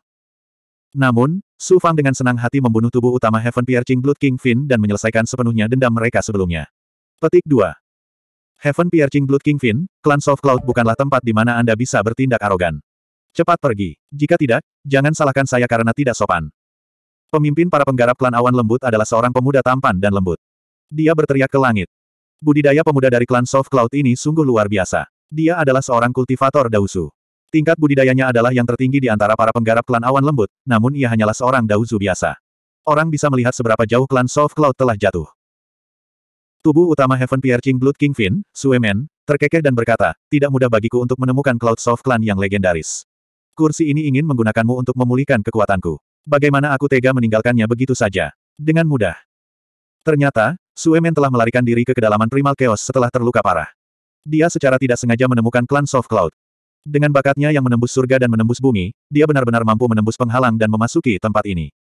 Namun, Su Fang dengan senang hati membunuh tubuh utama Heaven Piercing Blood King Fin dan menyelesaikan sepenuhnya dendam mereka sebelumnya. Petik 2. Heaven Piercing Blood King Fin, Klan Soft Cloud bukanlah tempat di mana Anda bisa bertindak arogan. Cepat pergi. Jika tidak, jangan salahkan saya karena tidak sopan. Pemimpin para penggarap klan awan lembut adalah seorang pemuda tampan dan lembut. Dia berteriak ke langit. Budidaya pemuda dari klan Soft Cloud ini sungguh luar biasa. Dia adalah seorang kultivator dausu. Tingkat budidayanya adalah yang tertinggi di antara para penggarap klan awan lembut, namun ia hanyalah seorang dauzu biasa. Orang bisa melihat seberapa jauh klan Soft Cloud telah jatuh. Tubuh utama Heaven Piercing Blood Kingfin, Suemen, terkekeh dan berkata, tidak mudah bagiku untuk menemukan Cloud Soft Clan yang legendaris. Kursi ini ingin menggunakanmu untuk memulihkan kekuatanku. Bagaimana aku tega meninggalkannya begitu saja? Dengan mudah. Ternyata, Suemen telah melarikan diri ke kedalaman primal chaos setelah terluka parah. Dia secara tidak sengaja menemukan klan Soft Cloud. Dengan bakatnya yang menembus surga dan menembus bumi, dia benar-benar mampu menembus penghalang dan memasuki tempat ini.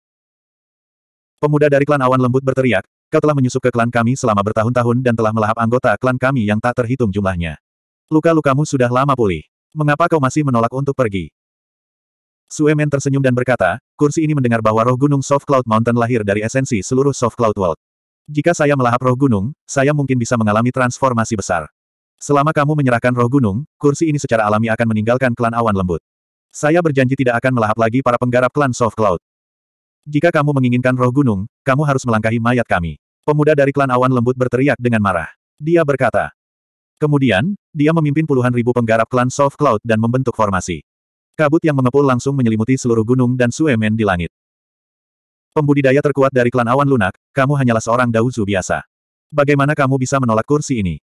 Pemuda dari klan awan lembut berteriak, kau telah menyusup ke klan kami selama bertahun-tahun dan telah melahap anggota klan kami yang tak terhitung jumlahnya. Luka-lukamu sudah lama pulih. Mengapa kau masih menolak untuk pergi? Suemen tersenyum dan berkata, kursi ini mendengar bahwa roh gunung Soft Cloud Mountain lahir dari esensi seluruh Soft Cloud World. Jika saya melahap roh gunung, saya mungkin bisa mengalami transformasi besar. Selama kamu menyerahkan roh gunung, kursi ini secara alami akan meninggalkan klan awan lembut. Saya berjanji tidak akan melahap lagi para penggarap klan Soft Cloud. Jika kamu menginginkan roh gunung, kamu harus melangkahi mayat kami. Pemuda dari klan awan lembut berteriak dengan marah. Dia berkata. Kemudian, dia memimpin puluhan ribu penggarap klan Soft Cloud dan membentuk formasi. Kabut yang mengepul langsung menyelimuti seluruh gunung dan Suemen di langit. Pembudidaya terkuat dari klan awan lunak, kamu hanyalah seorang Dauzu biasa. Bagaimana kamu bisa menolak kursi ini?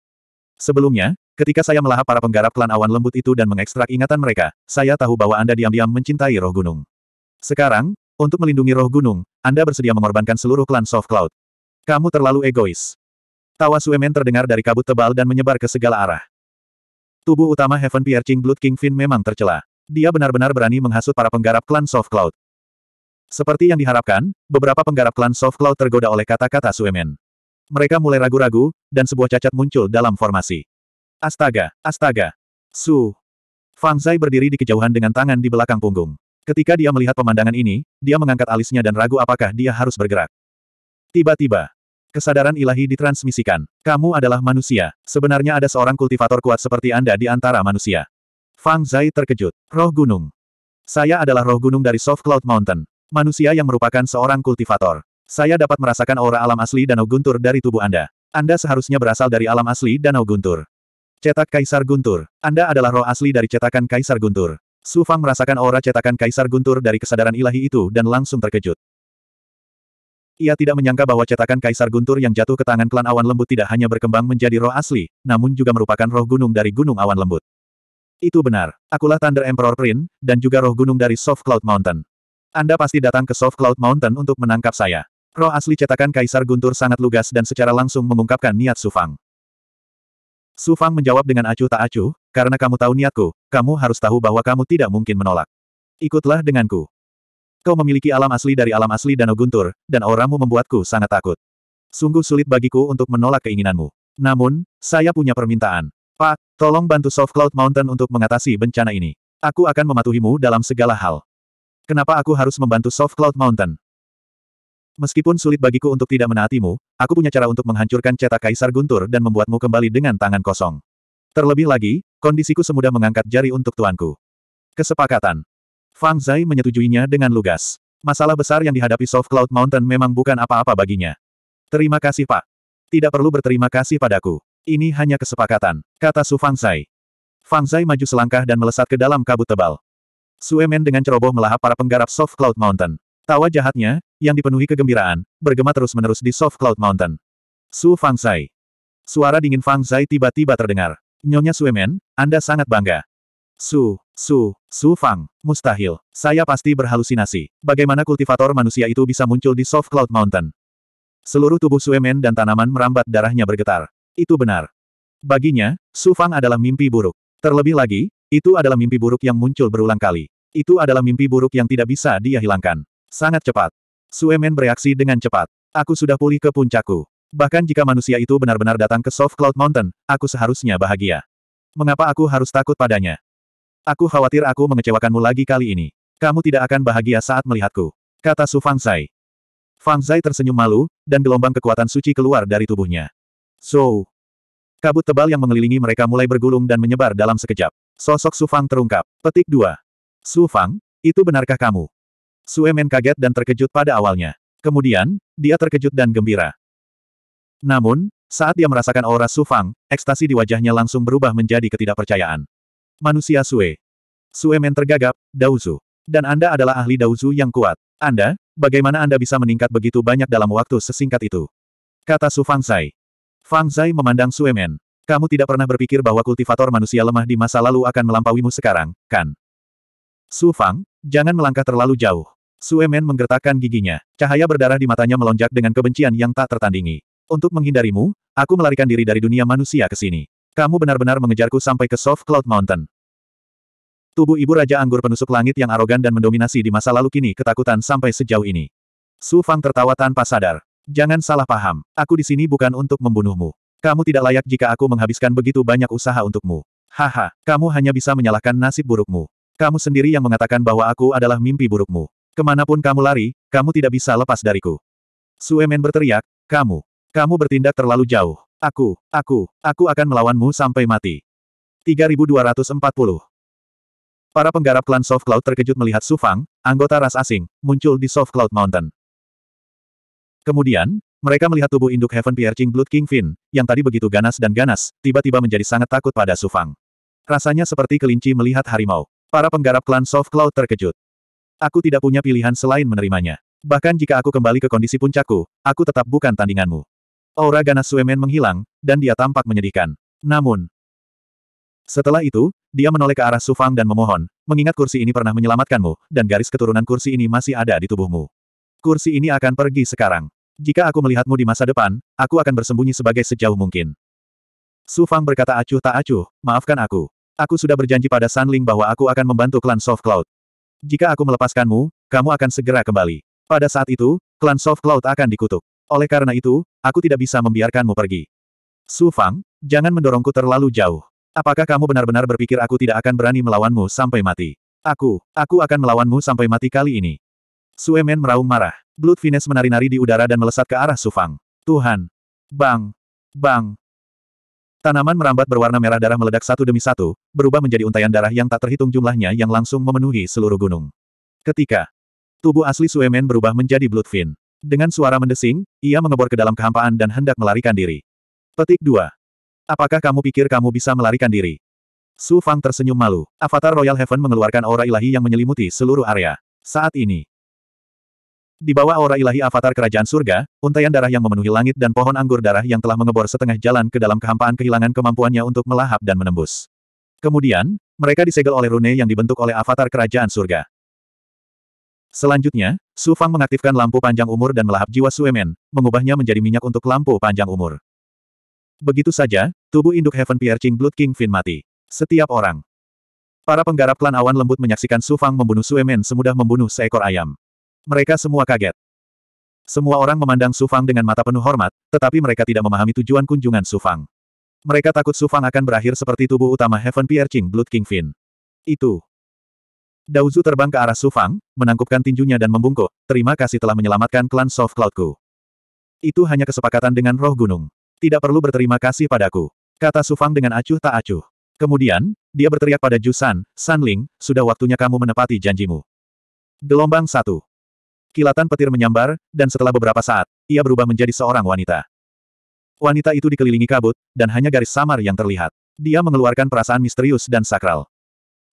Sebelumnya, ketika saya melahap para penggarap klan awan lembut itu dan mengekstrak ingatan mereka, saya tahu bahwa Anda diam-diam mencintai roh gunung. Sekarang, untuk melindungi roh gunung, Anda bersedia mengorbankan seluruh klan Soft Cloud. Kamu terlalu egois. Tawa Suemen terdengar dari kabut tebal dan menyebar ke segala arah. Tubuh utama Heaven Piercing Blood King Finn memang tercela. Dia benar-benar berani menghasut para penggarap klan Soft Cloud. Seperti yang diharapkan, beberapa penggarap klan Soft Cloud tergoda oleh kata-kata Suemen. Mereka mulai ragu-ragu, dan sebuah cacat muncul dalam formasi. Astaga, astaga. Su. Fang Zai berdiri di kejauhan dengan tangan di belakang punggung. Ketika dia melihat pemandangan ini, dia mengangkat alisnya dan ragu apakah dia harus bergerak. Tiba-tiba, Kesadaran ilahi ditransmisikan. Kamu adalah manusia. Sebenarnya ada seorang kultivator kuat seperti Anda di antara manusia. Fang Zai terkejut. Roh Gunung. Saya adalah roh gunung dari Soft Cloud Mountain. Manusia yang merupakan seorang kultivator. Saya dapat merasakan aura alam asli danau guntur dari tubuh Anda. Anda seharusnya berasal dari alam asli Danau Guntur. Cetak Kaisar Guntur. Anda adalah roh asli dari cetakan Kaisar Guntur. Su Fang merasakan aura cetakan Kaisar Guntur dari kesadaran ilahi itu dan langsung terkejut. Ia tidak menyangka bahwa cetakan Kaisar Guntur yang jatuh ke tangan klan awan lembut tidak hanya berkembang menjadi roh asli, namun juga merupakan roh gunung dari gunung awan lembut. Itu benar. Akulah Thunder Emperor Prince, dan juga roh gunung dari Soft Cloud Mountain. Anda pasti datang ke Soft Cloud Mountain untuk menangkap saya. Roh asli cetakan Kaisar Guntur sangat lugas dan secara langsung mengungkapkan niat Sufang. Sufang menjawab dengan acuh tak acuh, karena kamu tahu niatku, kamu harus tahu bahwa kamu tidak mungkin menolak. Ikutlah denganku. Kau memiliki alam asli dari alam asli Danau Guntur, dan orangmu membuatku sangat takut. Sungguh sulit bagiku untuk menolak keinginanmu. Namun, saya punya permintaan. Pak, tolong bantu Soft Cloud Mountain untuk mengatasi bencana ini. Aku akan mematuhimu dalam segala hal. Kenapa aku harus membantu Soft Cloud Mountain? Meskipun sulit bagiku untuk tidak menaatimu, aku punya cara untuk menghancurkan cetak Kaisar Guntur dan membuatmu kembali dengan tangan kosong. Terlebih lagi, kondisiku semudah mengangkat jari untuk tuanku. Kesepakatan. Fang Zai menyetujuinya dengan lugas. Masalah besar yang dihadapi Soft Cloud Mountain memang bukan apa-apa baginya. Terima kasih Pak. Tidak perlu berterima kasih padaku. Ini hanya kesepakatan, kata Su Fang Zai. Fang Zai maju selangkah dan melesat ke dalam kabut tebal. Suemen dengan ceroboh melahap para penggarap Soft Cloud Mountain. Tawa jahatnya, yang dipenuhi kegembiraan, bergema terus-menerus di Soft Cloud Mountain. Su Fang Zai. Suara dingin Fang Zai tiba-tiba terdengar. Nyonya Suemen, Anda sangat bangga. Su, Su, Su Fang, mustahil. Saya pasti berhalusinasi. Bagaimana kultivator manusia itu bisa muncul di Soft Cloud Mountain? Seluruh tubuh Suemen dan tanaman merambat darahnya bergetar. Itu benar. Baginya, Su Fang adalah mimpi buruk. Terlebih lagi, itu adalah mimpi buruk yang muncul berulang kali. Itu adalah mimpi buruk yang tidak bisa dia hilangkan. Sangat cepat. Suemen bereaksi dengan cepat. Aku sudah pulih ke puncakku. Bahkan jika manusia itu benar-benar datang ke Soft Cloud Mountain, aku seharusnya bahagia. Mengapa aku harus takut padanya? Aku khawatir aku mengecewakanmu lagi kali ini. Kamu tidak akan bahagia saat melihatku. Kata Su Fang Zai tersenyum malu, dan gelombang kekuatan suci keluar dari tubuhnya. So. Kabut tebal yang mengelilingi mereka mulai bergulung dan menyebar dalam sekejap. Sosok Su Fang terungkap. Petik 2. Su Fang, itu benarkah kamu? Suemen kaget dan terkejut pada awalnya. Kemudian, dia terkejut dan gembira. Namun, saat dia merasakan aura Sufang, ekstasi di wajahnya langsung berubah menjadi ketidakpercayaan. Manusia Sue. Suemen tergagap, Dauzu. Dan Anda adalah ahli Dauzu yang kuat. Anda, bagaimana Anda bisa meningkat begitu banyak dalam waktu sesingkat itu? Kata Su Fang Zai. Fang Zai memandang Suemen. Kamu tidak pernah berpikir bahwa kultivator manusia lemah di masa lalu akan melampauimu sekarang, kan? Su Fang, Jangan melangkah terlalu jauh. Suemen menggertakkan giginya. Cahaya berdarah di matanya melonjak dengan kebencian yang tak tertandingi. Untuk menghindarimu, aku melarikan diri dari dunia manusia ke sini. Kamu benar-benar mengejarku sampai ke Soft Cloud Mountain. Tubuh ibu Raja Anggur penusuk langit yang arogan dan mendominasi di masa lalu kini ketakutan sampai sejauh ini. Su Fang tertawa tanpa sadar. Jangan salah paham, aku di sini bukan untuk membunuhmu. Kamu tidak layak jika aku menghabiskan begitu banyak usaha untukmu. Haha, kamu hanya bisa menyalahkan nasib burukmu. Kamu sendiri yang mengatakan bahwa aku adalah mimpi burukmu. Kemanapun kamu lari, kamu tidak bisa lepas dariku. Suemen berteriak, kamu, kamu bertindak terlalu jauh. Aku, aku, aku akan melawanmu sampai mati. 3240 Para penggarap klan Soft Cloud terkejut melihat Sufang, anggota ras asing, muncul di Soft Cloud Mountain. Kemudian, mereka melihat tubuh induk Heaven Piercing Blood King Finn, yang tadi begitu ganas dan ganas, tiba-tiba menjadi sangat takut pada Sufang. Rasanya seperti kelinci melihat harimau. Para penggarap klan Soft Cloud terkejut. Aku tidak punya pilihan selain menerimanya. Bahkan jika aku kembali ke kondisi puncakku, aku tetap bukan tandinganmu. Aura ganas Suemen menghilang, dan dia tampak menyedihkan. Namun, setelah itu, dia menoleh ke arah Sufang dan memohon, mengingat kursi ini pernah menyelamatkanmu, dan garis keturunan kursi ini masih ada di tubuhmu. Kursi ini akan pergi sekarang. Jika aku melihatmu di masa depan, aku akan bersembunyi sebagai sejauh mungkin. Sufang berkata acuh tak acuh, maafkan aku. Aku sudah berjanji pada Ling bahwa aku akan membantu klan Soft Cloud. Jika aku melepaskanmu, kamu akan segera kembali. Pada saat itu, klan Soft Cloud akan dikutuk. Oleh karena itu, aku tidak bisa membiarkanmu pergi. Su Fang, jangan mendorongku terlalu jauh. Apakah kamu benar-benar berpikir aku tidak akan berani melawanmu sampai mati? Aku, aku akan melawanmu sampai mati kali ini. Suemen meraung marah. Blood Venus menari-nari di udara dan melesat ke arah Su Fang. Tuhan! Bang! Bang! Tanaman merambat berwarna merah darah meledak satu demi satu, berubah menjadi untaian darah yang tak terhitung jumlahnya yang langsung memenuhi seluruh gunung. Ketika tubuh asli Suemen berubah menjadi Bloodfin. Dengan suara mendesing, ia mengebor ke dalam kehampaan dan hendak melarikan diri. Petik 2. Apakah kamu pikir kamu bisa melarikan diri? Su Fang tersenyum malu. Avatar Royal Heaven mengeluarkan aura ilahi yang menyelimuti seluruh area. Saat ini, di bawah aura ilahi avatar kerajaan surga, untaian darah yang memenuhi langit dan pohon anggur darah yang telah mengebor setengah jalan ke dalam kehampaan kehilangan kemampuannya untuk melahap dan menembus. Kemudian, mereka disegel oleh rune yang dibentuk oleh avatar kerajaan surga. Selanjutnya, Su Fang mengaktifkan lampu panjang umur dan melahap jiwa Suemen, mengubahnya menjadi minyak untuk lampu panjang umur. Begitu saja, tubuh induk Heaven Piercing Blood King Fin mati. Setiap orang. Para penggarap klan awan lembut menyaksikan Su Fang membunuh Suemen semudah membunuh seekor ayam. Mereka semua kaget. Semua orang memandang Sufang dengan mata penuh hormat, tetapi mereka tidak memahami tujuan kunjungan Sufang. Mereka takut Sufang akan berakhir seperti tubuh utama Heaven Piercing Blood Kingfin. Itu. Dauzu terbang ke arah Sufang, menangkupkan tinjunya dan membungkuk, terima kasih telah menyelamatkan klan Soft Cloudku. Itu hanya kesepakatan dengan roh gunung. Tidak perlu berterima kasih padaku. Kata Sufang dengan acuh tak acuh. Kemudian, dia berteriak pada Jusan, Sanling, sudah waktunya kamu menepati janjimu. Gelombang satu. Kilatan petir menyambar, dan setelah beberapa saat, ia berubah menjadi seorang wanita. Wanita itu dikelilingi kabut, dan hanya garis samar yang terlihat. Dia mengeluarkan perasaan misterius dan sakral.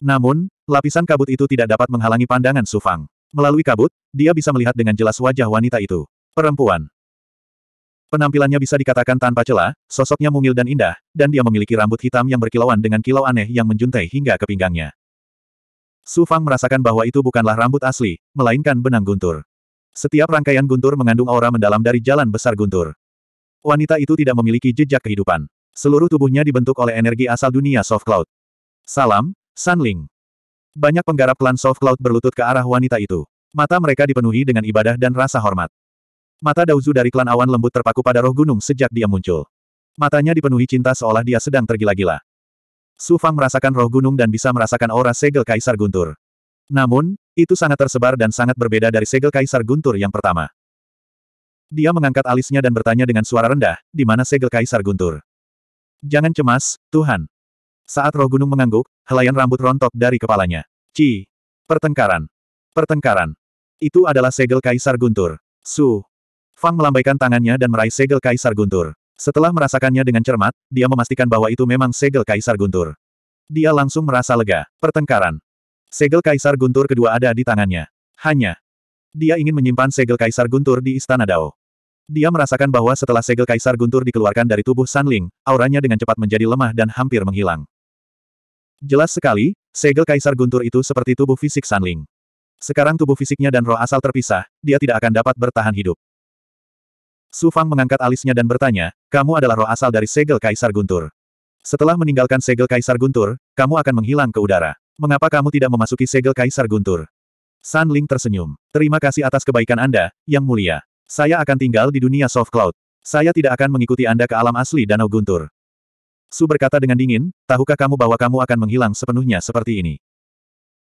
Namun, lapisan kabut itu tidak dapat menghalangi pandangan Sufang. Melalui kabut, dia bisa melihat dengan jelas wajah wanita itu. Perempuan. Penampilannya bisa dikatakan tanpa celah, sosoknya mungil dan indah, dan dia memiliki rambut hitam yang berkilauan dengan kilau aneh yang menjuntai hingga ke pinggangnya. Su Fang merasakan bahwa itu bukanlah rambut asli, melainkan benang guntur. Setiap rangkaian guntur mengandung aura mendalam dari jalan besar guntur. Wanita itu tidak memiliki jejak kehidupan. Seluruh tubuhnya dibentuk oleh energi asal dunia Soft Cloud. Salam, Sanling. Banyak penggarap klan Soft Cloud berlutut ke arah wanita itu. Mata mereka dipenuhi dengan ibadah dan rasa hormat. Mata Dauzu dari klan awan lembut terpaku pada roh gunung sejak dia muncul. Matanya dipenuhi cinta seolah dia sedang tergila-gila. Su Fang merasakan roh gunung dan bisa merasakan aura segel Kaisar Guntur. Namun, itu sangat tersebar dan sangat berbeda dari segel Kaisar Guntur yang pertama. Dia mengangkat alisnya dan bertanya dengan suara rendah, di mana segel Kaisar Guntur. Jangan cemas, Tuhan. Saat roh gunung mengangguk, helaian rambut rontok dari kepalanya. Ci. Pertengkaran. Pertengkaran. Itu adalah segel Kaisar Guntur. Su. Fang melambaikan tangannya dan meraih segel Kaisar Guntur. Setelah merasakannya dengan cermat, dia memastikan bahwa itu memang segel Kaisar Guntur. Dia langsung merasa lega. Pertengkaran. Segel Kaisar Guntur kedua ada di tangannya. Hanya. Dia ingin menyimpan segel Kaisar Guntur di Istana Dao. Dia merasakan bahwa setelah segel Kaisar Guntur dikeluarkan dari tubuh Sanling, auranya dengan cepat menjadi lemah dan hampir menghilang. Jelas sekali, segel Kaisar Guntur itu seperti tubuh fisik Sanling. Sekarang tubuh fisiknya dan roh asal terpisah, dia tidak akan dapat bertahan hidup. Su Fang mengangkat alisnya dan bertanya, kamu adalah roh asal dari segel Kaisar Guntur. Setelah meninggalkan segel Kaisar Guntur, kamu akan menghilang ke udara. Mengapa kamu tidak memasuki segel Kaisar Guntur? San Ling tersenyum. Terima kasih atas kebaikan Anda, Yang Mulia. Saya akan tinggal di dunia soft cloud. Saya tidak akan mengikuti Anda ke alam asli Danau Guntur. Su berkata dengan dingin, tahukah kamu bahwa kamu akan menghilang sepenuhnya seperti ini?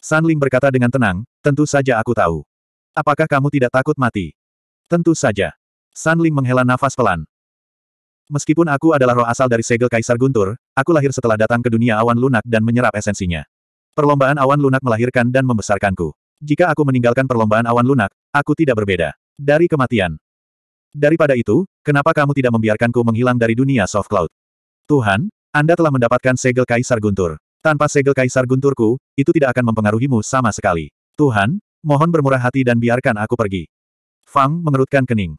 San Ling berkata dengan tenang, tentu saja aku tahu. Apakah kamu tidak takut mati? Tentu saja. Sanling menghela nafas pelan. Meskipun aku adalah roh asal dari segel Kaisar Guntur, aku lahir setelah datang ke dunia awan lunak dan menyerap esensinya. Perlombaan awan lunak melahirkan dan membesarkanku. Jika aku meninggalkan perlombaan awan lunak, aku tidak berbeda. Dari kematian. Daripada itu, kenapa kamu tidak membiarkanku menghilang dari dunia soft cloud? Tuhan, Anda telah mendapatkan segel Kaisar Guntur. Tanpa segel Kaisar Gunturku, itu tidak akan mempengaruhimu sama sekali. Tuhan, mohon bermurah hati dan biarkan aku pergi. Fang mengerutkan kening.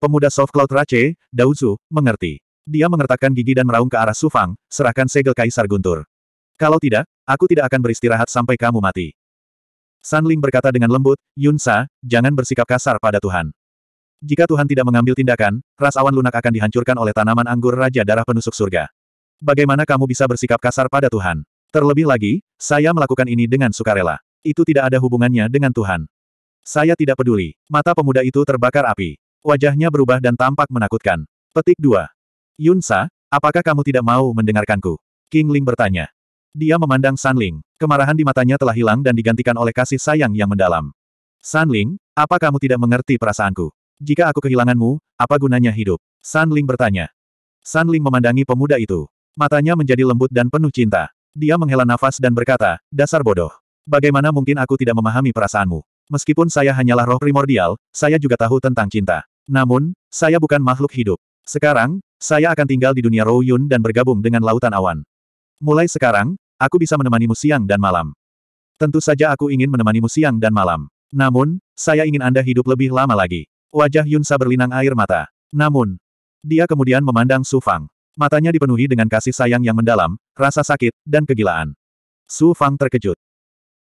Pemuda Soft Cloud Rache, Daozu, mengerti. Dia mengertakkan gigi dan meraung ke arah Sufang, serahkan segel Kaisar Guntur. Kalau tidak, aku tidak akan beristirahat sampai kamu mati. Sanling berkata dengan lembut, Yunsa, jangan bersikap kasar pada Tuhan. Jika Tuhan tidak mengambil tindakan, ras awan lunak akan dihancurkan oleh tanaman anggur Raja Darah Penusuk Surga. Bagaimana kamu bisa bersikap kasar pada Tuhan? Terlebih lagi, saya melakukan ini dengan sukarela. Itu tidak ada hubungannya dengan Tuhan. Saya tidak peduli. Mata pemuda itu terbakar api. Wajahnya berubah dan tampak menakutkan. Petik 2. Yunsa, apakah kamu tidak mau mendengarkanku? King Ling bertanya. Dia memandang San Ling. Kemarahan di matanya telah hilang dan digantikan oleh kasih sayang yang mendalam. San Ling, apa kamu tidak mengerti perasaanku? Jika aku kehilanganmu, apa gunanya hidup? San Ling bertanya. San Ling memandangi pemuda itu. Matanya menjadi lembut dan penuh cinta. Dia menghela nafas dan berkata, dasar bodoh. Bagaimana mungkin aku tidak memahami perasaanmu? Meskipun saya hanyalah roh primordial, saya juga tahu tentang cinta. Namun, saya bukan makhluk hidup. Sekarang, saya akan tinggal di dunia Rouyun dan bergabung dengan lautan awan. Mulai sekarang, aku bisa menemanimu siang dan malam. Tentu saja aku ingin menemanimu siang dan malam. Namun, saya ingin Anda hidup lebih lama lagi. Wajah Yunsa berlinang air mata. Namun, dia kemudian memandang Su Fang. Matanya dipenuhi dengan kasih sayang yang mendalam, rasa sakit, dan kegilaan. Su Fang terkejut.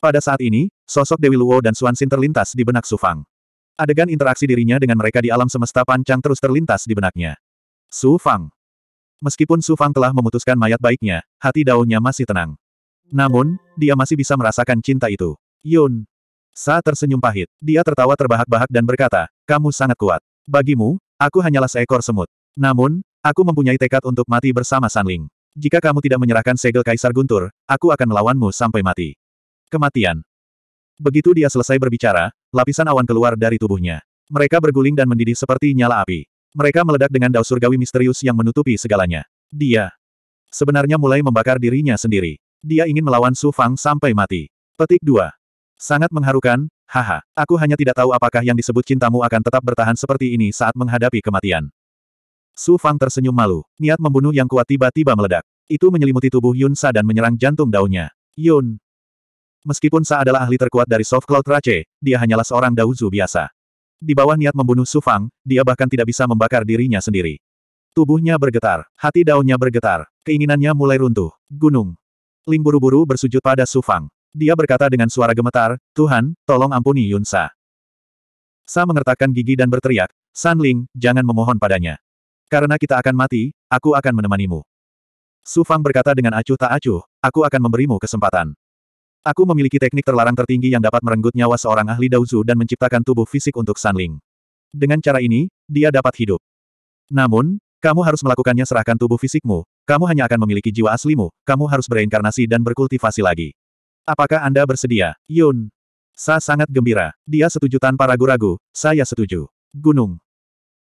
Pada saat ini, sosok Dewi Luo dan Xin terlintas di benak Sufang. Adegan interaksi dirinya dengan mereka di alam semesta pancang terus terlintas di benaknya. Su Fang. Meskipun Su Fang telah memutuskan mayat baiknya, hati daunnya masih tenang. Namun, dia masih bisa merasakan cinta itu. Yun. Saat tersenyum pahit. Dia tertawa terbahak-bahak dan berkata, kamu sangat kuat. Bagimu, aku hanyalah seekor semut. Namun, aku mempunyai tekad untuk mati bersama Sanling. Jika kamu tidak menyerahkan segel Kaisar Guntur, aku akan melawanmu sampai mati. Kematian. Begitu dia selesai berbicara, lapisan awan keluar dari tubuhnya. Mereka berguling dan mendidih seperti nyala api. Mereka meledak dengan daun surgawi misterius yang menutupi segalanya. Dia sebenarnya mulai membakar dirinya sendiri. Dia ingin melawan Su Fang sampai mati. Petik 2. Sangat mengharukan, haha. Aku hanya tidak tahu apakah yang disebut cintamu akan tetap bertahan seperti ini saat menghadapi kematian. Su Fang tersenyum malu. Niat membunuh yang kuat tiba-tiba meledak. Itu menyelimuti tubuh Yun Sa dan menyerang jantung daunnya. Yun Meskipun Sa adalah ahli terkuat dari Soft Cloud Rache, dia hanyalah seorang Daozu biasa. Di bawah niat membunuh Su Fang, dia bahkan tidak bisa membakar dirinya sendiri. Tubuhnya bergetar, hati daunnya bergetar, keinginannya mulai runtuh. Gunung. Ling buru-buru bersujud pada Su Fang. Dia berkata dengan suara gemetar, Tuhan, tolong ampuni Yun Sa. Sa mengertakkan gigi dan berteriak, San Ling, jangan memohon padanya. Karena kita akan mati, aku akan menemanimu. Su Fang berkata dengan acuh tak acuh, aku akan memberimu kesempatan. Aku memiliki teknik terlarang tertinggi yang dapat merenggut nyawa seorang ahli Daozu dan menciptakan tubuh fisik untuk Sanling. Dengan cara ini, dia dapat hidup. Namun, kamu harus melakukannya serahkan tubuh fisikmu, kamu hanya akan memiliki jiwa aslimu, kamu harus bereinkarnasi dan berkultivasi lagi. Apakah Anda bersedia, Yun? Sa sangat gembira. Dia setuju tanpa ragu-ragu, saya setuju. Gunung.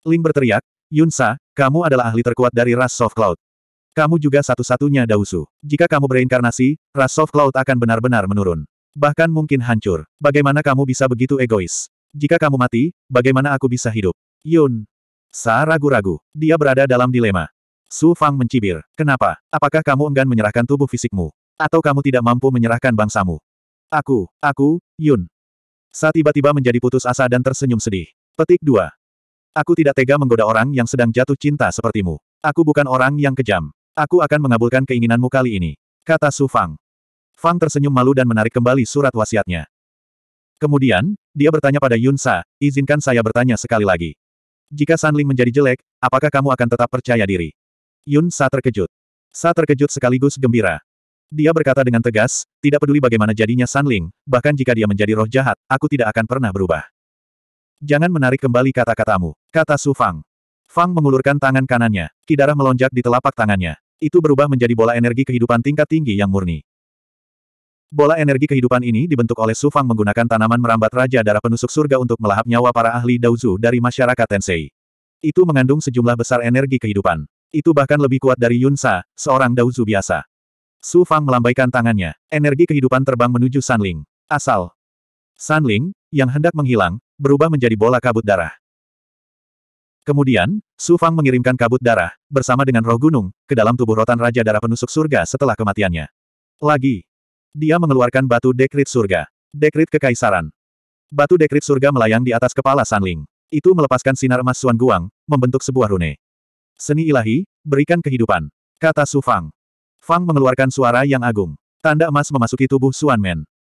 Ling berteriak, Yun Sa, kamu adalah ahli terkuat dari ras Soft Cloud. Kamu juga satu-satunya Dausu. Jika kamu bereinkarnasi, ras Soft Cloud akan benar-benar menurun. Bahkan mungkin hancur. Bagaimana kamu bisa begitu egois? Jika kamu mati, bagaimana aku bisa hidup? Yun. Sa ragu-ragu. Dia berada dalam dilema. Su Fang mencibir. Kenapa? Apakah kamu enggan menyerahkan tubuh fisikmu? Atau kamu tidak mampu menyerahkan bangsamu? Aku, aku, Yun. Sa tiba-tiba menjadi putus asa dan tersenyum sedih. Petik 2. Aku tidak tega menggoda orang yang sedang jatuh cinta sepertimu. Aku bukan orang yang kejam. Aku akan mengabulkan keinginanmu kali ini, kata Su Fang. Fang tersenyum malu dan menarik kembali surat wasiatnya. Kemudian, dia bertanya pada Yun Sa, izinkan saya bertanya sekali lagi. Jika Ling menjadi jelek, apakah kamu akan tetap percaya diri? Yun Sa terkejut. Sa terkejut sekaligus gembira. Dia berkata dengan tegas, tidak peduli bagaimana jadinya Ling, bahkan jika dia menjadi roh jahat, aku tidak akan pernah berubah. Jangan menarik kembali kata-katamu, kata Su Fang. Fang mengulurkan tangan kanannya. Kidarah melonjak di telapak tangannya. Itu berubah menjadi bola energi kehidupan tingkat tinggi yang murni. Bola energi kehidupan ini dibentuk oleh Su Fang menggunakan tanaman merambat Raja Darah Penusuk Surga untuk melahap nyawa para ahli Daozu dari masyarakat Tensei. Itu mengandung sejumlah besar energi kehidupan. Itu bahkan lebih kuat dari Yunsa, seorang Daozu biasa. Su Fang melambaikan tangannya. Energi kehidupan terbang menuju Sanling. Asal. Sanling, yang hendak menghilang, berubah menjadi bola kabut darah. Kemudian, Su Fang mengirimkan kabut darah, bersama dengan roh gunung, ke dalam tubuh rotan Raja Darah Penusuk Surga setelah kematiannya. Lagi. Dia mengeluarkan batu dekrit surga. Dekrit kekaisaran. Batu dekrit surga melayang di atas kepala Sanling. Itu melepaskan sinar emas Suan Guang, membentuk sebuah rune. Seni ilahi, berikan kehidupan. Kata Su Fang. Fang mengeluarkan suara yang agung. Tanda emas memasuki tubuh Suan Men.